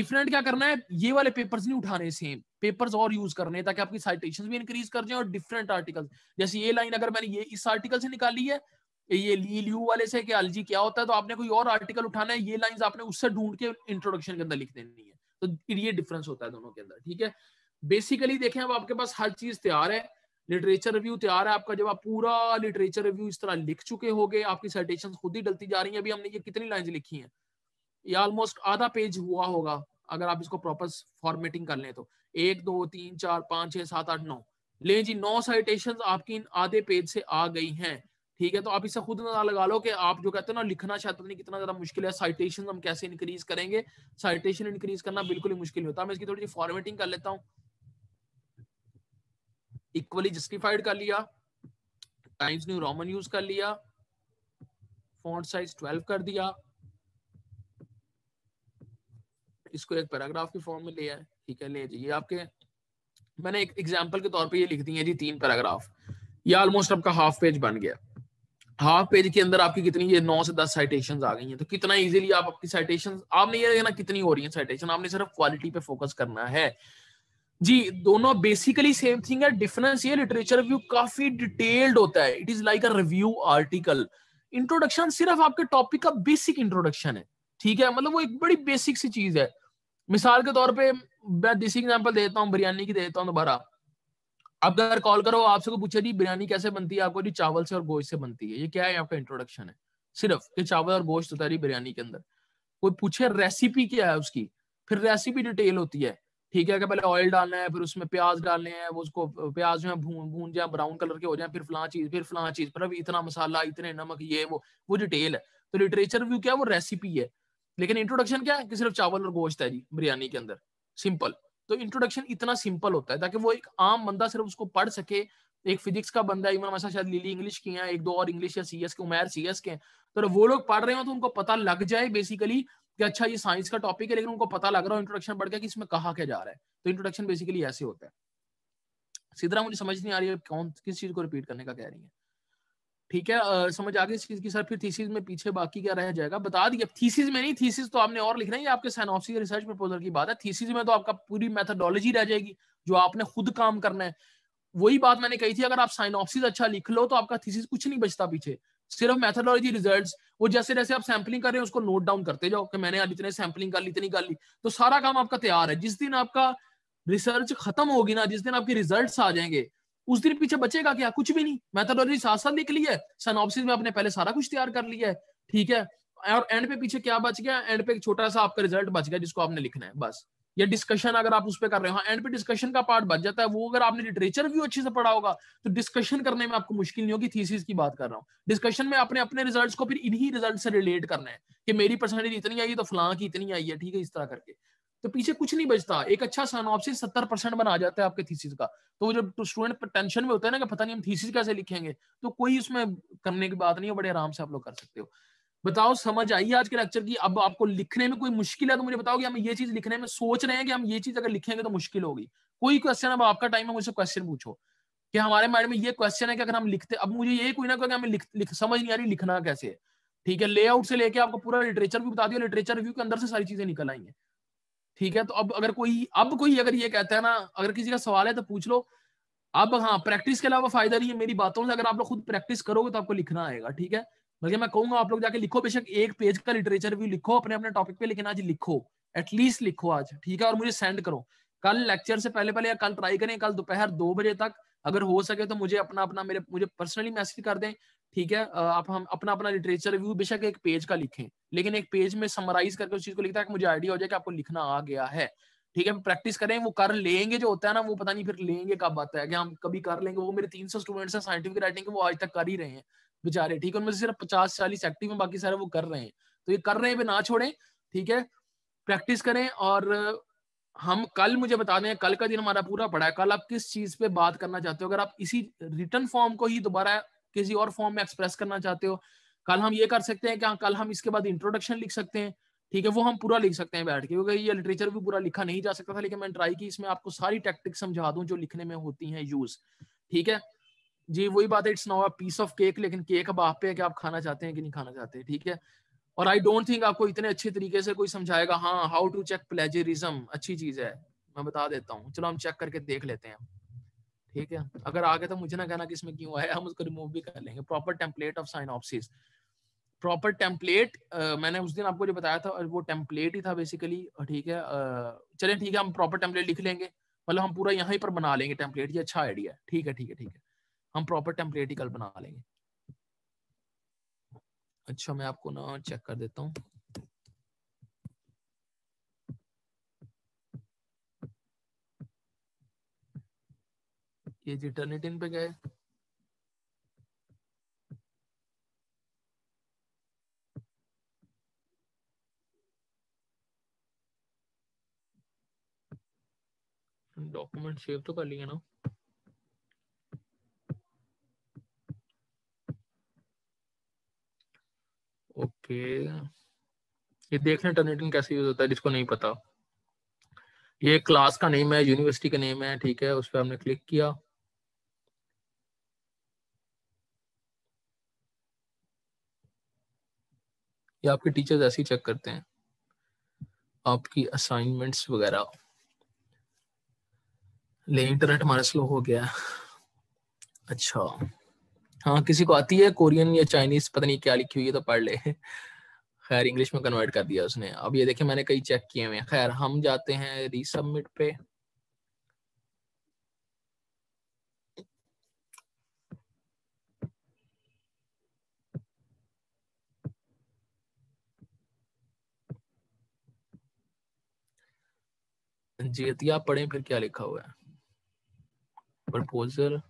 डिफरेंट क्या करना है ये वाले पेपर्स नहीं उठाने सेम पेपर्स और यूज करने ताकि आपकी साइटेशन भी इंक्रीज कर जाए और डिफरेंट आर्टिकल जैसे ये लाइन अगर मैंने ये इस आर्टिकल से निकाली है ये ल्यू वाले से कि अलजी क्या होता है तो आपने कोई और आर्टिकल उठाना है ये लाइन आपने उससे ढूंढ के इंट्रोडक्शन के अंदर लिख देनी है तो ये डिफरेंस होता है दोनों के अंदर ठीक है बेसिकली देखें अब आपके पास हर चीज तैयार है लिटरेचर रिव्यू तैयार है आपका जब आप पूरा लिटरेचर रिव्यू इस तरह लिख चुके गए आपकी साइटेशन खुद ही डलती जा रही है अभी हमने ये कितनी लाइन लिखी है ये ऑलमोस्ट आधा पेज हुआ होगा अगर आप इसको प्रॉपर फॉर्मेटिंग कर लें तो एक दो तीन चार पांच छह सात आठ नौ ले जी नौ साइटेशन आपकी इन आधे पेज से आ गई हैं ठीक है तो आप इसे खुद ना लगा लो कि आप जो कहते हो ना लिखना शायद पता नहीं कितना ज्यादा मुश्किल है साइटेशन हम कैसे इंक्रीज करेंगे साइटेशन इंक्रीज करना बिल्कुल ही मुश्किल होता है मैं इसकी थोड़ी सी फॉर्मेटिंग कर लेता हूँ इक्वली जस्टिफाइड कर लिया टाइम्स न्यू रोमन यूज कर लिया फॉन्ट साइज ट्वेल्व कर दिया इसको एक पैराग्राफ के फॉर्म में ले आए ठीक है ले जाइए आपके मैंने एक एग्जाम्पल के तौर पे ये लिख दी है जी तीन पैराग्राफ ये ऑलमोस्ट आपका हाफ पेज बन गया हाफ पेज के अंदर आपकी कितनी ये नौ से दस साइटेशन आ गई हैं तो कितना इजीली आप आपकी साइटेशन आपने ये देखना कितनी हो रही है साइटेशन आपने सिर्फ क्वालिटी पे फोकस करना है जी दोनों बेसिकली सेम थिंग है डिफरेंस ये लिटरेचर रिव्यू काफी डिटेल्ड होता है it is like a review article introduction सिर्फ आपके टॉपिक का बेसिक इंट्रोडक्शन है ठीक है मतलब वो एक बड़ी बेसिक सी चीज है मिसाल के तौर पर मैं दिस एग्जाम्पल देता हूँ बिरयानी की देता हूँ दोबारा अब अगर कॉल करो आपसे को पूछे जी बिरयानी कैसे बनती है आपको जी चावल से और गोश्त से बनती है ये क्या है आपका इंट्रोडक्शन है सिर्फ कि चावल और गोश्त होता है बिरयानी के अंदर कोई पूछे रेसिपी क्या है उसकी फिर रेसिपी डिटेल होती है ठीक है कि पहले ऑयल डालना है फिर उसमें प्याज डालने हैं वो उसको प्याज जो है भून भून जाए ब्राउन कलर के हो जाए फिर फलां चीज फिर फला चीज पर इतना मसाला इतने नमक ये वो वो डिटेल है तो लिटरेचर व्यू क्या है वो रेसिपी है लेकिन इंट्रोडक्शन क्या है कि सिर्फ चावल और गोश्त है जी बिरयानी के अंदर सिंपल तो इंट्रोडक्शन इतना सिंपल होता है ताकि वो एक आम बंदा सिर्फ उसको पढ़ सके एक फिजिक्स का बंदा इवन हमारे शायद लिली इंग्लिश की है एक दो और इंग्लिश या सीएस के उमैर सीएस के तो वो लोग पढ़ रहे हो तो उनको पता लग जाए बेसिकली कि अच्छा ये साइंस का टॉपिक है लेकिन उनको पता लग रहा है इंट्रोडक्शन पढ़ के कि इसमें कहा क्या जा रहा है तो इंट्रोडक्शन बेसिकली ऐसे होता है सीधा मुझे समझ नहीं आ रही है कौन किस चीज को रिपीट करने का कह रही है ठीक है आ, समझ आ गई इस चीज की सर फिर थीसिस में पीछे बाकी क्या रह जाएगा बता दिया थीसिस में नहीं थीसिस तो आपने और लिखना है आपके सैनॉप्सिस रिसर्च प्रपोजल की बात है थीसिस में तो आपका पूरी मेथडोलॉजी रह जाएगी जो आपने खुद काम करना है वही बात मैंने कही थी अगर आप साइनॉप्सिस अच्छा लिख लो तो आपका थीसिस कुछ नहीं बचता पीछे सिर्फ मेथडोलॉजी रिजल्ट्स वो जैसे जैसे आप सैम्पलिंग कर रहे हैं उसको नोट डाउन करते जाओ कि मैंने इतने सैंपलिंग कर ली इतनी कर ली तो सारा काम आपका तैयार है जिस दिन आपका रिसर्च खत्म होगी ना जिस दिन आपके रिजल्ट आ जाएंगे उस दिन पीछे बचेगा क्या कुछ भी नहीं मैथोडोलॉजी तो साथ साथ लिख ली है सनऑप्सिस में आपने पहले सारा कुछ तैयार कर लिया है ठीक है और एंड पे पीछे क्या बच गया एंड पे एक छोटा सा आपका रिजल्ट बच गया जिसको आपने लिखना है बस ये डिस्कशन अगर आप उस पर कर रहे हो एंड हाँ, पे डिस्कशन का पार्ट बच जाता है वो अगर आपने लिटरेचर व्यू अच्छे से पढ़ा होगा तो डिस्कशन करने में आपको मुश्किल नहीं होगी थीसिस की बात कर रहा हूँ डिस्कशन में अपने अपने रिजल्ट को फिर इन्हीं रिजल्ट से रिलेट करना है कि मेरी पर्सनलिटी इतनी आई है तो फलां की इतनी आई है ठीक है इस तरह करके तो पीछे कुछ नहीं बचता एक अच्छा सनोपसिस सत्तर परसेंट बना जाता है आपके थीसिस का तो जब स्टूडेंट टेंशन में होता है ना कि पता नहीं हम थीसिस कैसे लिखेंगे तो कोई उसमें करने की बात नहीं है बड़े आराम से आप लोग कर सकते हो बताओ समझ आई आज के लेक्चर की अब आपको लिखने में कोई मुश्किल है तो मुझे बताओ कि हम ये चीज लिखने में सोच रहे हैं कि हम ये चीज अगर लिखेंगे तो मुश्किल होगी कोई क्वेश्चन अब आपका टाइम है मुझसे क्वेश्चन पूछो कि हमारे माइंड में ये क्वेश्चन है कि अगर हम लिखते अब मुझे ये कोई ना कोई हमें लिख, लिख, समझ नहीं आ रही लिखना कैसे ठीक है लेआउट से लेके आपको पूरा लिटरेचर भी बता दिया लिटरेचर रिव्यू के अंदर से सारी चीजें निकल आई है ठीक है तो अब अगर कोई अब कोई अगर ये कहता है ना अगर किसी का सवाल है तो पूछ लो अब हाँ प्रैक्टिस के अलावा फायदा नहीं है मेरी बातों से अगर आप लोग खुद प्रैक्टिस करोगे तो आपको लिखना आएगा ठीक है बल्कि मैं कहूंगा आप लोग जाके लिखो बेशक एक पेज का लिटरेचर भी लिखो अपने अपने टॉपिक पे लेकिन आज लिखो एटलीस्ट लिखो आज ठीक है और मुझे सेंड करो कल लेक्चर से पहले पहले या कल ट्राई करें कल दोपहर दो बजे तक अगर हो सके तो मुझे अपना अपना मेरे मुझे पर्सनली मैसेज कर दें ठीक है आप हम अपना अपना लिटरेचर रिव्यू बेशक एक पेज का लिखें लेकिन एक पेज में समराइज करके उस चीज को लिखता है मुझे आइडिया हो जाए कि आपको लिखना आ गया है ठीक है प्रैक्टिस करें वो कर लेंगे जो होता है ना वो पता नहीं फिर लेंगे कब आता है कि हम कभी कर लेंगे वो मेरे तीन सौ स्टूडेंट्स हैं साइंटिफिक राइटिंग के वो आज तक कर ही रहे हैं बेचारे ठीक है उनमें से सिर्फ पचास चालीस एक्टिव है बाकी सारे वो कर रहे हैं तो ये कर रहे हैं ना छोड़ें ठीक है प्रैक्टिस करें और हम कल मुझे बता दें कल का दिन हमारा पूरा पड़ा है कल आप किस चीज पे बात करना चाहते हो अगर आप इसी रिटर्न फॉर्म को ही दोबारा किसी और फॉर्म में एक्सप्रेस करना चाहते हो कल हम ये कर सकते हैं कि हाँ, कल हम इसके बाद इंट्रोडक्शन लिख सकते हैं ठीक है वो हम पूरा लिख सकते हैं बैठ के क्योंकि ये लिटरेचर भी पूरा लिखा नहीं जा सकता था लेकिन मैंने ट्राई की इसमें आपको सारी टैक्टिक समझा दूं जो लिखने में होती हैं यूज ठीक है जी वही बात है it's now a piece of cake लेकिन केक अब आप पे है कि आप खाना चाहते हैं कि नहीं खाना चाहते ठीक है और आई डोंट थिंक आपको इतने अच्छे तरीके से कोई समझाएगा हाँ हाउ टू चेक प्लेजरिज्म अच्छी चीज है मैं बता देता हूँ चलो हम चेक करके देख लेते हैं ठीक है अगर आ गया तो मुझे ना कहना कि इसमें क्यों आया हम उसको रिमूव भी कर लेंगे proper template of synopsis proper template मैंने उस दिन आपको जो बताया था वो टेम्पलेट ही था बेसिकली ठीक है चले ठीक है हम प्रॉपर टेम्पलेट लिख लेंगे मतलब हम पूरा यहाँ पर बना लेंगे टेम्पलेट ये अच्छा आइडिया है ठीक है ठीक है ठीक है हम प्रॉपर टेम्पलेट ही कल बना लेंगे अच्छा मैं आपको ना चेक कर देता हूँ ये जी टर्निटिन पे गए डॉक्यूमेंट सेव तो कर लिए ना ओके ये देख लें टर्निटिन कैसे यूज होता है जिसको नहीं पता ये क्लास का नेम है यूनिवर्सिटी का नेम है ठीक है उस पर हमने क्लिक किया या आपके टीचर्स ऐसे ही चेक करते हैं आपकी असाइनमेंट्स वगैरह ले इंटरनेट हमारा स्लो हो गया अच्छा हाँ किसी को आती है कोरियन या चाइनीज पता नहीं क्या लिखी हुई है तो पढ़ ले खैर इंग्लिश में कन्वर्ट कर दिया उसने अब ये देखिए मैंने कई चेक किए हुए हैं खैर हम जाते हैं रीसबमिट पे जी आप पढ़ें फिर क्या लिखा हुआ है प्रपोजल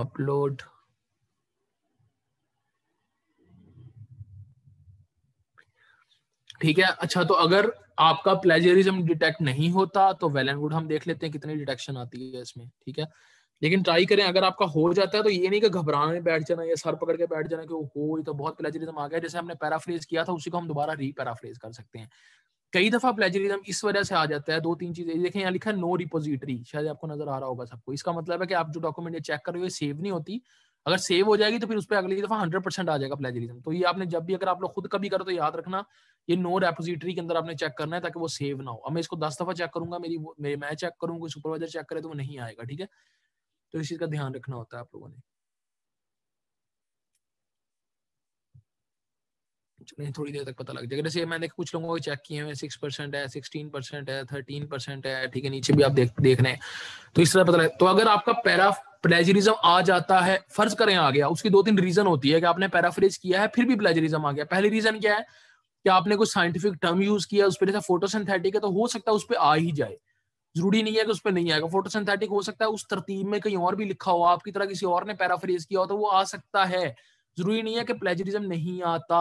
अपलोड ठीक है अच्छा तो अगर आपका प्लेजरिज्म डिटेक्ट नहीं होता तो वेल एंड गुड हम देख लेते हैं कितनी डिटेक्शन आती है इसमें ठीक है लेकिन ट्राई करें अगर आपका हो जाता है तो ये नहीं कि घबराने बैठ जाना या सर पकड़ के बैठ जाना कि हो तो बहुत प्लेजरिज्म आ गया जैसे हमने पैराफ्रेज किया था उसी को हम दोबारा री पैराफ्रेज कर सकते हैं कई दफा प्लेजरिज्म इस वजह से आ जाता है दो तीन चीजें देखें यहाँ लिखा है नो रिपोजिटरी शायद आपको नजर आ रहा होगा सबको इसका मतलब है कि आप जो डॉक्यूमेंट चेक कर रहे हो सेव नहीं होती अगर सेव हो जाएगी तो फिर उस पर अगली दफा हंड्रेड परसेंट आ जाएगा प्लेजरिज्म तो ये आपने जब भी अगर आप लोग खुद कभी करो तो याद रखना ये नो रेपोजिटरी के अंदर आपने चेक करना है ताकि वो सेव ना हो अब मैं इसको दस दफा चेक करूंगा मेरी मैं चेक करूंगा सुपरवाइजर चेक करे तो वो नहीं आएगा ठीक है तो इस चीज का ध्यान रखना होता है आप लोगों ने थोड़ी देर तक पता लग जाएगा जैसे मैंने कुछ लोगों को चेक किए हैं सिक्स परसेंट है सिक्सटीन परसेंट है थर्टीन परसेंट है ठीक है नीचे भी आप देख देख रहे हैं तो इस तरह पता लगे तो अगर आपका पैरा प्लेजरिज्म आ जाता है फर्ज करें आ गया उसकी दो तीन रीजन होती है कि आपने पैराफ्रेज किया है फिर भी प्लेजरिज्म आ गया पहली रीजन क्या है कि आपने कुछ साइंटिफिक टर्म यूज किया उस पर जैसे फोटोसिंथेटिक है तो हो सकता है उस पर आ ही जाए जरूरी नहीं है कि उस पर नहीं आएगा फोटोसिंथेटिक हो सकता है उस तरतीब में कहीं और भी लिखा हो आपकी तरह किसी और ने पैराफ्रेज किया हो तो वो आ सकता है जरूरी नहीं है कि प्लेजरिज्म नहीं आता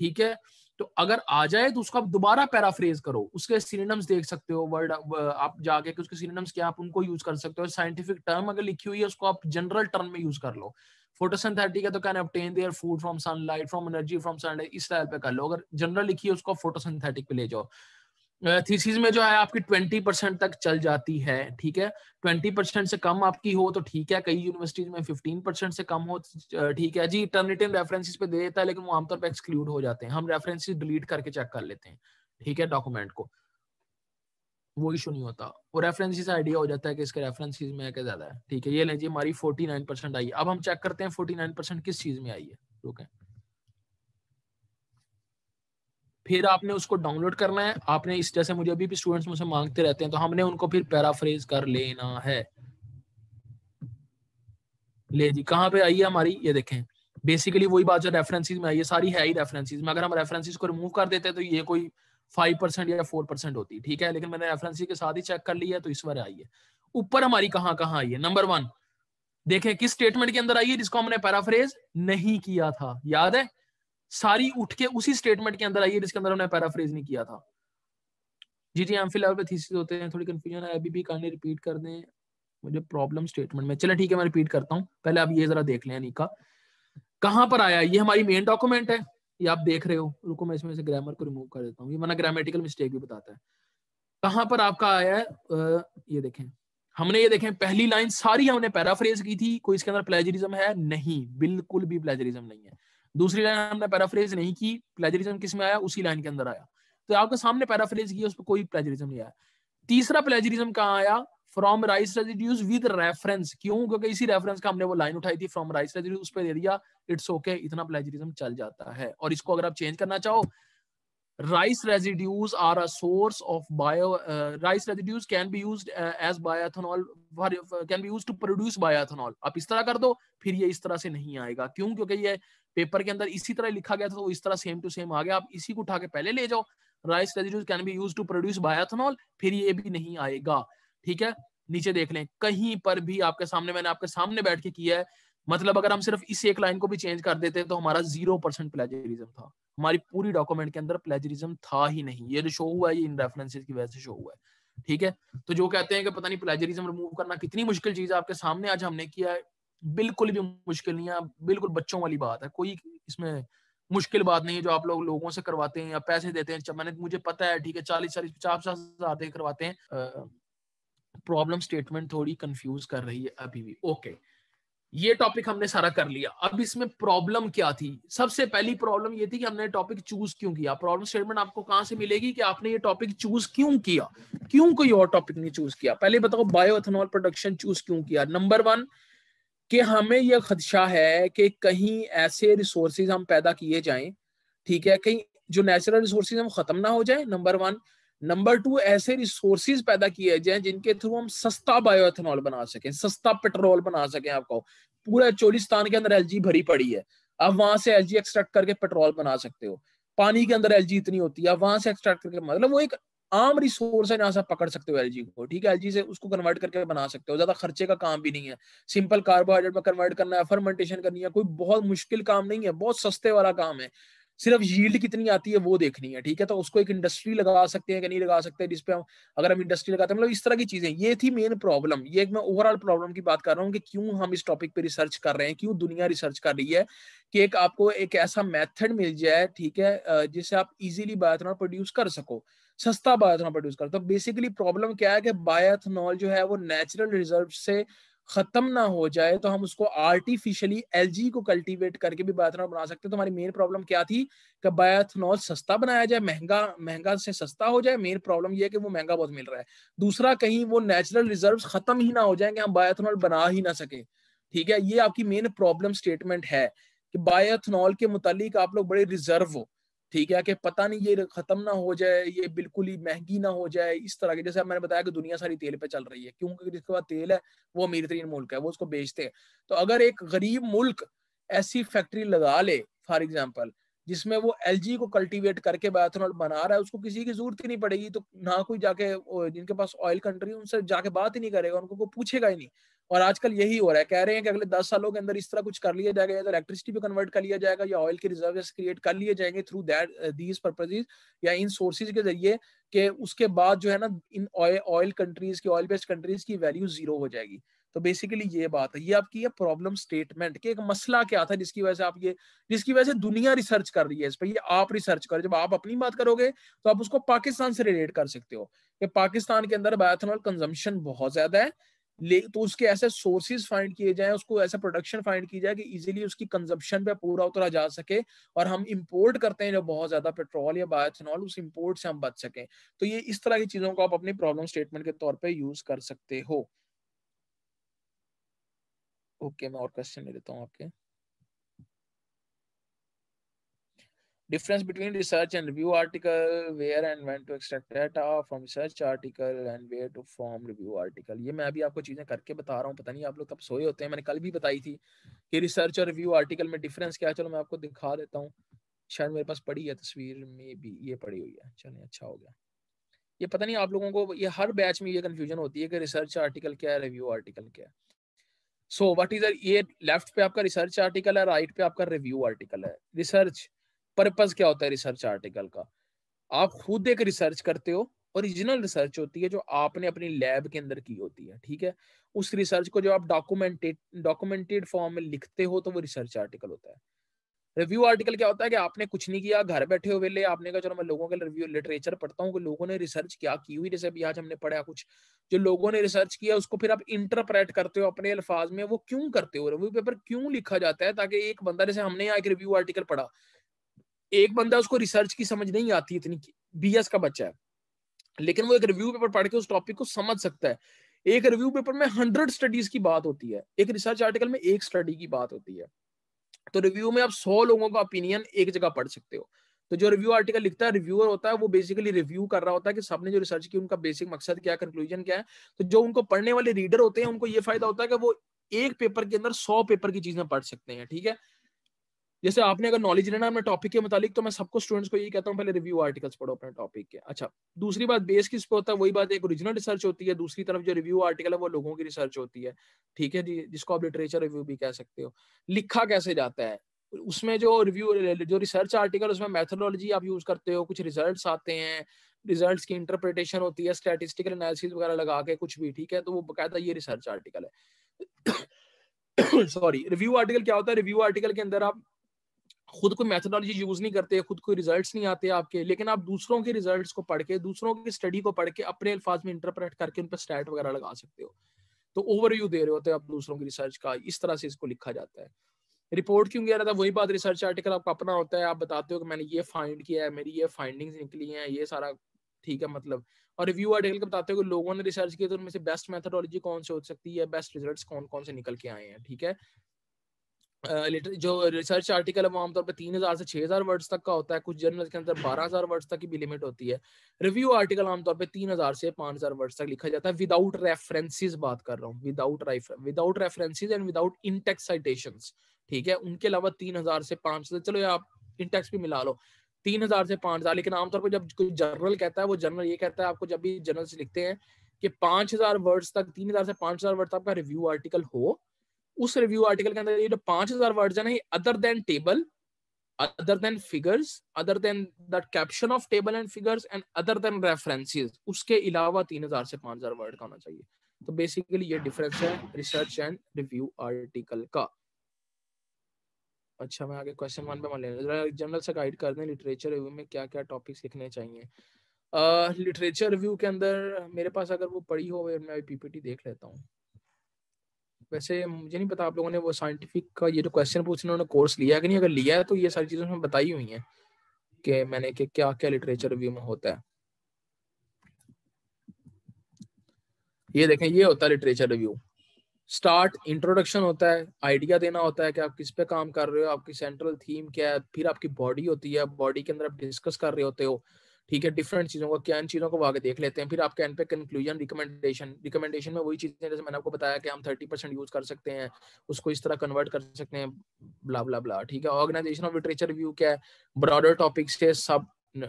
ठीक है तो अगर आ जाए तो उसको आप दोबारा पैराफ्रेज करो उसके सीनेम्स देख सकते हो वर्ड uh, आप जाके उसके सीनेम्स क्या आप उनको यूज कर सकते हो साइंटिफिक टर्म अगर लिखी हुई है उसको आप जनरल टर्म में यूज कर लो फोटोसिंथेटिक है तो can obtain their food from sunlight from energy from sunlight इस टाइप पे कर लो अगर जनरल लिखी है उसको फोटोसिंथेटिक पे ले जाओ थीसिस में जो है आपकी ट्वेंटी परसेंट तक चल जाती है ठीक है ट्वेंटी परसेंट से कम आपकी हो तो ठीक है कई यूनिवर्सिटीज में फिफ्टीन परसेंट से कम हो ठीक है जी टर्मिनेटिव रेफरेंसेस पे दे देता है लेकिन वो आमतौर पर एक्सक्लूड हो जाते हैं हम रेफरेंसिस डिलीट करके चेक कर लेते हैं ठीक है डॉक्यूमेंट को वो इशू नहीं होता वो रेफरेंसिस आइडिया हो जाता है कि इसके रेफरेंसिस में क्या ज्यादा है ठीक है ये लें जी हमारी फोर्टी परसेंट आई अब हम चेक करते हैं फोर्टी नाइन परसेंट किस चीज में आई है है फिर आपने उसको डाउनलोड करना है आपने इस जैसे मुझे अभी भी स्टूडेंट्स मुझसे मांगते रहते हैं तो हमने उनको फिर पैराफ्रेज कर लेना है ले जी कहाँ पे आई है हमारी ये देखें बेसिकली वही बात जो रेफरेंसेज में आई है सारी है ही रेफरेंसेज में अगर हम रेफरेंसेज को रिमूव कर देते हैं तो ये कोई फाइव परसेंट या फोर परसेंट होती है ठीक है लेकिन मैंने रेफरेंसी के साथ ही चेक कर लिया है तो इस बार आई है ऊपर हमारी कहाँ कहाँ आई है नंबर वन देखें किस स्टेटमेंट के अंदर आई है जिसको हमने पैराफ्रेज नहीं किया था याद है सारी उठ के उसी स्टेटमेंट के अंदर आई है जिसके अंदर हमने पैराफ्रेज नहीं किया था जी जी एम फिलहाल पे थीसिस होते हैं थोड़ी कंफ्यूजन है अभी भी काइंडली रिपीट कर दें मुझे प्रॉब्लम स्टेटमेंट में चले ठीक है मैं रिपीट करता हूँ पहले आप ये जरा देख लें अनिका कहाँ पर आया ये हमारी मेन डॉक्यूमेंट है ये आप देख रहे हो रुको मैं इसमें से ग्रामर को रिमूव कर देता हूँ ये मना ग्रामेटिकल मिस्टेक भी बताता है कहाँ पर आपका आया है ये देखें हमने ये देखें पहली लाइन सारी हमने पैराफ्रेज की थी कोई इसके अंदर प्लेजरिज्म है नहीं बिल्कुल भी प्लेजरिज्म नहीं है दूसरी लाइन हमने पैराफ्रेज नहीं की प्लेजरिज्म किस में आया उसी लाइन के अंदर आया तो आपके सामने पैराफ्रेज किया उस पर कोई प्लेजरिज्म नहीं आया तीसरा प्लेजरिज्म कहाँ आया from rice residues with reference क्यों क्योंकि इसी रेफरेंस का हमने वो लाइन उठाई थी फ्रॉम राइस रेजिड्यूज उस पर दे दिया इट्स ओके okay, इतना प्लेजरिज्म चल जाता है और इसको अगर आप चेंज करना चाहो rice residues are a source of bio rice residues can be use as uh, as bioethanol for, uh, can be used to produce आप इस तरह कर दो फिर ये इस तरह से नहीं आएगा क्यों क्योंकि ये पेपर के अंदर इसी तरह लिखा गया था तो इस तरह सेम टू सेम आ गया आप इसी को उठा के पहले ले जाओ rice residues can be use to produce bioethanol फिर ये भी नहीं आएगा ठीक है नीचे देख लें कहीं पर भी आपके सामने मैंने आपके सामने बैठ के किया है मतलब अगर हम सिर्फ इस एक लाइन को भी चेंज कर देते तो हमारा जीरो परसेंट प्लेजरिज्म था हमारी पूरी डॉक्यूमेंट के अंदर प्लेजरिज्म था ही नहीं ये जो शो हुआ है ये इन रेफरेंसेज की वजह से शो हुआ है ठीक है तो जो कहते हैं कि पता नहीं प्लेजरिज्म रिमूव करना कितनी मुश्किल चीज है आपके सामने आज हमने किया है बिल्कुल भी मुश्किल नहीं है बिल्कुल बच्चों वाली बात है कोई इसमें मुश्किल बात नहीं है जो आप लोग लोगों से करवाते हैं या पैसे देते हैं मैंने मुझे पता है ठीक है चालीस चालीस पचास पचास हजार दे करवाते हैं प्रॉब्लम स्टेटमेंट थोड़ी कंफ्यूज कर रही है अभी भी ओके ये टॉपिक हमने सारा कर लिया अब इसमें प्रॉब्लम क्या थी सबसे पहली प्रॉब्लम ये थी कि हमने टॉपिक चूज क्यों किया प्रॉब्लम स्टेटमेंट आपको कहां से मिलेगी कि आपने ये टॉपिक चूज क्यों किया क्यों कोई और टॉपिक नहीं चूज किया पहले बताओ बायोएथेनॉल प्रोडक्शन चूज क्यों किया नंबर वन कि हमें यह खदशा है कि कहीं ऐसे रिसोर्सेज हम पैदा किए जाएं ठीक है कहीं जो नेचुरल रिसोर्सेज हम खत्म ना हो जाए नंबर वन नंबर टू ऐसे रिसोर्सेज पैदा किए जाएं जिनके थ्रू हम सस्ता बायोएथेनॉल बना सकें सस्ता पेट्रोल बना सकें आपको पूरा चोलिस्तान के अंदर एलजी भरी पड़ी है आप वहां से एलजी एक्सट्रैक्ट करके पेट्रोल बना सकते हो पानी के अंदर एलजी इतनी होती है वहां से एक्सट्रैक्ट करके मतलब वो एक आम रिसोर्स है जहां से पकड़ सकते हो एलजी को ठीक है एलजी से उसको कन्वर्ट करके बना सकते हो ज्यादा खर्चे का काम भी नहीं है सिंपल कार्बोहाइड्रेट में कन्वर्ट करना है फर्मेंटेशन करनी है कोई बहुत मुश्किल काम नहीं है बहुत सस्ते वाला काम है सिर्फ यील्ड कितनी आती है वो देखनी है ठीक है तो उसको एक इंडस्ट्री लगा सकते हैं कि नहीं लगा सकते जिसपे हम अगर हम इंडस्ट्री लगाते हैं मतलब इस तरह की चीजें ये थी मेन प्रॉब्लम ये एक मैं ओवरऑल प्रॉब्लम की बात कर रहा हूँ कि क्यों हम इस टॉपिक पे रिसर्च कर रहे हैं क्यों दुनिया रिसर्च कर रही है कि एक आपको एक ऐसा मैथड मिल जाए ठीक है जिससे आप इजिली बायोथनॉल प्रोड्यूस कर सको सस्ता बायोथनॉल प्रोड्यूस करता है तो बेसिकली प्रॉब्लम क्या है कि बायोथनॉल जो है वो नेचुरल रिजर्व से खत्म ना हो जाए तो हम उसको आर्टिफिशियली एलजी को कल्टीवेट करके भी बायोथनॉल बना सकते हैं तो हमारी मेन प्रॉब्लम क्या थी कि बायोथनॉल सस्ता बनाया जाए महंगा महंगा से सस्ता हो जाए मेन प्रॉब्लम यह है कि वो महंगा बहुत मिल रहा है दूसरा कहीं वो नेचुरल रिजर्व खत्म ही ना हो जाए कि हम बायोथनॉल बना ही ना सके ठीक है ये आपकी मेन प्रॉब्लम स्टेटमेंट है कि बायोथनॉल के मुतालिक आप लोग बड़े रिजर्व हो ठीक है कि पता नहीं ये खत्म ना हो जाए ये बिल्कुल ही महंगी ना हो जाए इस तरह के जैसे मैंने बताया कि दुनिया सारी तेल पे चल रही है क्योंकि जिसके पास तेल है वो अमीर तरीन मुल्क है वो उसको बेचते हैं तो अगर एक गरीब मुल्क ऐसी फैक्ट्री लगा ले फॉर एग्जाम्पल जिसमें वो एल को कल्टीवेट करके बायोथनॉल बना रहा है उसको किसी की जरूरत ही नहीं पड़ेगी तो ना कोई जाके जिनके पास ऑयल कंट्री उनसे जाके बात ही नहीं करेगा उनको कोई पूछेगा ही नहीं और आजकल यही हो रहा है कह रहे हैं कि अगले दस सालों के अंदर इस तरह कुछ कर लिया जाएगा या तो इलेक्ट्रिसिटी भी कन्वर्ट कर लिया जाएगा या ऑयल के रिजर्व क्रिएट कर लिए जाएंगे थ्रू दैट दीज पर्पजेज या इन सोर्सेज के जरिए कि उसके बाद जो है ना इन ऑयल कंट्रीज की ऑयल बेस्ड कंट्रीज की वैल्यू जीरो हो जाएगी तो बेसिकली ये बात है ये आपकी ये प्रॉब्लम स्टेटमेंट कि एक मसला क्या था जिसकी वजह से आप ये जिसकी वजह से दुनिया रिसर्च कर रही है इस पर ये आप रिसर्च करो जब आप अपनी बात करोगे तो आप उसको पाकिस्तान से रिलेट कर सकते हो कि पाकिस्तान के अंदर बायोथेनॉल कंजम्पशन बहुत ज्यादा है ले तो उसके ऐसे सोर्सेज फाइंड किए जाए उसको ऐसा प्रोडक्शन फाइंड की जाए कि इजीली उसकी कंजप्शन पे पूरा उतरा जा सके और हम इंपोर्ट करते हैं जो बहुत ज्यादा पेट्रोल या बायोथेनॉल उस इंपोर्ट से हम बच सकें तो ये इस तरह की चीजों को आप अपनी प्रॉब्लम स्टेटमेंट के तौर पर यूज कर सकते हो ओके okay, मैं और क्वेश्चन ले लेता हूँ आपके okay. difference between research and review article where and when to extract data from research article and where to form review article ye main abhi aapko cheeze karke bata raha hu pata nahi aap log kab soye hote hain maine kal भी batayi thi ki research aur review article mein difference kya hai chalo main aapko dikha deta hu shayad mere paas padi hai tasveer mein bhi ये पड़ी हुई है चलें अच्छा हो गया ये पता नहीं आप लोगों को ये हर बैच में ये कन्फ्यूजन होती है कि रिसर्च आर्टिकल क्या है रिव्यू आर्टिकल क्या है सो वट इज ये लेफ्ट पे आपका रिसर्च आर्टिकल है राइट right पे आपका रिव्यू आर्टिकल है रिसर्च पर्पज क्या होता है रिसर्च आर्टिकल का आप खुद एक रिसर्च करते हो ओरिजिनल रिसर्च होती है जो आपने अपनी लैब के अंदर की होती है ठीक है उस रिसर्च को जो आप डॉक्यूमेंटेड डॉक्यूमेंटेड फॉर्म में लिखते हो तो वो रिसर्च आर्टिकल होता है रिव्यू आर्टिकल क्या होता है कि आपने कुछ नहीं किया घर बैठे हुए ले आपने कहा चलो मैं लोगों के रिव्यू लिटरेचर पढ़ता हूँ कि लोगों ने रिसर्च क्या की हुई जैसे अभी आज हमने पढ़ा कुछ जो लोगों ने रिसर्च किया उसको फिर आप इंटरप्रेट करते हो अपने अल्फाज में वो क्यों करते हो रिव्यू पेपर क्यों लिखा जाता है ताकि एक बंदा जैसे हमने यहाँ एक रिव्यू आर्टिकल पढ़ा एक बंदा उसको रिसर्च की समझ नहीं आती इतनी एस का बच्चा है लेकिन वो एक रिव्यू पेपर पढ़ के उस टॉपिक को समझ सकता है एक रिव्यू पेपर में हंड्रेड स्टडीज की बात होती है एक रिसर्च आर्टिकल में एक स्टडी की बात होती है तो रिव्यू में आप सौ लोगों का ओपिनियन एक जगह पढ़ सकते हो तो जो रिव्यू आर्टिकल लिखता है रिव्यूअर होता है वो बेसिकली रिव्यू कर रहा होता है कि सबने जो रिसर्च की उनका बेसिक मकसद क्या है कंक्लूजन क्या है तो जो उनको पढ़ने वाले रीडर होते हैं उनको ये फायदा होता है कि वो एक पेपर के अंदर सौ पेपर की चीजें पढ़ सकते हैं ठीक है जैसे आपने अगर नॉलेज लेना अपने टॉपिक के मुताबिक तो मैं सबको स्टूडेंट्स को यही कहता हूँ पहले रिव्यू आर्टिकल्स पढ़ो अपने टॉपिक के अच्छा दूसरी बात बेस किस पे होता है वही बात एक ओरिजिनल रिसर्च होती है दूसरी तरफ जो रिव्यू आर्टिकल है वो लोगों की रिसर्च होती है ठीक है जी जिसको आप लिटरेचर रिव्यू भी कह सकते हो लिखा कैसे जाता है उसमें जो रिव्यू जो रिसर्च आर्टिकल उसमें मैथडोलॉजी आप यूज करते हो कुछ रिजल्ट आते हैं रिजल्ट की इंटरप्रिटेशन होती है स्टेटिस्टिकल एनालिसिस वगैरह लगा के कुछ भी ठीक है तो वो बकायदा ये रिसर्च आर्टिकल है सॉरी रिव्यू आर्टिकल क्या होता है रिव्यू आर्टिकल के अंदर आप खुद को मैथडोलॉजी यूज नहीं करते खुद को रिजल्ट्स नहीं आते आपके लेकिन आप दूसरों के रिजल्ट्स को पढ़ के दूसरों की स्टडी को पढ़ के अपने अल्फाज में इंटरप्रेट करके उन पर स्टैट वगैरह लगा सकते हो तो ओवरव्यू दे रहे होते आप दूसरों की रिसर्च का इस तरह से इसको लिखा जाता है रिपोर्ट क्यों किया रहता है वही बात रिसर्च आर्टिकल आपका अपना होता है आप बताते हो कि मैंने ये फाइंड किया है मेरी ये फाइंडिंग्स निकली हैं ये सारा ठीक है मतलब और रिव्यू आर्टिकल का बताते हो कि लोगों ने रिसर्च किया तो उनमें से बेस्ट मेथडोलॉजी कौन से हो सकती है बेस्ट रिजल्ट्स कौन कौन से निकल के आए हैं ठीक है जो रिसर्च आर्टिकल है वो आमतौर पर तीन हजार से छह हजार वर्ड्स तक का होता है कुछ जर्नल के अंदर बारह हजार वर्ड्स तक की भी लिमिट होती है रिव्यू आर्टिकल आमतौर पर तीन हजार से पांच हजार वर्ड्स तक लिखा जाता है विदाउट रेफरेंसेज बात कर रहा हूँ without without references and without in text citation ठीक है उनके अलावा तीन हजार से पांच हजार चलो आप इंटेक्स भी मिला लो तीन हजार से पांच हजार लेकिन आमतौर पर जब कोई जर्नल कहता है वो जर्नल ये कहता है आपको जब भी जर्नल लिखते हैं कि पांच हजार वर्ड्स तक तीन हजार से पांच हजार वर्ड तक आपका रिव्यू आर्टिकल हो उस रिव्यू आर्टिकल के अंदर ये जो पांच हजार वर्ड है ना ये other than table other than figures other than that caption of table and figures and other than references उसके अलावा तीन हजार से पांच हजार वर्ड का होना चाहिए तो बेसिकली ये डिफरेंस है रिसर्च एंड रिव्यू आर्टिकल का अच्छा मैं आगे क्वेश्चन वन पे मान लेना जनरल से गाइड कर दें लिटरेचर रिव्यू में क्या क्या टॉपिक्स लिखने चाहिए लिटरेचर uh, रिव्यू के अंदर मेरे पास अगर वो पढ़ी हो मैं पीपीटी देख लेता हूँ वैसे मुझे नहीं पता आप लोगों ने वो साइंटिफिक का ये जो क्वेश्चन पूछ उन्होंने कोर्स लिया है कि नहीं अगर लिया है तो ये सारी चीज़ें उसमें बताई हुई हैं कि मैंने कि क्या क्या लिटरेचर रिव्यू में होता है ये देखें ये होता है लिटरेचर रिव्यू स्टार्ट इंट्रोडक्शन होता है आइडिया देना होता है कि आप किस पे काम कर रहे हो आपकी सेंट्रल थीम क्या है फिर आपकी बॉडी होती है बॉडी के अंदर आप डिस्कस कर रहे होते हो ठीक है डिफरेंट चीज़ों को क्या चीज़ों को आगे देख लेते हैं फिर आपके एंड पे कंक्लूजन रिकमेंडेशन रिकमेंडेशन में वही चीज़ें जैसे मैंने आपको बताया कि हम थर्टी परसेंट यूज़ कर सकते हैं उसको इस तरह कन्वर्ट कर सकते हैं ब्ला ब्ला ब्ला ठीक है ऑर्गेनाइजेशन ऑफ लिटरेचर व्यू क्या है ब्रॉडर टॉपिक्स से सब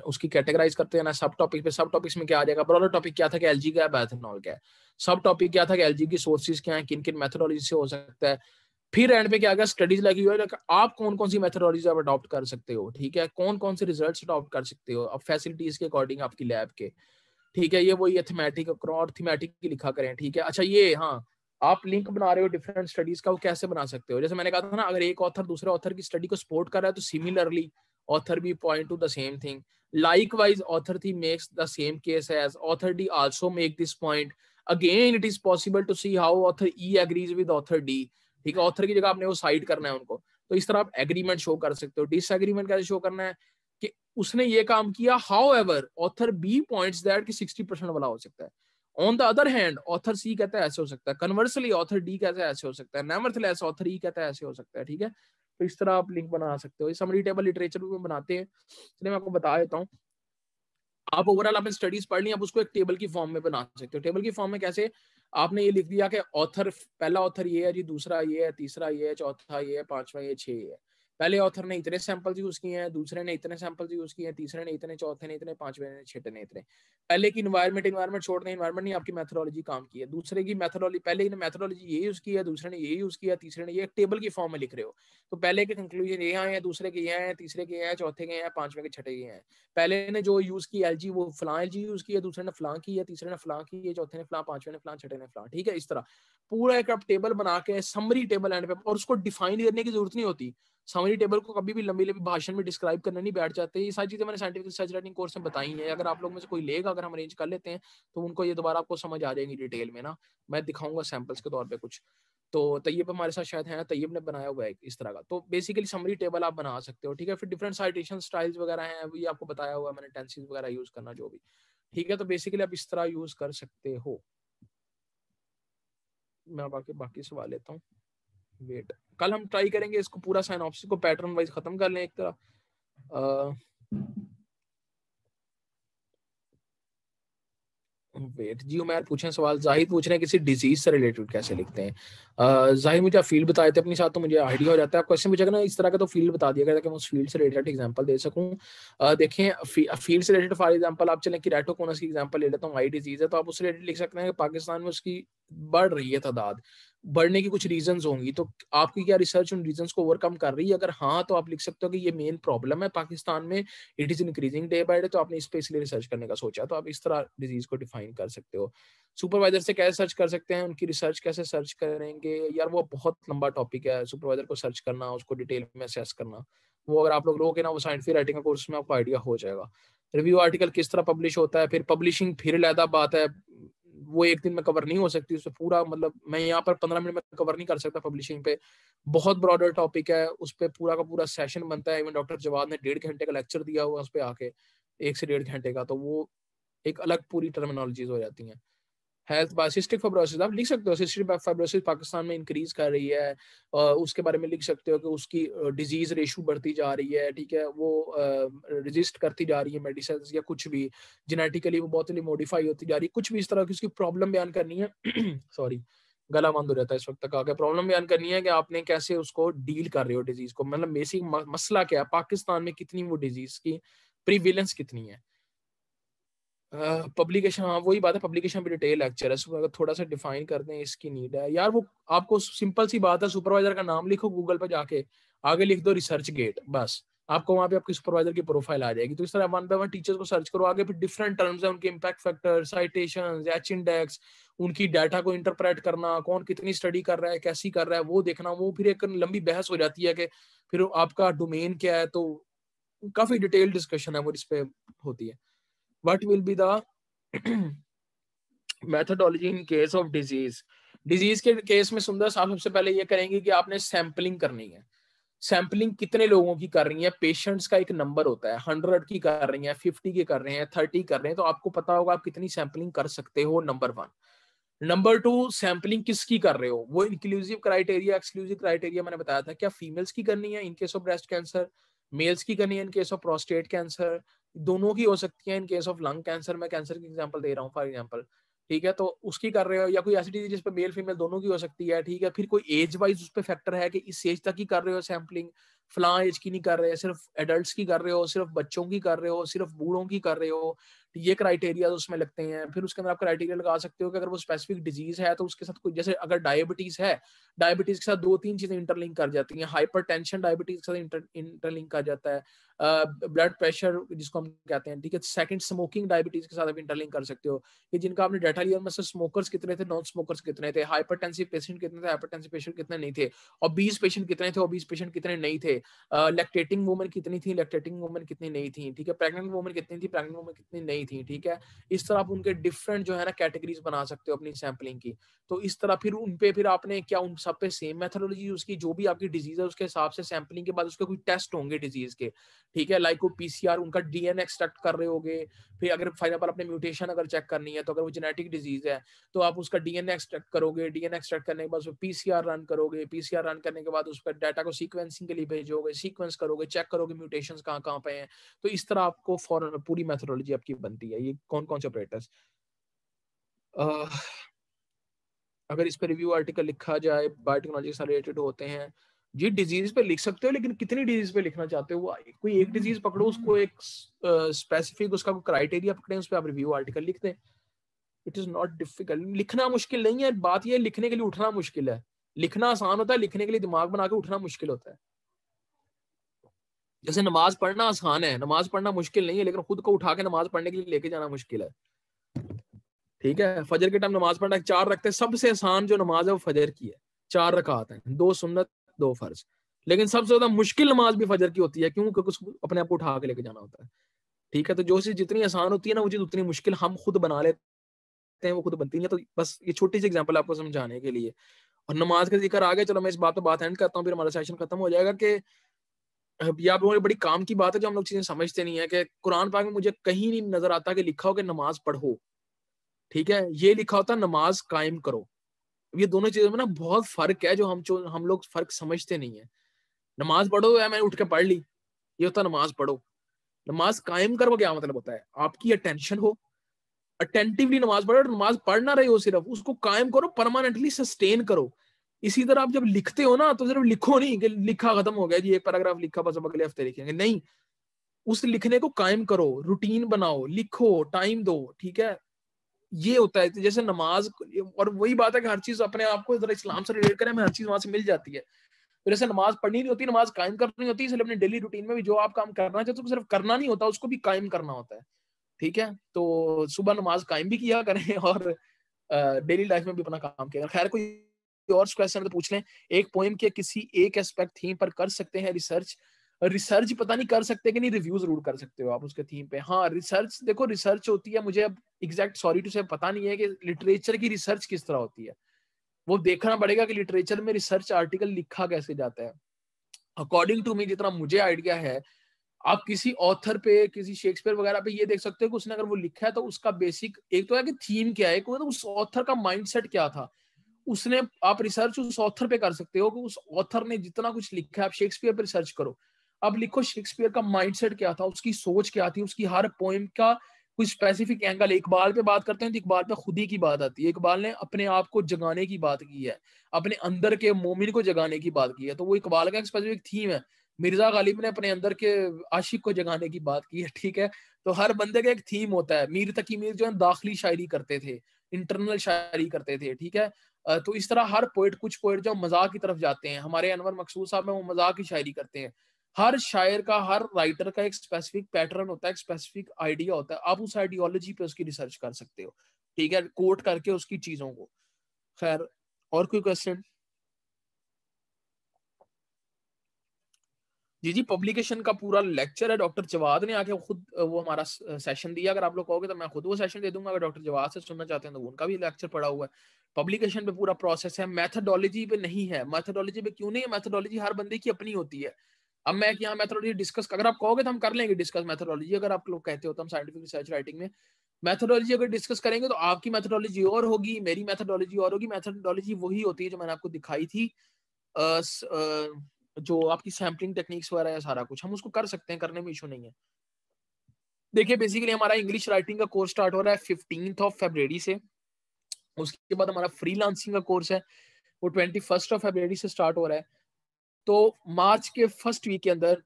उसकी कैटेगराइज करते हैं ना सब टॉपिक पे सब टॉपिक्स में क्या आ जाएगा ब्रॉडर टॉपिक क्या था कि एलजी का है बैथेनॉल क्या है सब टॉपिक क्या था कि एलजी की सोर्सेज क्या है किन किन मेथोडोलॉजी से हो सकता है फिर एंड पे क्या स्टडीज लगी हुई है आप कौन कौन सी मेथडोलॉजी आप अडॉप्ट कर सकते हो ठीक है कौन कौन से रिजल्ट अडॉप्ट कर सकते हो अब फैसिलिटीज के अकॉर्डिंग आपकी लैब के ठीक है ये वही एथमेटिक और थीमेटिक की लिखा करें ठीक है अच्छा ये हाँ आप लिंक बना रहे हो डिफरेंट स्टडीज का वो कैसे बना सकते हो जैसे मैंने कहा था ना अगर एक ऑथर दूसरे ऑथर की स्टडी को सपोर्ट कर रहा है तो सिमिलरली ऑथर भी point to the same thing likewise author C makes the same case as author D also make this point again it is possible to see how author E agrees with author D ठीक है ऑथर की जगह आपने वो साइड करना है उनको तो इस तरह आप एग्रीमेंट शो कर सकते हो डिसएग्रीमेंट कैसे शो करना है कि उसने ये काम किया however author B point that की सिक्सटी परसेंट वाला हो सकता है on the other hand author C कहता है ऐसे हो सकता है कन्वर्सली ऑथर डी कहता है ऐसे हो सकता है नेवरथलेस ऑथर ई कहता है ऐसे हो सकता है ठीक है तो इस तरह आप लिंक बना सकते हो समरी टेबल लिटरेचर भी बनाते हैं इसलिए मैं आपको बता देता हूँ आप ओवरऑल आपने स्टडीज पढ़ ली आप उसको एक टेबल की फॉर्म में बना सकते हो टेबल की फॉर्म में कैसे आपने ये लिख दिया कि ऑथर पहला ऑथर ये है जी दूसरा ये है तीसरा ये है चौथा ये है पांचवा ये छह है पहले ऑथर ने इतने सैंपल्स यूज किए हैं दूसरे ने इतने सैंपल्स यूज किए हैं तीसरे ने इतने चौथे ने इतने पांचवे ने छठे ने इतने पहले की इन्वायरमेंट इन्वायरमेंट छोड़ने इन्वायरमेंट ने आपकी मैथोलॉजी काम की है दूसरे की मैथोलॉजी पहले ने मैथोलॉजी ये यूज किया दूसरे ने ये यूज किया तीसरे ने ये टेबल की फॉर्म में लिख रहे हो तो पहले के कंक्लूजन ये आए हैं दूसरे के ये आए हैं तीसरे के ये हैं चौथे के हैं पांचवे के छठे के हैं पहले ने जो यूज की एल वो फलां एल यूज किया दूसरे ने फलां की है तीसरे ने फलां की है चौथे ने फलां पांचवे ने फलां छठे ने फलां ठीक है इस तरह पूरा एक आप टेबल बना के समरी टेबल एंड पे और उसको डिफाइन करने की जरूरत नहीं होती समरी टेबल को कभी भी लंबी लंबी भाषण में डिस्क्राइब करना नहीं बैठ जाते ये सारी चीजें मैंने साइंटिफिक रिसर्च राइटिंग कोर्स में बताई है अगर आप लोग में से कोई लेगा अगर हम अरेंज कर लेते हैं तो उनको ये दोबारा आपको समझ आ जाएगी डिटेल में ना मैं दिखाऊंगा सैम्पल्स के तौर पर कुछ तो तैयब हमारे साथ शायद है तैयब ने बनाया हुआ है इस तरह का तो बेसिकली समरी टेबल आप बना सकते हो ठीक है फिर डिफरेंट साइटेशन स्टाइल्स वगैरह हैं ये आपको बताया हुआ मैंने टेंसिस वगैरह यूज करना जो भी ठीक है तो बेसिकली आप इस तरह यूज कर सकते हो मैं बाकी बाकी सवाल लेता हूँ वेट कल हम ट्राई करेंगे इसको पूरा साइन ऑप्शन को पैटर्न वाइज खत्म कर लें एक तरह वेट जी उमेर पूछे सवाल जाहिद पूछ रहे हैं किसी डिजीज से रिलेटेड कैसे लिखते हैं जाहिद मुझे आप फील्ड बताए थे अपने साथ तो मुझे आइडिया हो जाता है आप क्वेश्चन पूछेगा ना इस तरह का तो फील्ड बता दिया गया ताकि मैं उस फील्ड से रिलेटेड एग्जांपल दे सकूं देखें फील्ड से रिलेटेड फॉर एग्जांपल आप चलें कि रेटोकोनस की एग्जाम्पल ले लेता हूँ आई डिजीज है तो आप उससे रिलेटेड लिख सकते हैं कि पाकिस्तान में उसकी बढ़ रही है तादाद बढ़ने की कुछ रीजन होंगी तो आपकी क्या रिसर्च उन रीजन को ओवरकम कर रही है अगर हाँ तो आप लिख सकते हो कि ये मेन प्रॉब्लम है पाकिस्तान में it is increasing day by day तो आपने इस पर इसलिए रिसर्च करने का सोचा तो आप इस तरह डिजीज को डिफाइन कर सकते हो सुपरवाइजर से कैसे सर्च कर सकते हैं उनकी रिसर्च कैसे सर्च करेंगे यार वो बहुत लंबा टॉपिक है सुपरवाइजर को सर्च करना उसको डिटेल में असेस करना वो अगर आप लोग रोके ना वो साइंटिफिक राइटिंग का कोर्स में आपको आइडिया हो जाएगा रिव्यू आर्टिकल किस तरह पब्लिश होता है फिर पब्लिशिंग फिर अलहदा बात है वो एक दिन में कवर नहीं हो सकती पर पूरा मतलब मैं यहाँ पर पंद्रह मिनट में कवर नहीं कर सकता पब्लिशिंग पे बहुत ब्रॉडर टॉपिक है उस पर पूरा का पूरा सेशन बनता है इवन डॉक्टर जवाब ने डेढ़ घंटे का लेक्चर दिया हुआ उस पर आके एक से डेढ़ घंटे का तो वो एक अलग पूरी टर्मिनोलॉजीज हो जाती हैं हेल्थ बार सिस्टिक फाइब्रोसिस आप लिख सकते हो सिस्टिक फाइब्रोसिस पाकिस्तान में इंक्रीज कर रही है और उसके बारे में लिख सकते हो कि उसकी डिजीज रेशो बढ़ती जा रही है ठीक है वो रजिस्ट करती जा रही है मेडिसिन या कुछ भी जेनेटिकली वो बहुत मॉडिफाई होती जा रही है कुछ भी इस तरह की उसकी प्रॉब्लम बयान करनी है सॉरी गला बंद हो जाता है इस वक्त तक आगे प्रॉब्लम बयान करनी है कि आपने कैसे उसको डील कर रहे हो डिजीज को मतलब बेसिक मसला क्या है पाकिस्तान में कितनी वो डिजीज की प्रीविलेंस कितनी है पब्लिकेशन हाँ वही बात है पब्लिकेशन भी डिटेल लेक्चर है अगर थोड़ा सा डिफाइन कर दें इसकी नीड है यार वो आपको सिंपल सी बात है सुपरवाइजर का नाम लिखो गूगल पर जाके आगे लिख दो रिसर्च गेट बस आपको वहाँ पे आपके सुपरवाइजर की प्रोफाइल आ जाएगी तो इस तरह वन बाय वन टीचर्स को सर्च करो आगे फिर डिफरेंट टर्म्स है उनके impact factor citation H index उनकी डाटा को इंटरप्रेट करना कौन कितनी स्टडी कर रहा है कैसी कर रहा है वो देखना वो फिर एक लंबी बहस हो जाती है कि फिर आपका डोमेन क्या है तो काफी डिटेल डिस्कशन है वो इस पर होती है what will be the methodology in case of disease disease के केस में सुंदर साहब सबसे पहले ये करेंगे कि आपने सैंपलिंग करनी है सैंपलिंग कितने लोगों की कर रही है पेशेंट्स का एक नंबर होता है हंड्रेड की कर रही है फिफ्टी की कर रहे हैं थर्टी कर रहे हैं तो आपको पता होगा आप कितनी सैंपलिंग कर सकते हो number one number two sampling किसकी कर रहे हो वो इंक्लूसिव क्राइटेरिया एक्सक्लूसिव क्राइटेरिया मैंने बताया था क्या फीमेल्स की करनी है in case of breast cancer males की करनी है in case of prostate cancer दोनों की हो सकती है in case of lung cancer मैं कैंसर की एग्जाम्पल दे रहा हूँ फॉर एग्जाम्पल ठीक है तो उसकी कर रहे हो या कोई ऐसी डिजीज जिसपे मेल फीमेल दोनों की हो सकती है ठीक है फिर कोई एज वाइज उस पर फैक्टर है कि इस एज तक ही कर रहे हो सैम्पलिंग फला एज की नहीं कर रहे सिर्फ एडल्ट की कर रहे हो सिर्फ बच्चों की कर रहे हो सिर्फ बूढ़ों की कर रहे हो ये क्राइटेरिया उसमें लगते हैं फिर उसके अंदर आप क्राइटेरिया लगा सकते हो कि अगर वो स्पेसिफिक डिजीज है तो उसके साथ कोई जैसे अगर डायबिटीज है डायबिटीज के साथ दो तीन चीजें इंटरलिंक कर जाती हैं हाइपर डायबिटीज के साथ इंटरलिंक कर जाता है ब्लड प्रेशर जिसको हम कहते हैं ठीक है सेकंड स्मोकिंग डायबिटीज के साथ आप इंटरलिंक कर सकते हो कि जिनका आपने डाटा लिया उनमें से स्मोकर्स कितने थे नॉन स्मोकर्स कितने थे हाइपर पेशेंट कितने थे हाइपर पेशेंट कितने नहीं थे और बीस पेशेंट कितने थे और बीस पेशेंट कितने नहीं थे लेक्टेटिंग वुमन कितनी थी लेक्टेटिंग वुमन कितनी नहीं थी ठीक है प्रेगनेंट वुमन कितनी थी प्रेगनेंट वुमन कितनी नहीं थी ठीक है इस तरह आप उनके डिफरेंट जो है ना कैटेगरीज बना सकते हो अपनी सैम्पलिंग की तो इस तरह फिर उनपे फिर आपने क्या उन सब पे सेम मेथोलॉजी उसकी जो भी आपकी डिजीज है उसके हिसाब से सैम्पलिंग के बाद उसके कोई टेस्ट होंगे डिजीज के ठीक है लाइक वो पीसीआर उनका डीएनए एक्सट्रैक्ट कर रहे होगे फिर अगर फॉर एग्जाम्पल अपने म्यूटेशन अगर चेक करनी है तो अगर वो जेनेटिक डिजीज है तो आप उसका डीएनए एक्सट्रैक्ट करोगे डीएनए एक्सट्रैक्ट करने के बाद उसको पीसीआर रन करोगे पीसीआर रन करने के बाद उस पर डाटा को सीक्वेंसिंग के लिए भेजोगे सीक्वेंस करोगे चेक करोगे म्यूटेशन कहाँ कहाँ पे हैं तो इस तरह आपको फॉरन पूरी मैथोडोलॉजी आपकी बनती है ये कौन कौन से ऑपरेटर्स अगर इस पर रिव्यू आर्टिकल लिखा जाए बायोटेक्नोलॉजी से रिलेटेड होते हैं जी डिजीज पे लिख सकते हो लेकिन कितनी डिजीज पे लिखना चाहते हो कोई एक डिजीज hmm. पकड़ो उसको एक स्पेसिफिक उसका क्राइटेरिया पकड़े उस पर आप रिव्यू आर्टिकल लिख दें इट इज नॉट डिफिकल्ट लिखना मुश्किल नहीं है बात यह लिखने के लिए उठना मुश्किल है लिखना आसान होता है लिखने के लिए दिमाग बना के उठना मुश्किल होता है जैसे नमाज पढ़ना आसान है नमाज पढ़ना मुश्किल नहीं है लेकिन खुद को उठा के नमाज पढ़ने के लिए लेके जाना मुश्किल है ठीक है फजर के टाइम नमाज पढ़ना चार रखते सबसे आसान जो नमाज है वो फजर की है चार रकात हैं दो सुन्नत दो फर्ज लेकिन सबसे ज्यादा मुश्किल नमाज भी फजर की होती है क्यों क्योंकि उसको अपने आप को उठा के लेके जाना होता है ठीक है तो जो चीज जितनी आसान होती है ना वो चीज उतनी मुश्किल हम खुद बना लेते हैं वो खुद बनती है तो बस ये छोटी सी एग्जाम्पल आपको समझाने के लिए और नमाज का जिक्र आ गया चलो मैं इस बात पर बात एंड करता हूँ फिर हमारा सेशन खत्म हो जाएगा कि ये आप लोगों की बड़ी काम की बात है जो हम लोग चीजें समझते नहीं है कि कुरान पाक में मुझे कहीं नहीं नजर आता कि लिखा हो कि नमाज पढ़ो ठीक है ये लिखा होता नमाज कायम करो ये दोनों चीजों में ना बहुत फर्क है जो हम जो हम लोग फर्क समझते नहीं है नमाज पढ़ो या मैंने उठ के पढ़ ली ये होता नमाज पढ़ो नमाज कायम करो क्या मतलब होता है आपकी अटेंशन हो अटेंटिवली नमाज पढ़ो नमाज पढ़ ना रहे हो सिर्फ उसको कायम करो परमानेंटली सस्टेन करो इसी तरह आप जब लिखते हो ना तो सिर्फ लिखो नहीं कि लिखा खत्म हो गया जी एक पैराग्राफ लिखा बस अब अगले हफ्ते लिखेंगे नहीं उस लिखने को कायम करो रूटीन बनाओ लिखो टाइम दो ठीक है ये होता है जैसे नमाज और वही बात है कि हर चीज अपने आप को जरा इस्लाम से रिलेट करें हमें हर चीज वहां से मिल जाती है तो जैसे नमाज पढ़नी नहीं होती नमाज कायम करनी होती इसलिए अपने डेली रूटीन में भी जो आप काम करना चाहते हो तो सिर्फ करना नहीं होता उसको भी कायम करना होता है ठीक है तो सुबह नमाज कायम भी किया करें और डेली लाइफ में भी अपना काम किया खैर कोई और क्वेश्चन तो पूछ लें एक पोइम के किसी एक एस्पेक्ट थीम पर कर सकते हैं रिसर्च रिसर्च पता नहीं कर सकते कि नहीं रिव्यू जरूर कर सकते हो आप उसके थीम पे हाँ रिसर्च देखो रिसर्च होती है मुझे अब एग्जैक्ट सॉरी टू से पता नहीं है कि लिटरेचर की रिसर्च किस तरह होती है वो देखना पड़ेगा कि लिटरेचर में रिसर्च आर्टिकल लिखा कैसे जाता है अकॉर्डिंग टू मी जितना मुझे आइडिया है आप किसी ऑथर पे किसी शेक्सपियर वगैरह पे ये देख सकते हो कि उसने अगर वो लिखा है तो उसका बेसिक एक तो है कि थीम क्या है तो उस ऑथर का माइंडसेट क्या था उसने आप रिसर्च उस ऑथर पे कर सकते हो कि उस ऑथर ने जितना कुछ लिखा है आप शेक्सपियर पे रिसर्च करो अब लिखो शेक्सपियर का माइंडसेट क्या था उसकी सोच क्या थी उसकी हर पोइम का कोई स्पेसिफिक एंगल इकबाल पे बात करते हैं तो इकबाल पे खुद ही की बात आती है इकबाल ने अपने आप को जगाने की बात की है अपने अंदर के मोमिन को जगाने की बात की है तो वो इकबाल का एक स्पेसिफिक थीम है मिर्जा गालिब ने अपने अंदर के आशिक को जगाने की बात की है ठीक है तो हर बंदे का एक थीम होता है मीर तकी मीर जो है दाखिली शायरी करते थे इंटरनल शायरी करते थे ठीक है तो इस तरह हर पोइट कुछ पोइट जो मजाक की तरफ जाते हैं हमारे अनवर मकसूद साहब में वो मजाक की शायरी करते हैं हर शायर का हर राइटर का एक स्पेसिफिक पैटर्न होता है एक स्पेसिफिक आइडिया होता है आप उस आइडियोलॉजी पे उसकी रिसर्च कर सकते हो ठीक है कोट करके उसकी चीजों को खैर और कोई क्वेश्चन जी जी पब्लिकेशन का पूरा लेक्चर है डॉक्टर जवाद ने आके खुद वो हमारा सेशन दिया अगर आप लोग कहोगे तो मैं खुद वो सेशन दे दूंगा अगर डॉक्टर जवाद से सुनना चाहते हैं तो उनका भी लेक्चर पड़ा हुआ है पब्लिकेशन पे पूरा प्रोसेस है मैथडोलॉजी पे नहीं है मैथडोलॉजी पे क्यों नहीं है मैथडोलॉजी हर बंदे की अपनी होती है अब मैं यहाँ मैथोलॉजी डिस्कस अगर आप कहोगे तो हम कर लेंगे डिस्कस मैथोलॉजी अगर आप लोग कहते हो तो हम साइंटिफिक रिसर्च राइटिंग में मैथोलॉजी अगर डिस्कस करेंगे तो आपकी मैथोलॉजी और होगी मेरी मैथोलॉजी और होगी मैथोलॉजी वही होती है जो मैंने आपको दिखाई थी आ, स, आ, जो आपकी सैम्पलिंग टेक्निक्स वगैरह या सारा कुछ हम उसको कर सकते हैं करने में इशू नहीं है देखिए बेसिकली हमारा इंग्लिश राइटिंग का कोर्स स्टार्ट हो रहा है फिफ्टीन ऑफ फेब्रवरी से उसके बाद हमारा फ्री का कोर्स है वो ट्वेंटी फर्स्ट ऑफ फेब्रवरी से स्टार्ट हो रहा है तो मार्च के फर्स्ट वीक के अंदर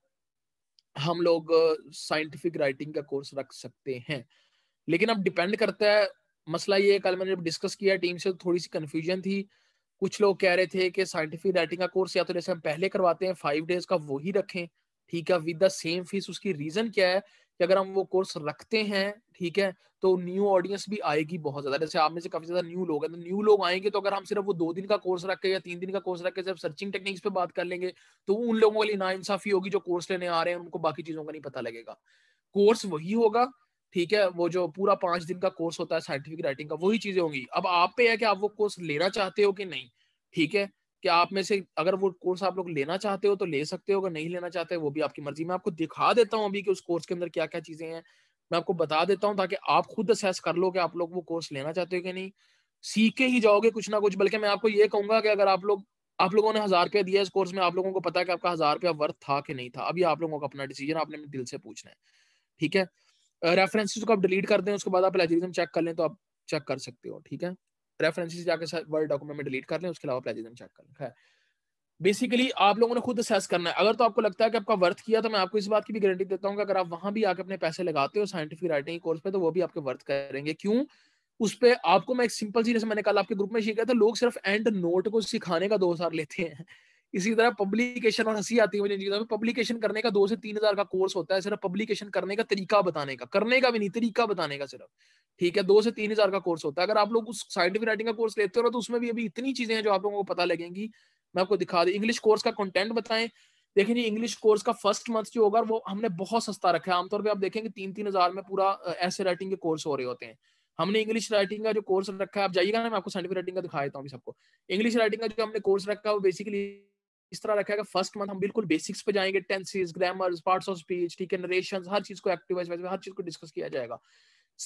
हम लोग साइंटिफिक राइटिंग का कोर्स रख सकते हैं लेकिन अब डिपेंड करता है मसला ये कल मैंने डिस्कस किया टीम से तो थोड़ी सी कन्फ्यूजन थी कुछ लोग कह रहे थे कि साइंटिफिक राइटिंग का कोर्स या तो जैसे हम पहले करवाते हैं फाइव डेज का वही रखें ठीक है विद द सेम फीस उसकी रीजन क्या है कि अगर हम वो कोर्स रखते हैं ठीक है तो न्यू ऑडियंस भी आएगी बहुत ज्यादा जैसे आप में से काफी ज्यादा न्यू लोग हैं तो न्यू लोग आएंगे तो अगर हम सिर्फ वो दो दिन का कोर्स रख के या तीन दिन का कोर्स रख के सिर्फ सर्चिंग टेक्निक्स पे बात कर लेंगे तो उन लोगों के लिए नाइंसाफी होगी जो कोर्स लेने आ रहे हैं उनको बाकी चीजों का नहीं पता लगेगा कोर्स वही होगा ठीक है वो जो पूरा पांच दिन का कोर्स होता है साइंटिफिक राइटिंग का वही चीजें होंगी अब आप पे है कि आप वो कोर्स लेना चाहते हो कि नहीं ठीक है कि आप में से अगर वो कोर्स आप लोग लेना चाहते हो तो ले सकते हो अगर नहीं लेना चाहते हो वो भी आपकी मर्जी मैं आपको दिखा देता हूँ अभी कि उस कोर्स के अंदर क्या क्या चीजें हैं मैं आपको बता देता हूँ ताकि आप खुद असेस कर लो कि आप लोग वो कोर्स लेना चाहते हो कि नहीं सीख के ही जाओगे कुछ ना कुछ बल्कि मैं आपको ये कहूंगा कि अगर आप लोग आप लोगों ने हजार रुपया दिया इस कोर्स में आप लोगों को पता है कि आपका हजार रुपया वर्थ था कि नहीं था अभी आप लोगों का अपना डिसीजन आपने दिल से पूछना है ठीक है रेफरेंसेस को आप डिलीट कर दें उसके बाद आप प्लेजरिज्म चेक कर लें तो आप चेक कर सकते हो ठीक है रेफरेंसेस जाके वर्ड डॉक्यूमेंट में डिलीट कर लें उसके अलावा प्लेजिज्म चेक कर लें खैर बेसिकली आप लोगों ने खुद असेस करना है अगर तो आपको लगता है कि आपका वर्थ किया तो मैं आपको इस बात की भी गारंटी देता हूँ कि अगर आप वहां भी आके अपने पैसे लगाते हो साइंटिफिक राइटिंग कोर्स पे तो वो भी आपके वर्थ करेंगे क्यों उस पर आपको मैं एक सिंपल सी जैसे मैंने कल आपके ग्रुप में शेयर किया था लोग सिर्फ एंड नोट को सिखाने का दो हजार लेते हैं इसी तरह पब्लिकेशन और हंसी आती है मुझे पब्लिकेशन करने का दो से तीन हजार का कोर्स होता है सिर्फ पब्लिकेशन करने का तरीका बताने का करने का भी नहीं तरीका बताने का सिर्फ ठीक है दो से तीन हजार का कोर्स होता है अगर आप लोग उस साइंटिफिक राइटिंग का कोर्स लेते हो तो उसमें भी अभी इतनी चीजें हैं जो आप लोगों को पता लगेंगी मैं आपको दिखा दी इंग्लिश कोर्स का कंटेंट बताएं देखिए इंग्लिश कोर्स का फर्स्ट मंथ जो होगा वो हमने बहुत सस्ता रखा है आमतौर पर आप देखेंगे तीन तीन हजार में पूरा ऐसे राइटिंग के कोर्स हो रहे होते हैं हमने इंग्लिश राइटिंग का जो कोर्स रखा है आप जाइएगा ना मैं आपको साइंटिफिक राइटिंग का दिखा देता हूँ सबको इंग्लिश राइटिंग का जो हमने कोर्स रखा है वो बेसिकली इस तरह रखेगा फर्स्ट मंथ हम बिल्कुल बेसिक्स पे जाएंगे tenses grammar parts of speech ठीक है नरेशन हर चीज को एक्टिवाइज हर चीज को डिस्कस किया जाएगा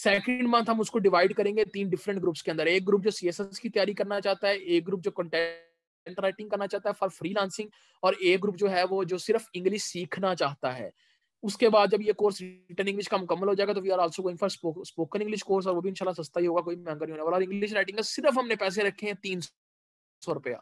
सेकेंड मंथ हम उसको डिवाइड करेंगे तीन डिफरेंट ग्रुप्स के अंदर एक ग्रुप जो सीएसएस की तैयारी करना चाहता है एक ग्रुप जो कंटेंट राइटिंग करना चाहता है फॉर फ्रीलांसिंग और एक ग्रुप जो है वो जो सिर्फ इंग्लिश सीखना चाहता है उसके बाद जब ये कोर्स रिटर्न इंग्लिश का मुकम्मल हो जाएगा तो we are also going for spoken English course और वो भी इंशाल्लाह सस्ता ही होगा कोई महंगा नहीं होने वाला और इंग्लिश राइटिंग का सिर्फ हमने पैसे रखे हैं तीन सौ रुपया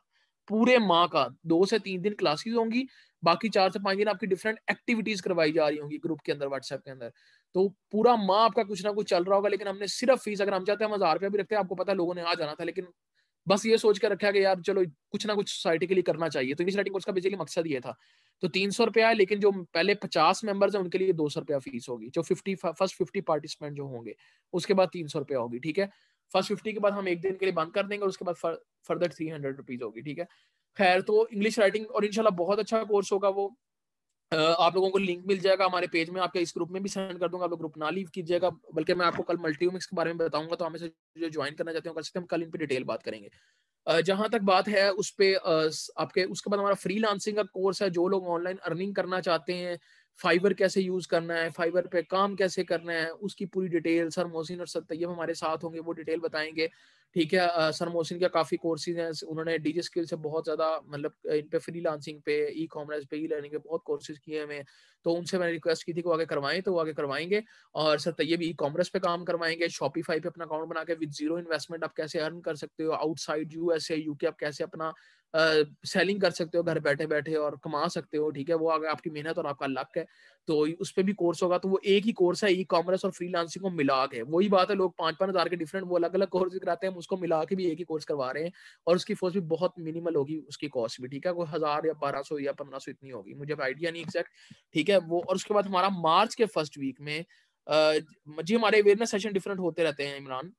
पूरे माह का दो से तीन दिन क्लासेस होंगी बाकी चार से पांच दिन आपकी डिफरेंट एक्टिविटीज करवाई जा रही होंगी ग्रुप के अंदर व्हाट्सएप के अंदर तो पूरा माह आपका कुछ ना कुछ चल रहा होगा लेकिन हमने सिर्फ फीस अगर हम चाहते हैं हम हजार रुपया भी रखते हैं आपको पता है लोगों ने आ जाना था लेकिन बस ये सोच कर रखा कि यार चलो कुछ ना कुछ सोसाइटी के लिए करना चाहिए तो इनिशियटिंग कोर्स का बेसिकली मकसद ये था तो तीन सौ रुपया है लेकिन जो पहले पचास मेंबर्स हैं उनके लिए दो सौ रुपया फीस होगी जो फिफ्टी फर्स्ट फिफ्टी पार्टिसिपेंट जो होंगे उसके बाद तीन सौ रुपया होगी ठीक है फर्स्ट फिफ्टी के बाद हम एक दिन के लिए बंद कर देंगे और उसके बाद फर्दर थ्री हंड्रेड रुपीज होगी ठीक है खैर तो इंग्लिश राइटिंग और इनशाला बहुत अच्छा कोर्स होगा वो आप लोगों को लिंक मिल जाएगा हमारे पेज में आपके इस ग्रुप में भी सेंड कर दूंगा आप लोग ग्रुप ना लीव कीजिएगा बल्कि मैं आपको कल मल्टीमिक्स के बारे में बताऊंगा तो हमें जो ज्वाइन करना चाहते हो कर सकते हैं हम कल इन पर डिटेल बात करेंगे जहां तक बात है उस पर आपके उसके बाद हमारा फ्री का कोर्स है जो लोग ऑनलाइन अर्निंग करना चाहते हैं फाइबर कैसे यूज करना है फाइबर पे काम कैसे करना है उसकी पूरी डिटेल सर मोहसिन और सर तैयब हमारे साथ होंगे वो डिटेल बताएंगे ठीक है सर मोहसिन के काफ़ी कोर्सेज हैं उन्होंने डीजे स्किल से बहुत ज़्यादा मतलब इन पे फ्री लांसिंग पे ई कॉमर्स पे ई लर्निंग पे बहुत कोर्सेज किए हमें तो उनसे मैंने रिक्वेस्ट की थी कि वो आगे करवाएं तो वो आगे करवाएंगे और सर तैयब ई कॉमर्स पे काम करवाएंगे शॉपीफाई पे अपना अकाउंट बना के विद जीरो इन्वेस्टमेंट आप कैसे अर्न कर सकते हो आउटसाइड यूएसए यूके आप कैसे अपना सेलिंग कर सकते हो घर बैठे बैठे और कमा सकते हो ठीक है वो अगर आपकी मेहनत और आपका लक है तो उस पर भी कोर्स होगा तो वो एक ही कोर्स है ई कॉमर्स और फ्रीलांसिंग को मिला के वही बात है लोग पांच पांच हज़ार के डिफरेंट वो अलग अलग कोर्स कराते हैं उसको मिला के भी एक ही कोर्स करवा रहे हैं और उसकी फोर्स भी बहुत मिनिमल होगी उसकी कॉस्ट भी ठीक है कोई हज़ार या बारह सौ या पंद्रह सौ इतनी होगी मुझे आइडिया नहीं एक्जैक्ट ठीक है वो और उसके बाद हमारा मार्च के फर्स्ट वीक में जी हमारे अवेयरनेस सेशन डिफरेंट होते रहते हैं इमरान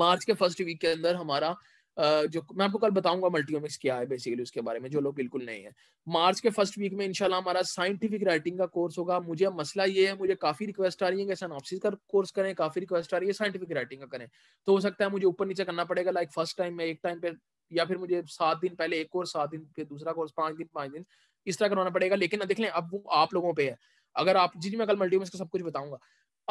मार्च के फर्स्ट वीक के अंदर हमारा जो मैं आपको कल बताऊंगा मल्टीओमिक्स क्या है बेसिकली उसके बारे में जो लोग बिल्कुल नहीं है मार्च के फर्स्ट वीक में इनशाला हमारा साइंटिफिक राइटिंग का कोर्स होगा मुझे मसला ये है मुझे काफी रिक्वेस्ट आ रही है कि सनापसिस का कोर्स करें काफी रिक्वेस्ट आ रही है साइंटिफिक राइटिंग का करें तो हो सकता है मुझे ऊपर नीचे करना पड़ेगा लाइक फर्स्ट टाइम में एक टाइम पे या फिर मुझे सात दिन पहले एक कोर्स सात दिन फिर दूसरा कोर्स पांच दिन पाँच दिन इस तरह करवाना पड़ेगा लेकिन देख लें अब वो आप लोगों पर है अगर आप जी मैं कल मल्टीओमिक्स का सब कुछ बताऊंगा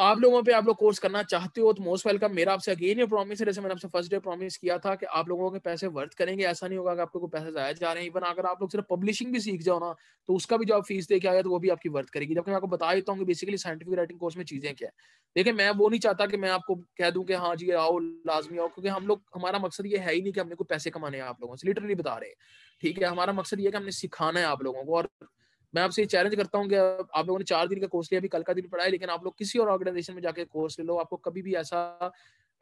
आप लोगों पे आप लोग कोर्स करना चाहते हो तो मोस्ट वेलकम मेरा आपसे अगेन ये प्रॉमिस है जैसे मैंने आपसे फर्स्ट डे प्रॉमिस किया था कि आप लोगों के पैसे वर्थ करेंगे ऐसा नहीं होगा कि आपको पैसे जाया जा रहे हैं इवन अगर आप लोग सिर्फ पब्लिशिंग भी सीख जाओ ना तो उसका भी जो आप फीस देकर आए आया तो वो भी आपकी वर्थ करेगी जबकि मैं आपको बता देता हूँ कि बेसिकली साइंटिफिक राइटिंग कोर्स में चीजें क्या है देखिए मैं वो नहीं चाहता कि मैं आपको कह दूँ कि हाँ जी आओ लाजमी आओ क्योंकि हम लोग हमारा मकसद ये है ही नहीं कि हमने को पैसे कमाने हैं आप लोगों से लिटरली बता रहे हैं ठीक है हमारा मकसद ये है कि हमने सिखाना है आप लोगों को और मैं आपसे ये चैलेंज करता हूँ कि आप लोगों ने चार दिन का कोर्स लिया अभी कल का दिन पढ़ा है लेकिन आप लोग किसी और ऑर्गेनाइजेशन में जाके कोर्स ले लो आपको कभी भी ऐसा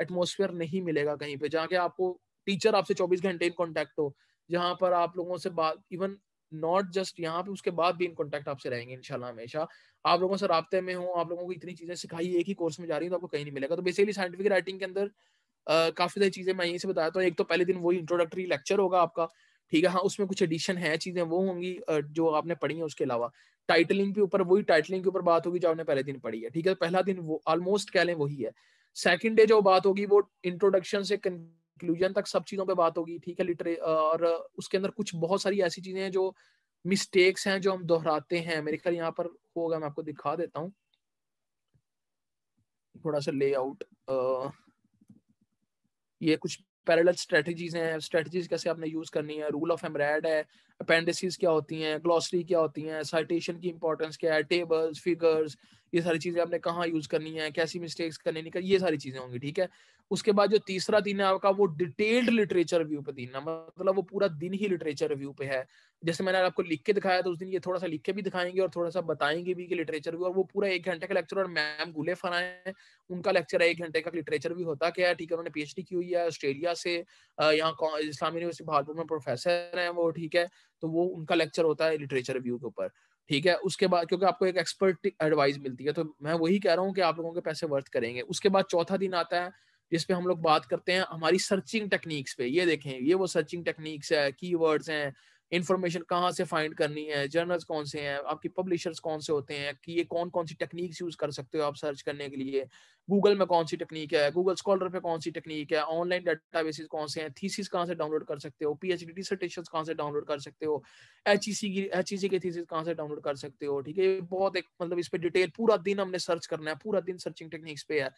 एटमोसफेयर नहीं मिलेगा कहीं पे जहाँ के आपको टीचर आपसे चौबीस घंटे इन कॉन्टेक्ट हो जहाँ पर आप लोगों से बात इवन नॉट जस्ट यहाँ पे उसके बाद भी इन कॉन्टेक्ट आपसे रहेंगे इनशाला हमेशा आप लोगों से रबते में हो आप लोगों को इतनी चीजें सिखाई एक ही कोर्स में जा रही है तो आपको कहीं नहीं मिलेगा तो बेसिकली साइंटिफिक राइटिंग के अंदर काफी सारी चीजें मैं यहीं से बताया तो एक तो पहले दिन वही इंट्रोडक्टरी लेक्चर होगा आपका ठीक है हाँ उसमें कुछ एडिशन है चीजें वो होंगी जो आपने पढ़ी है उसके अलावा टाइटलिंग के ऊपर वही टाइटलिंग के ऊपर बात होगी जो आपने पहले दिन पढ़ी है ठीक है पहला दिन वो ऑलमोस्ट कह लें वही है सेकंड डे जो बात होगी वो इंट्रोडक्शन से कंक्लूजन तक सब चीजों पर बात होगी ठीक है लिटरे और उसके अंदर कुछ बहुत सारी ऐसी चीजें हैं जो मिस्टेक्स हैं जो हम दोहराते हैं मेरे ख्याल यहाँ पर होगा मैं आपको दिखा देता हूँ थोड़ा सा लेआउट ये कुछ पैरल स्ट्रेटजीज हैं स्ट्रेटजीज कैसे आपने यूज करनी है रूल ऑफ एमरेड है अपेंडिसिस क्या होती हैं ग्लॉसरी क्या होती हैं साइटेशन की इंपॉर्टेंस क्या है टेबल्स फिगर्स ये सारी चीजें आपने कहाँ यूज करनी है कैसी मिस्टेक्स करनी नहीं कर ये सारी चीजें होंगी ठीक है उसके बाद जो तीसरा दिन है आपका वो डिटेल्ड लिटरेचर रिव्यू पे दिन है मतलब वो पूरा दिन ही लिटरेचर रिव्यू पे है जैसे मैंने आपको लिख के दिखाया तो उस दिन ये थोड़ा सा लिख के भी दिखाएंगे और थोड़ा सा बताएंगे भी कि लिटरेचर रिव्यू और वो पूरा एक घंटे का लेक्चर और मैम गुले फराए उनका लेक्चर है एक घंटे का लिटरेचर रिव्यू होता क्या है ठीक है उन्होंने पीएचडी की हुई है ऑस्ट्रेलिया से यहाँ इस्लामी यूनिवर्सिटी भागपुर में प्रोफेसर है वो ठीक है तो वो उनका लेक्चर होता है लिटरेचर रिव्यू के ऊपर ठीक है उसके बाद क्योंकि आपको एक एक्सपर्ट एडवाइस मिलती है तो मैं वही कह रहा हूँ कि आप लोगों के पैसे वर्थ करेंगे उसके बाद चौथा दिन आता है जिसपे हम लोग बात करते हैं हमारी सर्चिंग टेक्निक्स पे ये देखें ये वो सर्चिंग टेक्निक्स है की वर्ड्स हैं इन्फॉर्मेशन कहाँ से फाइंड करनी है जर्नल्स कौन से हैं आपके पब्लिशर्स कौन से होते हैं कि ये कौन कौन सी टेक्निक्स यूज कर सकते हो आप सर्च करने के लिए गूगल में कौन सी टेक्निक है गूगल स्कॉलर पे कौन सी टेक्निक है ऑनलाइन बेसिस कौन से हैं थीसिस कहाँ से डाउनलोड कर सकते हो पी एच डी डिसर्टेशन कहाँ से डाउनलोड कर सकते हो एच e की एच e के थीसिस कहाँ से डाउनलोड कर सकते हो ठीक है बहुत एक मतलब इस पर डिटेल पूरा दिन हमने सर्च करना है पूरा दिन सर्चिंग टेक्निक्स पे है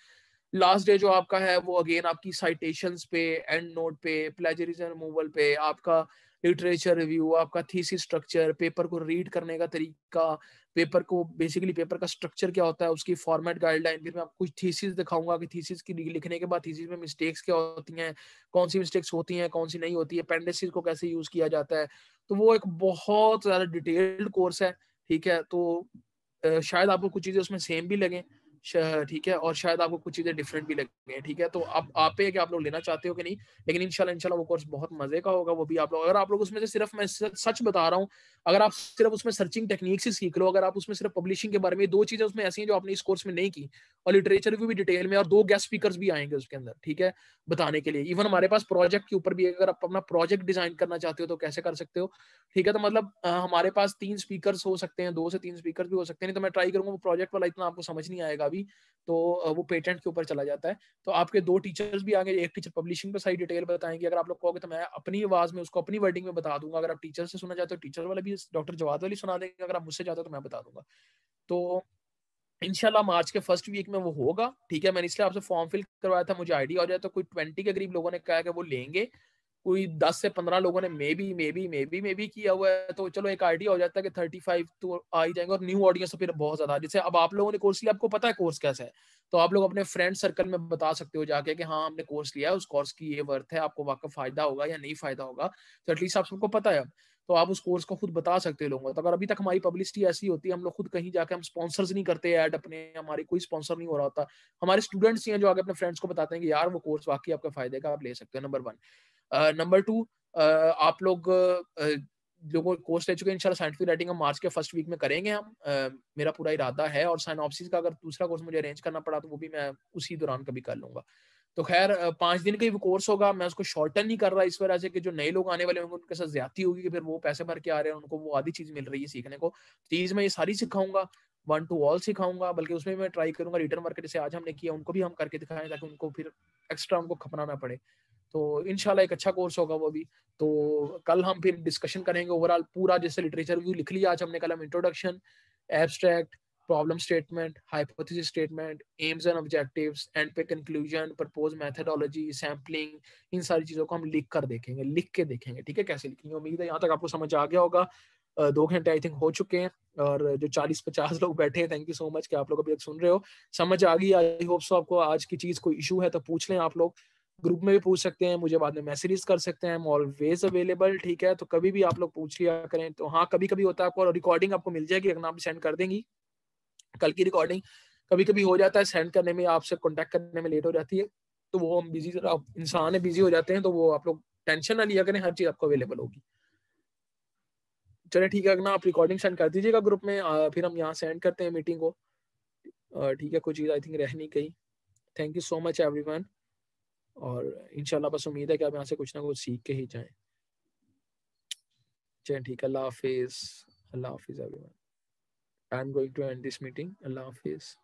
लास्ट डे जो आपका है वो अगेन आपकी साइटेशन पे एंड नोट पे प्लेजरिज्म रिमूवल पे आपका लिटरेचर रिव्यू आपका थीसी स्ट्रक्चर पेपर को रीड करने का तरीका पेपर को बेसिकली पेपर का स्ट्रक्चर क्या होता है उसकी फॉर्मेट गाइडलाइन फिर मैं आपको कुछ थीसिस दिखाऊंगा कि थीसिस की लिखने के बाद थीसिस में मिस्टेक्स क्या होती हैं कौन सी मिस्टेक्स होती हैं कौन सी नहीं होती है पेंडेसिस को कैसे यूज किया जाता है तो वो एक बहुत ज्यादा डिटेल्ड कोर्स है ठीक है तो शायद आपको कुछ चीजें उसमें सेम भी लगें ठीक है और शायद आपको कुछ चीज़ें डिफरेंट भी लगेंगे ठीक है तो आप आप पे कि आप लोग लेना चाहते हो कि नहीं लेकिन इनशाला इंशाल्लाह वो कोर्स बहुत मजे का होगा वो भी आप लोग अगर आप लोग उसमें से सिर्फ मैं सच बता रहा हूँ अगर आप सिर्फ उसमें सर्चिंग टेक्निक से सीख लो अगर आप उसमें सिर्फ पब्लिशिंग के बारे में दो चीज़ें उसमें ऐसी हैं जो आपने इस कोर्स में नहीं की और लिटरेचर भी, भी डिटेल में और दो गेस्ट स्पीकर भी आएंगे उसके अंदर ठीक है बताने के लिए इवन हमारे पास प्रोजेक्ट के ऊपर भी अगर आप अपना प्रोजेक्ट डिजाइन करना चाहते हो तो कैसे कर सकते हो ठीक है तो मतलब हमारे पास तीन स्पीकर हो सकते हैं दो से तीन स्पीकर भी हो सकते हैं तो मैं ट्राई करूंगा वो प्रोजेक्ट वाला इतना आपको समझ नहीं आएगा अभी तो वो पेटेंट के ऊपर चला जाता है तो आपके दो टीचर्स भी आगे एक टीचर पब्लिशिंग पे सारी डिटेल बताएंगे अगर आप लोग कहोगे तो मैं अपनी आवाज में उसको अपनी वर्डिंग में बता दूंगा अगर आप टीचर से सुना चाहते हो टीचर वाले भी डॉक्टर जवाद वाली सुना देंगे अगर आप मुझसे चाहते हो तो मैं बता दूंगा तो इनशाला मार्च के फर्स्ट वीक में वो होगा ठीक है मैंने इसलिए आपसे फॉर्म फिल करवाया था मुझे आइडिया हो जाए तो कोई ट्वेंटी के करीब लोगों ने कहा कि वो लेंगे कोई दस से पंद्रह लोगों ने maybe maybe maybe maybe किया हुआ है तो चलो एक आइडिया हो जाता है कि थर्टी फाइव तो आ ही जाएंगे और न्यू ऑडियंस तो फिर बहुत ज्यादा जैसे अब आप लोगों ने कोर्स लिया आपको पता है कोर्स कैसा है तो आप लोग अपने फ्रेंड सर्कल में बता सकते हो जाके कि हाँ हमने कोर्स लिया है उस कोर्स की ये वर्थ है आपको वाकई फायदा होगा या नहीं फायदा होगा तो एटलीस्ट आप सबको पता है तो आप उस कोर्स को खुद बता सकते हो लोगों को तो अगर अभी तक हमारी पब्लिसिटी ऐसी होती है हम लोग खुद कहीं जाके हम स्पॉन्सर्स नहीं करते ऐड अपने हमारी कोई स्पॉन्सर नहीं हो रहा होता हमारे स्टूडेंट्स हैं जो आगे अपने फ्रेंड्स को बताते हैं कि यार वो कोर्स वाकई आपके फायदे का आप ले सकते हो नंबर वन नंबर टू आप लोग लोगों कोर्स ले चुके हैं इंशाल्लाह साइंटिफिक राइटिंग हम मार्च के फर्स्ट वीक में करेंगे हम मेरा पूरा इरादा है और साइनॉपसिस का अगर दूसरा कोर्स मुझे अरेंज करना पड़ा तो वो भी मैं उसी दौरान कभी कर लूंगा तो खैर पांच दिन का ही कोर्स होगा मैं उसको शॉर्टन नहीं कर रहा इस वजह से कि जो नए लोग आने वाले होंगे उनके साथ ज्यादा होगी कि फिर वो पैसे भर के आ रहे हैं उनको वो आधी चीज मिल रही है सीखने को चीज़ मैं ये सारी सिखाऊंगा वन टू ऑल सिखाऊंगा बल्कि उसमें मैं ट्राई करूंगा रिटर्न वर्क जैसे आज हमने किया उनको भी हम करके दिखाएं ताकि उनको फिर एक्स्ट्रा उनको खपना ना पड़े तो इनशाला एक अच्छा कोर्स होगा वो भी तो कल हम फिर डिस्कशन करेंगे ओवरऑल पूरा जैसे लिटरेचर व्यू लिख लिया आज हमने कल हम introduction abstract problem statement hypothesis statement aims and objectives and पे कंक्लूजन प्रपोज मैथडोलॉजी सैम्पलिंग इन सारी चीज़ों को हम लिख कर देखेंगे लिख के देखेंगे ठीक है कैसे लिखेंगे उम्मीद है यहाँ तक आपको समझ आ गया होगा दो घंटे आई थिंक हो चुके हैं और जो चालीस पचास लोग बैठे हैं थैंक यू सो मच कि आप लोग अभी तक सुन रहे हो समझ आ गई आई होप सो आपको आज की चीज़ कोई इशू है तो पूछ लें आप लोग ग्रुप में भी पूछ सकते हैं मुझे बाद में मैसेज कर सकते हैं ऑलवेज अवेलेबल ठीक है तो कभी भी आप लोग पूछ लिया करें तो हाँ कभी कभी होता है आपको रिकॉर्डिंग आपको मिल जाएगी अगर आप सेंड कर देंगी कल की रिकॉर्डिंग कभी कभी हो जाता है सेंड करने में आपसे कॉन्टेक्ट करने में लेट हो जाती है तो वो हम बिजी इंसान है बिजी हो जाते हैं तो वो आप लोग टेंशन ना लिया करें हर चीज आपको अवेलेबल होगी चले ठीक है अगर आप रिकॉर्डिंग सेंड कर दीजिएगा ग्रुप में आ, फिर हम यहाँ सेंड करते हैं मीटिंग को ठीक है कोई चीज़ आई थिंक रहनी कहीं thank you so much everyone और इनशाला बस उम्मीद है कि आप यहाँ से कुछ ना कुछ सीख के ही जाए चलें ठीक अल्लाह हाफिज़ अल्लाह हाफिज़ I am going to end this meeting अल्लाह हाफिज़